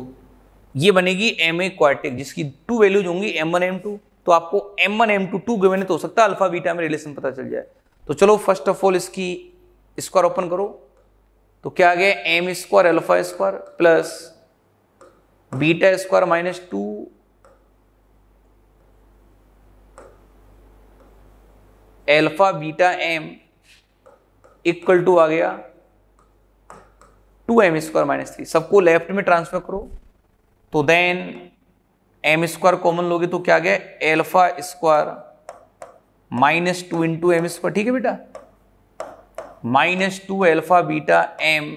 ये बनेगी एम ए क्वार्टिक जिसकी टू वैल्यूज होंगी एम वन एम टू तो आपको M one M two two given तो हो सकता है अल्फा बीटा में रिलेशन पता चल जाए तो चलो फर्स्ट ऑफ ऑल इसकी स्क्वायर ओपन करो तो क्या आ गया M square alpha square plus beta square minus two alpha beta M equal to आ गया two M square minus three सबको लेफ्ट में ट्रांसफर करो तो देन एम स्क्वायर कॉमन लोगे तो क्या आ गया alpha square minus two into M square ठीक है बेटा minus two alpha beta M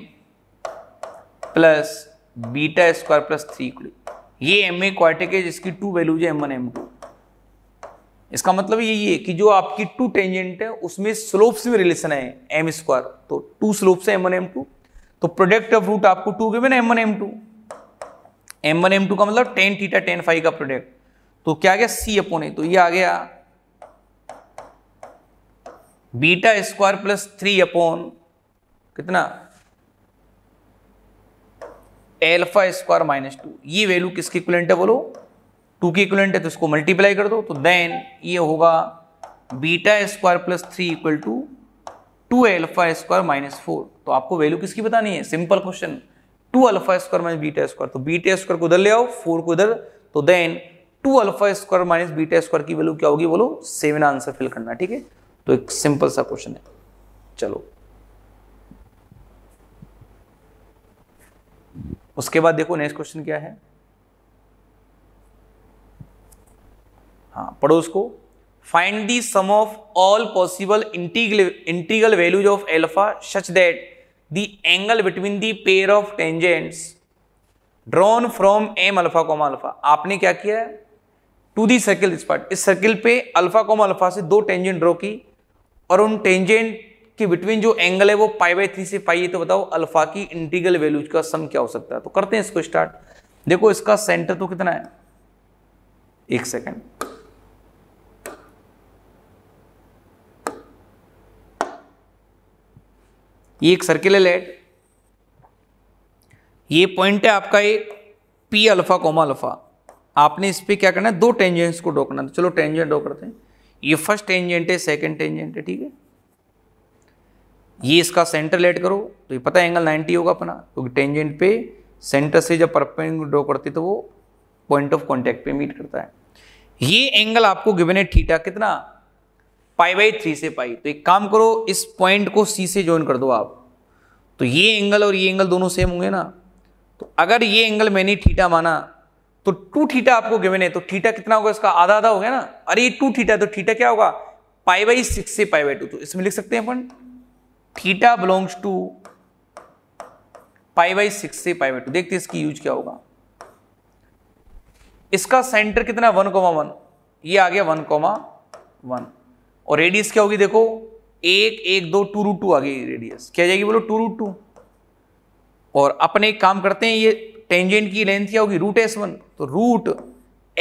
plus beta square plus three ये एम ए क्वार्टिक है जिसकी टू वैल्यूज है एम वन एम टू इसका मतलब यही है कि जो आपकी टू टेंजेंट है उसमें स्लोप्स में रिलेशन तो तो है एम स्क्वायर तो टू स्लोप्स है एम वन एम टू तो प्रोडक्ट ऑफ रूट आपको two given M one M two M one M two का मतलब टेन थीटा टेन फाइव का प्रोडक्ट तो क्या आ गया सी अपोन तो ये आ गया beta square plus three upon कितना एल्फा स्क्वायर माइनस टू ये वैल्यू किसके इक्वलेंट है बोलो टू के इक्वलेंट है तो इसको मल्टीप्लाई कर दो तो देन ये होगा beta square plus three equal to two alpha square minus four तो आपको वैल्यू किसकी बतानी है simple question two alpha square minus beta square तो बीटा स्क्वायर को उधर ले आओ फोर को इधर तो then two alpha square minus beta square की वैल्यू क्या होगी बोलो सेवन आंसर फिल करना ठीक है तो एक सिंपल सा क्वेश्चन है चलो उसके बाद देखो नेक्स्ट क्वेश्चन क्या है हाँ पढ़ो उसको find the sum of all possible integral integral values of alpha such that the angle between the pair of tangents drawn from M alpha comma alpha आपने क्या किया है टू दी सर्किल इस पार्ट इस सर्किल पे अल्फा कोमा अल्फा से दो टेंजेंट ड्रॉ की और उन टेंजेंट के बिटवीन जो एंगल है वो पाई बाई थ्री से पाई है तो बताओ अल्फा की इंटीगल वैल्यूज का सम क्या हो सकता है तो करते हैं इसको स्टार्ट देखो इसका सेंटर तो कितना है एक सेकेंड ये एक सर्कुलर हेड ये पॉइंट है आपका एक पी अल्फा कोमा अल्फा आपने इस पर क्या करना है दो टेंजेंट्स को डोकना है चलो टेंजेंट डो करते हैं ये फर्स्ट टेंजेंट है सेकंड टेंजेंट है ठीक है ये इसका सेंटर लेट करो तो ये पता है एंगल 90 होगा अपना क्योंकि तो टेंजेंट पे सेंटर से जब परपेंडिकुलर ड्रॉ करती तो वो पॉइंट ऑफ कांटेक्ट पे मीट करता है ये एंगल आपको गिवन है थीटा कितना पाई बाई थ्री से पाई तो एक काम करो इस पॉइंट को सी से ज्वाइन कर दो आप तो ये एंगल और ये एंगल दोनों सेम होंगे ना तो अगर ये एंगल मैंने थीटा माना तो टू थीटा आपको गिवन है तो थीटा कितना होगा इसका आधा आधा हो गया ना अरे ये टू थीटा तो थीटा क्या होगा पाई बाई सिक्स से पाई बाई टू तो इसमें लिख सकते हैं अपन theta belongs to pi by six से पाई बाई टू देखते इसकी यूज क्या होगा इसका सेंटर कितना वन कोमा वन ये आ गया वन कोमा वन और रेडियस क्या होगी देखो एक एक दो टू रूट टू आ गई रेडियस क्या जाएगी बोलो टू रूट टू और अपने एक काम करते हैं ये टेंजेंट की लेंथ क्या होगी रूट एस वन तो root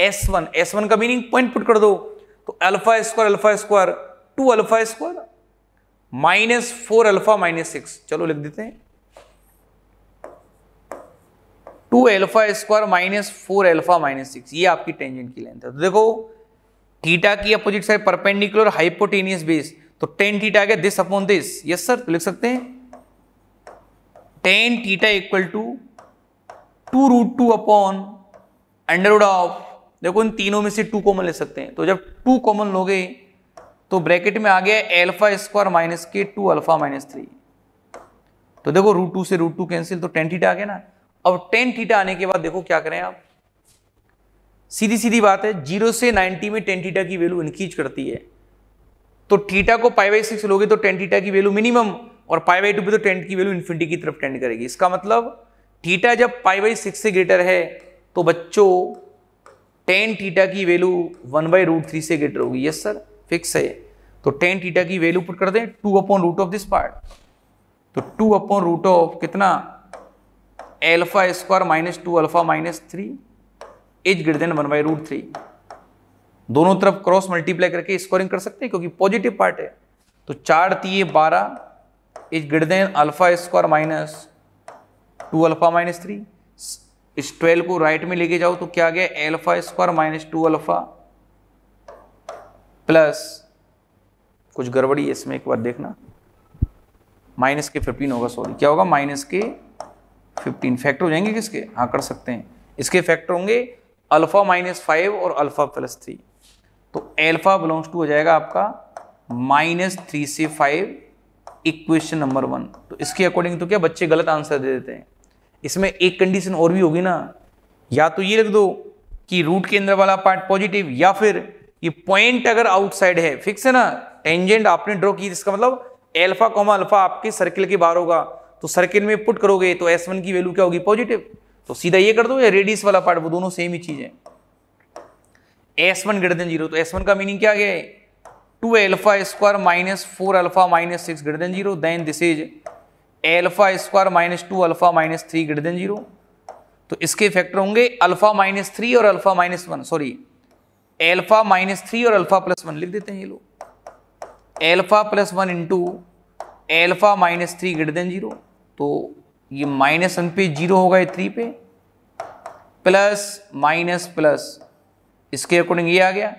S one S one का मीनिंग पॉइंट पुट कर दो तो alpha square alpha square two alpha square minus four alpha minus six चलो लिख देते हैं two alpha square minus four alpha minus six ये आपकी टेंजेंट की लेंथ है तो देखो थीटा की opposite side perpendicular hypotenuse base तो टेन थीटा आ गया this upon this yes sir तो लिख सकते हैं tan theta equal to two root two upon under root of देखो इन तीनों में से टू कॉमन ले सकते हैं तो जब टू कॉमन लोगे तो ब्रैकेट में आ गया एल्फा स्क्वायर माइनस के टू अल्फा माइनस थ्री तो देखो रूट टू से रूट टू कैंसिल तो टेन थीटा आ गया ना अब टेन थीटा आने के बाद देखो क्या करें आप सीधी सीधी बात है जीरो से 90 में टेन टीटा की वैल्यू इंक्रीज करती है तो टीटा को पाई बाई सिक्स लोगे तो टेन टीटा की वैल्यू मिनिमम और पाई बाई टू पे तो टेन की वैल्यू इन्फिनिटी की तरफ टेंड करेगी इसका मतलब टीटा जब पाई बाई सिक्स से ग्रेटर है तो बच्चों टेन टीटा की value one by root three से ग्रेटर होगी यस सर फिक्स है तो टेन टीटा की वैल्यू पुट कर दें two upon root of this part तो टू अपॉन रूट ऑफ कितना alpha square minus two alpha minus three is greater than one by root three दोनों तरफ क्रॉस मल्टीप्लाई करके स्कोरिंग कर सकते हैं क्योंकि पॉजिटिव पार्ट है तो चार तीय बारह is greater than alpha square minus two alpha minus three इस ट्वेल्व को राइट में लेके जाओ तो क्या आ गया alpha square minus two alpha plus कुछ गड़बड़ी है इसमें एक बार देखना माइनस के फिफ्टीन होगा सॉरी क्या होगा माइनस के फिफ्टीन फैक्टर हो जाएंगे किसके हाँ कर सकते हैं इसके फैक्टर होंगे अल्फ़ा माइनस फाइव और अल्फ़ा प्लस थ्री तो एल्फ़ा बिलोंग्स टू हो जाएगा आपका माइनस थ्री से फाइव इक्वेशन नंबर वन तो इसके अकॉर्डिंग तो क्या बच्चे गलत आंसर दे देते हैं इसमें एक कंडीशन और भी होगी ना या तो ये रख दो कि रूट के अंदर वाला पार्ट पॉजिटिव या फिर ये पॉइंट अगर आउटसाइड है फिक्स है ना टेंजेंट आपने ड्रॉ की इसका मतलब एल्फा कॉमा अल्फा आपके सर्किल के बाहर होगा तो सर्किल में पुट करोगे तो एस वन की वैल्यू क्या होगी पॉजिटिव तो सीधा ये कर दो या रेडियस वाला पार्ट वो दोनों सेम ही चीज तो है S one greater than zero तो एस वन का मीनिंग क्या गया two alpha square minus four alpha minus six greater than zero then this is alpha square minus two alpha minus three greater than zero तो इसके फैक्टर होंगे अल्फा माइनस थ्री और alpha minus one sorry alpha minus three और अल्फा प्लस वन लिख देते हैं ये लोग alpha plus one into alpha minus three greater than zero तो ये माइनस वन पे जीरो होगा ये थ्री पे प्लस माइनस प्लस इसके अकॉर्डिंग ये आ गया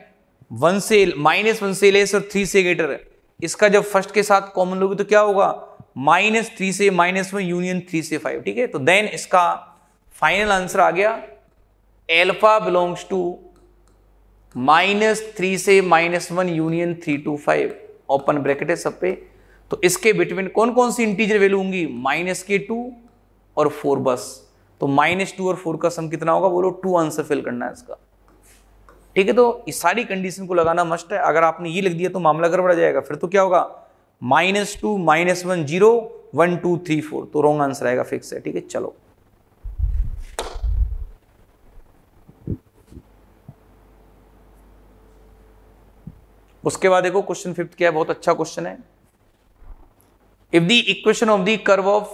वन से माइनस वन से लेस और थ्री से ग्रेटर इसका जब फर्स्ट के साथ कॉमन लोगे तो क्या होगा माइनस थ्री से माइनस वन यूनियन थ्री से फाइव ठीक है तो देन इसका फाइनल आंसर आ गया alpha belongs to minus three से minus one union three to five open bracket है सब पे तो इसके बिटवीन कौन कौन सी इंटीजर वैल्यू होंगी माइनस के टू और फोर बस तो माइनस टू और फोर का सम कितना होगा बोलो टू आंसर फिल करना है इसका ठीक है तो इस सारी कंडीशन को लगाना मस्ट है अगर आपने ये लिख दिया तो मामला गड़बड़ा जाएगा फिर तो क्या होगा minus two minus one zero one two three four तो रॉन्ग आंसर आएगा फिक्स है ठीक है चलो उसके बाद देखो क्वेश्चन फिफ्थ क्या है बहुत अच्छा क्वेश्चन है if the equation of the curve of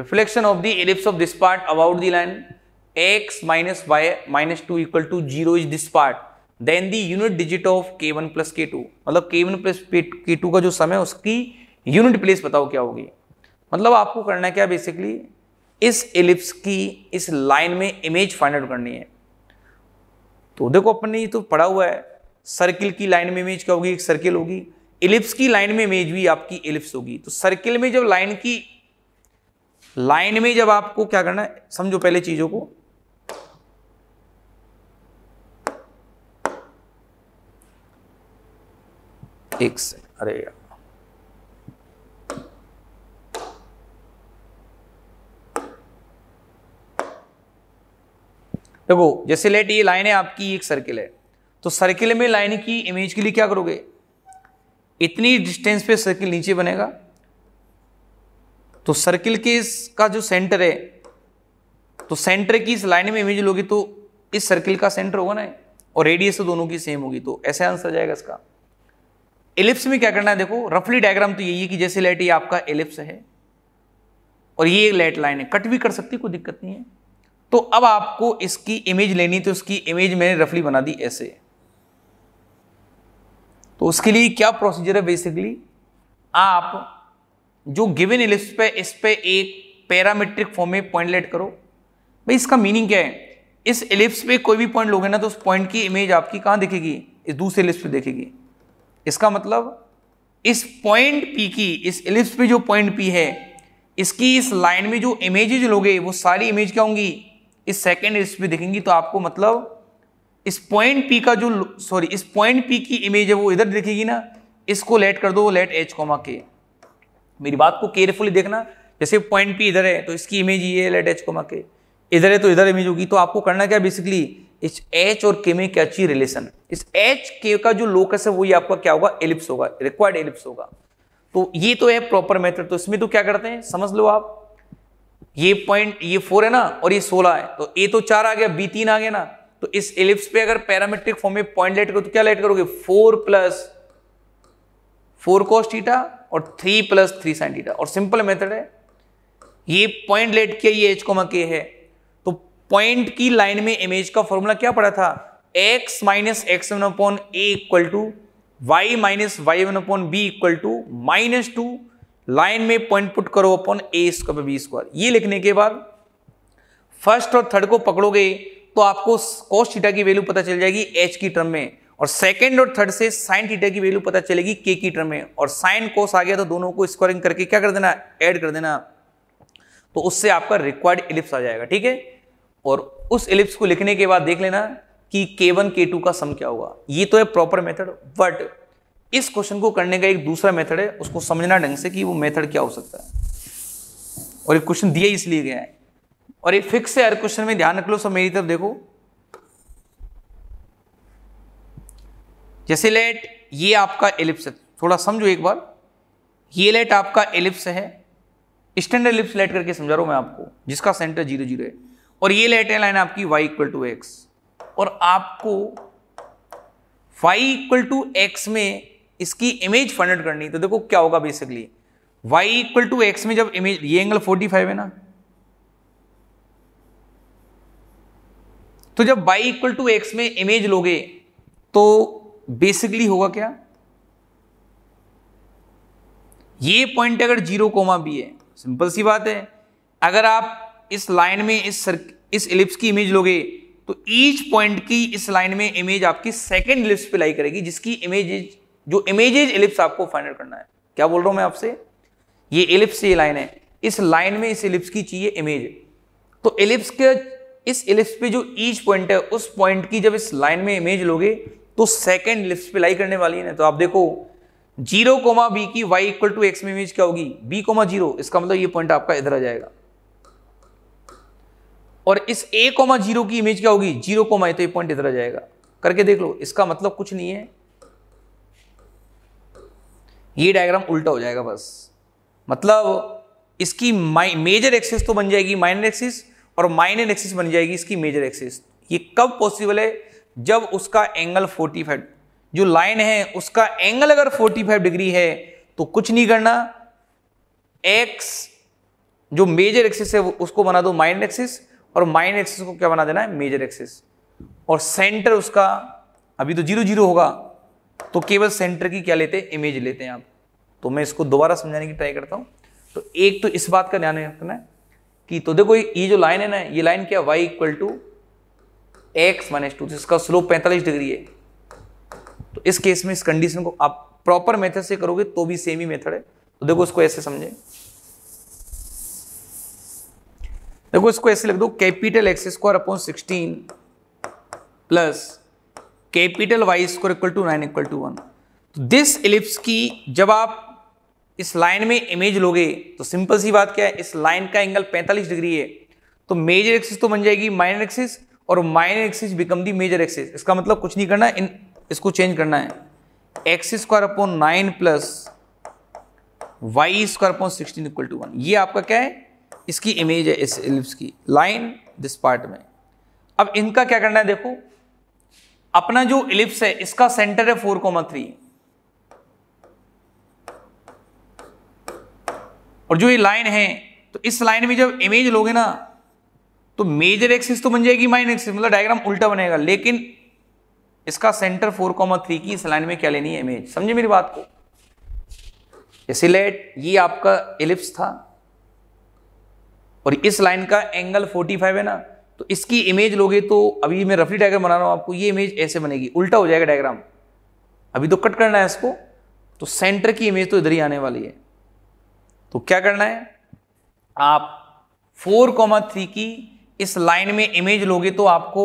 reflection of the ellipse of this part about the line x minus y minus 2 equal to 0 is this part then the unit digit of k1 plus k2 matlab k1 plus k2 ka jo सम है उसकी यूनिट प्लेस बताओ क्या होगी मतलब आपको करना kya basically इस एलिप्स की इस लाइन में इमेज फाइंड आउट करनी है तो देखो अपन ने ये तो पढ़ा हुआ है सर्किल की लाइन में इमेज क्या होगी एक सर्किल होगी इलिप्स की लाइन में इमेज भी आपकी इलिप्स होगी तो सर्किल में जब लाइन की लाइन में जब आपको क्या करना है समझो पहले चीजों को एक से अरे देखो जैसे लेट ये लाइन है आपकी एक सर्किल है तो सर्किल में लाइन की इमेज के लिए क्या करोगे इतनी डिस्टेंस पे सर्किल नीचे बनेगा तो सर्किल की का जो सेंटर है तो सेंटर की इस लाइन में इमेज लोगी तो इस सर्किल का सेंटर होगा ना और रेडियस तो दोनों की सेम होगी तो ऐसे आंसर जाएगा इसका एलिप्स में क्या करना है देखो रफली डायग्राम तो यही है कि जैसे लाइट ये आपका एलिप्स है और ये लाइट लाइन है कट भी कर सकती कोई दिक्कत नहीं है तो अब आपको इसकी इमेज लेनी तो इसकी इमेज मैंने रफली बना दी ऐसे तो उसके लिए क्या प्रोसीजर है बेसिकली आप जो गिवन लिस्ट पे इस पे एक पैरामेट्रिक फॉर्म में पॉइंट लेट करो भाई इसका मीनिंग क्या है इस एलिप्स पे कोई भी पॉइंट लोगे ना तो उस पॉइंट की इमेज आपकी कहाँ दिखेगी इस दूसरे एलिप्स पे दिखेगी इसका मतलब इस पॉइंट पी की इस एलिप्स पे जो पॉइंट पी है इसकी इस लाइन में जो इमेजेज लोगे वो सारी इमेज क्या होंगी इस सेकेंड एलिप्स पे दिखेंगी तो आपको मतलब इस पॉइंट पी का जो सॉरी इस पॉइंट पी की इमेज है वो इधर दिखेगी ना इसको लेट कर दो लेट एच कोमा के मेरी बात को केयरफुली देखना जैसे पॉइंट पी इधर है तो इसकी इमेज ये है लेट एच कोमा के इधर है तो इधर इमेज होगी तो आपको करना क्या बेसिकली इस एच और के में क्या चाहिए रिलेशन इस एच के का जो लोकस है वही आपका क्या होगा एलिप्स होगा रिक्वायर्ड एलिप्स होगा तो ये तो है प्रॉपर मेथड तो इसमें तो क्या करते हैं समझ लो आप ये पॉइंट ये फोर है ना और ये सोलह है तो ए तो चार आ गया बी तीन आ गया ना तो इस इलिप्स पे अगर पैरामेट्रिक फॉर्म में पॉइंट लेट करो तो क्या लेट करोगे four plus four cos theta और three plus three sine theta और सिंपल मेथड है ये पॉइंट लेट किया ये एच कोमा के है तो पॉइंट की लाइन में इमेज का फॉर्मूला क्या पड़ा था X minus x one upon A equal to Y minus Y one upon B equal to minus two line में पॉइंट पुट करो अपॉन ए स्क्वायर बी स्क्वायर ये लिखने के बाद फर्स्ट और थर्ड को पकड़ोगे तो आपको कॉस थीटा की वैल्यू पता चल जाएगी एच की टर्म में और सेकेंड और थर्ड से साइन थीटा की वैल्यू पता चलेगी के की टर्म में और साइन कोस आ गया तो दोनों को स्क्वायरिंग करके क्या कर देना ऐड कर देना तो उससे आपका रिक्वायर्ड इलिप्स आ जाएगा ठीक है और उस इलिप्स को लिखने के बाद देख लेना कि के वन के टू का सम क्या होगा ये तो है प्रॉपर मेथड बट इस क्वेश्चन को करने का एक दूसरा मेथड है उसको समझना ढंग से कि वो मेथड क्या हो सकता है और ये क्वेश्चन दिया इसलिए गया है और ये फिक्स है हर क्वेश्चन में ध्यान रख लो सब मेरी तरफ देखो जैसे लेट ये आपका एलिप्स है थोड़ा समझो एक बार ये लेट आपका एलिप्स है स्टैंडर्ड एलिप्स लेट करके समझा रहा हूं मैं आपको जिसका सेंटर जीरो जीरो है और ये लेट है लाइन आपकी वाई इक्वल टू एक्स और आपको वाई इक्वल टू एक्स में इसकी इमेज फंडेड करनी तो देखो क्या होगा basically y equal to x में जब इमेज ये एंगल 45 है ना तो जब y इक्वल टू एक्स में इमेज लोगे तो बेसिकली होगा क्या ये पॉइंट अगर जीरो कोमा बी है सिंपल सी बात है अगर आप इस लाइन में इस सर्क इस इलिप्स की इमेज लोगे तो ईच पॉइंट की इस लाइन में इमेज आपकी सेकेंड इलिप्स पे लाई करेगी जिसकी इमेज जो इमेजेज इलिप्स आपको फाइनल करना है क्या बोल रहा हूं मैं आपसे ये इलिप्स ये लाइन है इस लाइन में इस इलिप्स की चाहिए इमेज तो इलिप्स के इस इलिप्स पे जो ईच पॉइंट है उस पॉइंट की जब इस लाइन में इमेज लोगे तो सेकेंड इलिप्स पे लाई करने वाली है ना तो आप देखो जीरो कोमा बी की वाई इक्वल टू एक्स में इमेज क्या होगी बी कोमा जीरो इसका मतलब ये पॉइंट आपका इधर आ जाएगा और इस ए कोमा जीरो की इमेज क्या होगी जीरो कोमा तो ये पॉइंट इधर आ जाएगा करके देख लो इसका मतलब कुछ नहीं है ये डायग्राम उल्टा हो जाएगा बस मतलब इसकी मेजर एक्सिस तो बन जाएगी माइनर एक्सिस और माइनर एक्सिस बन जाएगी इसकी मेजर एक्सिस ये कब पॉसिबल है जब उसका एंगल 45 जो लाइन है उसका एंगल अगर 45 डिग्री है तो कुछ नहीं करना एक्स जो मेजर एक्सिस है उसको बना दो माइनर एक्सिस और माइनर एक्सिस को क्या बना देना है मेजर एक्सिस और सेंटर उसका अभी तो जीरो जीरो होगा तो केवल सेंटर की क्या लेते हैं इमेज लेते हैं आप तो मैं इसको दोबारा समझाने की ट्राई करता हूं तो एक तो इस बात का ध्यान रखना है कि तो देखो ये जो लाइन है ना ये लाइन क्या है y equal to x minus two जिसका स्लोप 45 डिग्री है तो इस केस में इस कंडीशन को आप प्रॉपर मेथड से करोगे तो भी सेम ही मेथड है तो देखो इसको ऐसे समझे देखो इसको ऐसे लिख दो capital x square upon sixteen plus capital y square equal to nine equal to one this ellipse की जब आप इस लाइन में इमेज लोगे तो सिंपल सी बात क्या है इस लाइन का एंगल 45 डिग्री है तो मेजर एक्सिस तो बन जाएगी माइनर एक्सिस और minor axis become the major axis इसका मतलब कुछ नहीं करना इन इसको चेंज करना है x square upon nine plus Y square upon sixteen equal to one ये आपका क्या है इसकी इमेज है इस एलिप्स की लाइन दिस पार्ट में अब इनका क्या करना है देखो अपना जो इलिप्स है इसका सेंटर है फोर कॉमा थ्री और जो ये लाइन है तो इस लाइन में जब इमेज लोगे ना तो मेजर एक्सिस तो बन जाएगी माइनर एक्सिस मतलब डायग्राम उल्टा बनेगा लेकिन इसका सेंटर फोर कॉमा थ्री की इस लाइन में क्या लेनी है इमेज समझे मेरी बात को सिलेट ये आपका एलिप्स था और इस लाइन का एंगल 45 है ना तो इसकी इमेज लोगे तो अभी मैं रफली डायग्राम बना रहा हूं आपको ये इमेज ऐसे बनेगी उल्टा हो जाएगा डायग्राम अभी तो कट करना है इसको तो सेंटर की इमेज तो इधर ही आने वाली है तो क्या करना है आप फोर कॉमा थ्री की इस लाइन में इमेज लोगे तो आपको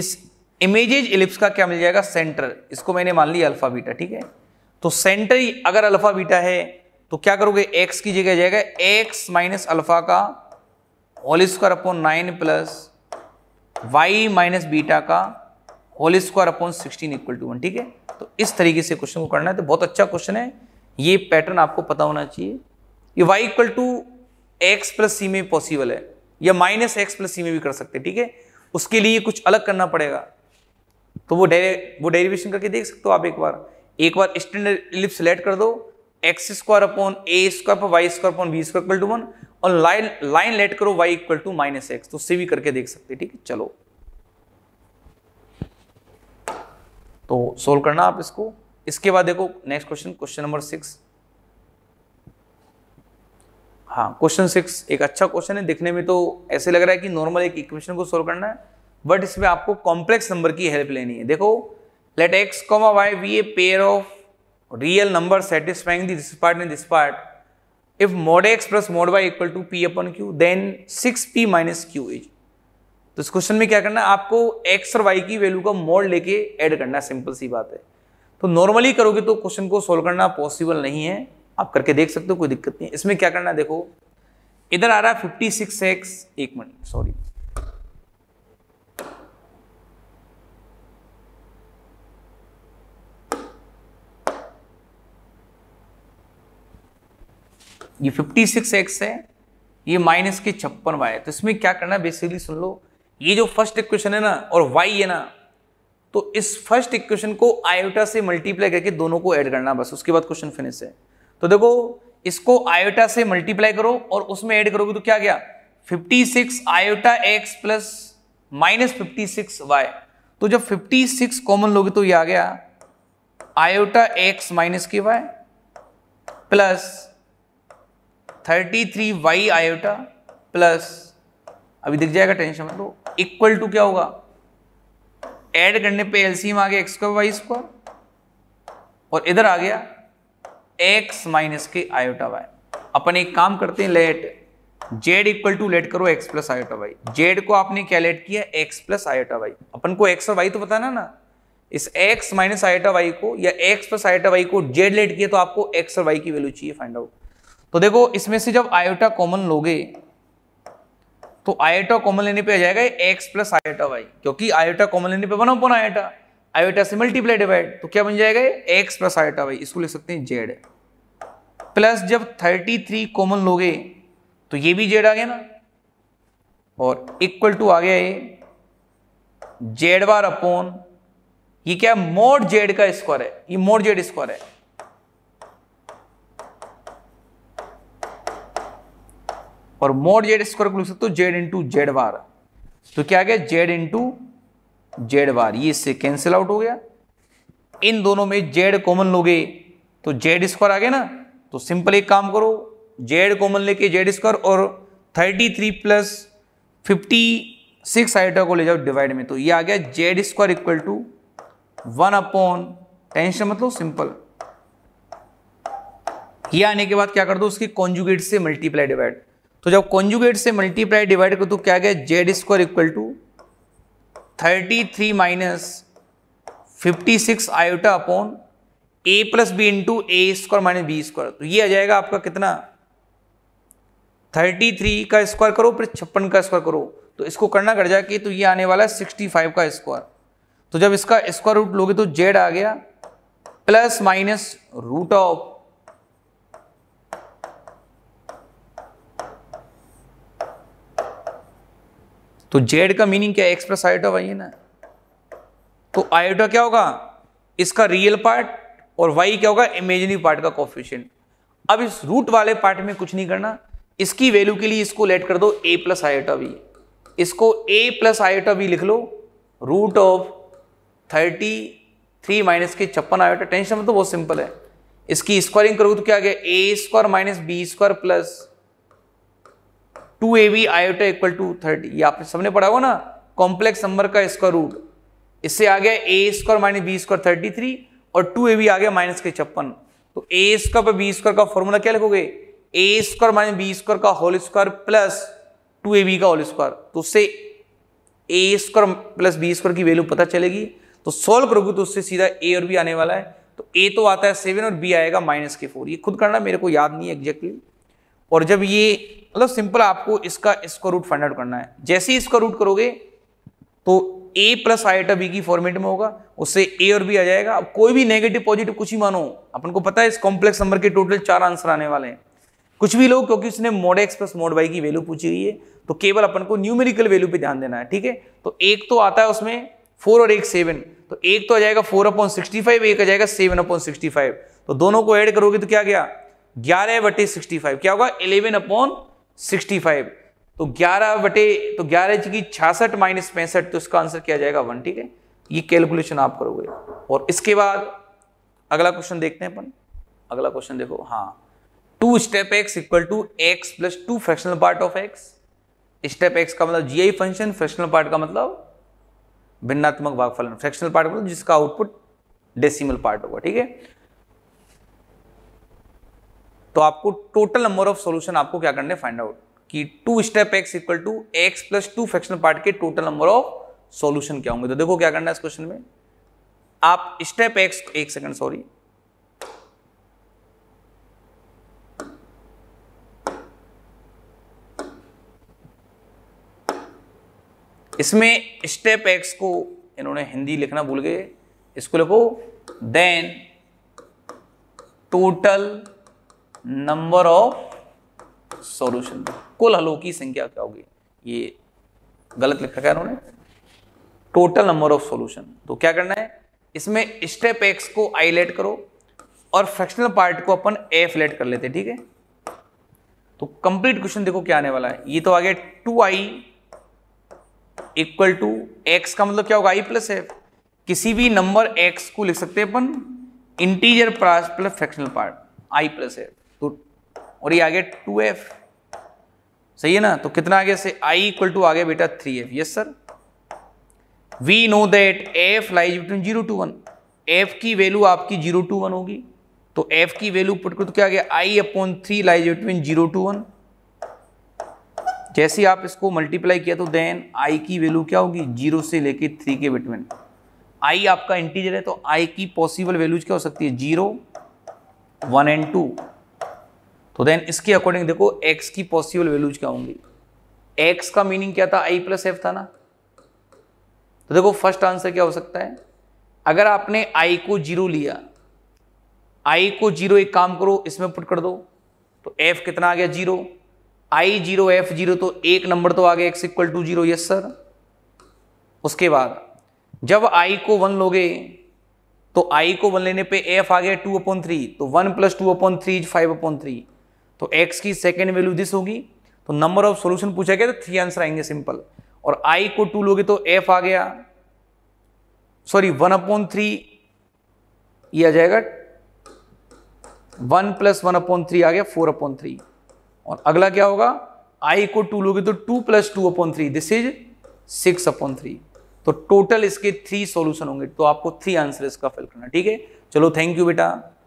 इस इमेजेज इलिप्स का क्या मिल जाएगा सेंटर इसको मैंने मान लिया अल्फा बीटा ठीक है तो सेंटर अगर अल्फा बीटा है तो क्या करोगे एक्स की जगह जाएगा एक्स माइनस अल्फा का whole square upon nine plus y minus beta का whole square upon sixteen equal to one ठीक है तो इस तरीके से क्वेश्चन को करना है तो बहुत अच्छा क्वेश्चन है ये पैटर्न आपको पता होना चाहिए ये y equal to x plus c में पॉसिबल है या माइनस एक्स प्लस सी में भी कर सकते हैं ठीक है उसके लिए कुछ अलग करना पड़ेगा तो वो डेरे वो डेरिवेशन करके देख सकते हो आप एक बार एक बार स्टैंडर्ड लिप सेलेक्ट कर दो एक्स स्क्वायर अपॉन ए स्क्वायर पर y square upon b square equal to one और लाइन लाइन लेट करो Y equal to minus x तो सी भी करके देख सकते ठीक है चलो तो सोल्व करना आप इसको इसके बाद देखो next question question number six हाँ क्वेश्चन सिक्स एक अच्छा क्वेश्चन है दिखने में तो ऐसे लग रहा है कि नॉर्मल एक इक्वेशन को सोल्व करना है बट इसमें आपको कॉम्प्लेक्स नंबर की हेल्प लेनी है देखो let x comma y be a pair of real number satisfying this part and this part if mod x plus mod y equal to p upon q then six p minus q is तो इस क्वेश्चन में क्या करना है आपको एक्स और वाई की वैल्यू का मोड लेके ऐड करना है सिंपल सी बात है तो नॉर्मली करोगे तो क्वेश्चन को सोल्व करना पॉसिबल नहीं है आप करके देख सकते हो कोई दिक्कत नहीं इसमें क्या करना है देखो इधर आ रहा है फिफ्टी सिक्स एक्स एक मिनट सॉरी ये एक्स है ये माइनस के छप्पन वाई है तो इसमें क्या करना है बेसिकली सुन लो ये जो फर्स्ट इक्वेशन है ना और वाई है ना तो इस फर्स्ट इक्वेशन को आयोटा से मल्टीप्लाई करके दोनों को ऐड करना बस उसके बाद क्वेश्चन फिनिश है तो देखो इसको आयोटा से मल्टीप्लाई करो और उसमें ऐड करोगे तो क्या गया 56 six iota x plus minus fifty six y तो जब 56 कॉमन लोगे तो ये आ गया आयोटा एक्स माइनस के y plus three y iota plus अभी दिख जाएगा टेंशन मतलब इक्वल टू क्या होगा ऐड करने पे एलसीएम आ गया एक्स स्क्वायर वाई स्क्वायर और इधर आ गया एक्स माइनस के आयोटा वाई अपन एक काम करते हैं let z equal to let करो x plus iota y z को आपने क्या लेट किया एक्स प्लस आयोटा वाई अपन को एक्स और वाई तो बताना ना इस एक्स माइनस आयोटा वाई को या एक्स प्लस आयोटा वाई को जेड लेट किया तो आपको एक्स और वाई की वैल्यू चाहिए फाइंड आउट तो देखो इसमें से जब आयोटा कॉमन लोगे तो आयोटा कॉमन लेने पे आ जाएगा एक्स प्लस आयोटा वाई क्योंकि आयोटा कॉमन लेने पे बना पोन आयोटा आयोटा से मल्टीप्लाई डिवाइड तो क्या बन जाएगा एक्स प्लस आयोटा वाई इसको ले सकते हैं जेड प्लस जब 33 कॉमन लोगे तो ये भी जेड आ गया ना और इक्वल टू आ गया ये जेड बार अपोन ये क्या मोड जेड का स्क्वायर है ये मोड जेड स्क्वायर है और मोड जेड स्क्वायर को लिख सकते हो जेड इंटू जेड बार तो क्या आ गया जेड इंटू जेड बार ये इससे कैंसिल आउट हो गया इन दोनों में जेड कॉमन लोगे तो जेड स्क्वायर आ गया ना तो सिंपल एक काम करो जेड कॉमन लेके जेड स्क्वायर और thirty three plus fifty six iota को ले जाओ डिवाइड में तो ये आ गया z square equal to one upon tension मतलब सिंपल ये आने के बाद क्या कर दो उसके कॉन्जुगेट से मल्टीप्लाई डिवाइड तो जब कॉन्जुगेट से मल्टीप्लाई डिवाइड कर दो क्या गया z square equal to thirty three minus fifty six iota upon a plus b into a square minus B square तो ये आ जाएगा आपका कितना थर्टी थ्री का स्क्वायर करो फिर छप्पन का स्क्वायर करो तो इसको करना कर जाके तो ये आने वाला है सिक्सटी फाइव का स्क्वायर तो जब इसका स्क्वायर रूट लोगे तो जेड आ गया प्लस माइनस रूट ऑफ तो जेड का मीनिंग क्या एक्स प्लस आयोटा वाई है ना तो आयोटा क्या होगा इसका रियल पार्ट और वाई क्या होगा इमेजनरी पार्ट का कॉफिशियंट अब इस रूट वाले पार्ट में कुछ नहीं करना इसकी वैल्यू के लिए इसको लेट कर दो ए प्लस आयोटा वी इसको ए प्लस आयोटा वी लिख लो root of thirty three minus के छप्पन आयोटा टेंशन में तो बहुत सिंपल है इसकी स्क्वायरिंग करो तो क्या गया a square minus B square plus two a b iota equal to thirty ये आपने सबने पढ़ा होगा ना कॉम्प्लेक्स नंबर का स्क्वायर रूट इससे आ गया a square minus B square thirty three और टू ए बी आ गया माइनस के छप्पन तो ए स्क्वायर पर बी स्क्वायर का फॉर्मूला क्या लिखोगे a square minus B square का whole square plus two a B का होल स्क्वायर तो उससे a square plus B square की वैल्यू पता चलेगी तो सोल्व करोगे तो उससे सीधा ए और बी आने वाला है तो ए तो आता है सेवन और बी आएगा माइनस के फोर ये खुद करना मेरे को याद नहीं है एग्जैक्टली और जब ये मतलब सिंपल आपको इसका इसका रूट फाइंड आउट करना है जैसे ही इसका रूट करोगे तो ए प्लस आईटा बी की फॉर्मेट में होगा उससे ए और बी आ जाएगा अब कोई भी नेगेटिव पॉजिटिव कुछ ही मानो अपन को पता है इस कॉम्प्लेक्स नंबर के टोटल चार आंसर आने वाले हैं कुछ भी लोग क्योंकि उसने mod x plus mod y की वैल्यू पूछी हुई है तो केवल अपन को न्यूमेरिकल वैल्यू पे ध्यान देना है ठीक है तो एक तो आता है उसमें फोर और एक सेवन तो एक तो आ जाएगा फोर अपॉइंट सिक्सटी फाइव एक आ जाएगा सेवन अपॉइंट सिक्सटी फाइव तो दोनों को ऐड करोगे तो क्या गया ग्यारह बटे सिक्सटी फाइव क्या होगा इलेवन अपॉन सिक्सटी फाइव तो ग्यारह बटे तो ग्यारह की छियासठ माइनस पैंसठ तो इसका आंसर किया जाएगा वन ठीक है ये कैलकुलेशन आप करोगे और इसके बाद अगला क्वेश्चन देखते हैं अपन अगला क्वेश्चन देखो हाँ two step x equal to x plus two fractional part of x step x का मतलब g i function fractional part का मतलब भिन्नात्मक भागफलन फ्रैक्शनल पार्ट का मतलब जिसका आउटपुट डेसिमल पार्ट होगा ठीक है तो आपको टोटल नंबर ऑफ सॉल्यूशन आपको क्या करने फाइंड आउट कि two step x equal to x plus two fractional part के टोटल नंबर ऑफ सॉल्यूशन क्या होंगे तो देखो क्या करना है इस क्वेश्चन में आप स्टेप एक्स एक सेकंड सॉरी इसमें स्टेप एक्स को इन्होंने हिंदी लिखना भूल गए इसको लिखो then total number of solution कुल हलों की संख्या क्या होगी ये गलत लिख रखा है उन्होंने टोटल नंबर ऑफ सॉल्यूशन तो क्या करना है इसमें स्टेप एक्स को आईलेट करो और फ्रैक्शनल पार्ट को अपन एफ लेट कर लेते ठीक है तो कंप्लीट क्वेश्चन देखो क्या आने वाला है ये तो आ गया two i equal to x का मतलब क्या होगा आई प्लस एफ किसी भी नंबर एक्स को लिख सकते हैं अपन integer plus fractional part i plus f और ये आ गया टू एफ सही है ना तो कितना आगे से आई इक्वल टू आ गया बेटा three f yes sir we know that f lies between zero to one f की वैल्यू आपकी जीरो टू वन होगी तो एफ की वैल्यू पुट कर तो क्या आ गया i upon three lies between zero to one जैसे आप इसको मल्टीप्लाई किया तो देन आई की वैल्यू क्या होगी जीरो से लेके थ्री के बिटवीन आई आपका इंटीजर है तो आई की पॉसिबल वैल्यूज क्या हो सकती है जीरो वन एंड टू तो देन इसके अकॉर्डिंग देखो एक्स की पॉसिबल वैल्यूज क्या होंगी एक्स का मीनिंग क्या था आई प्लस एफ था ना तो देखो फर्स्ट आंसर क्या हो सकता है अगर आपने आई को जीरो लिया आई को जीरो एक काम करो इसमें पुट कर दो तो एफ कितना आ गया zero i zero f zero तो एक नंबर तो आ गया x equal to zero yes sir उसके बाद जब आई को वन लोगे तो आई को वन लेने पे एफ आ गया टू अपॉन थ्री तो one plus two upon three five upon three तो x की सेकेंड वैल्यू दिस होगी तो नंबर ऑफ सोल्यूशन पूछा गया तो थ्री आंसर आएंगे सिंपल और i को टू लोगे तो f आ गया सॉरी वन अपॉन थ्री ये आ जाएगा one plus one upon three आ गया फोर अपॉन थ्री और अगला क्या होगा आई को टू लोगे तो two plus two upon three this is six upon three तो टोटल इसके थ्री सॉल्यूशन होंगे तो आपको थ्री आंसर इसका फिल करना ठीक है चलो थैंक यू बेटा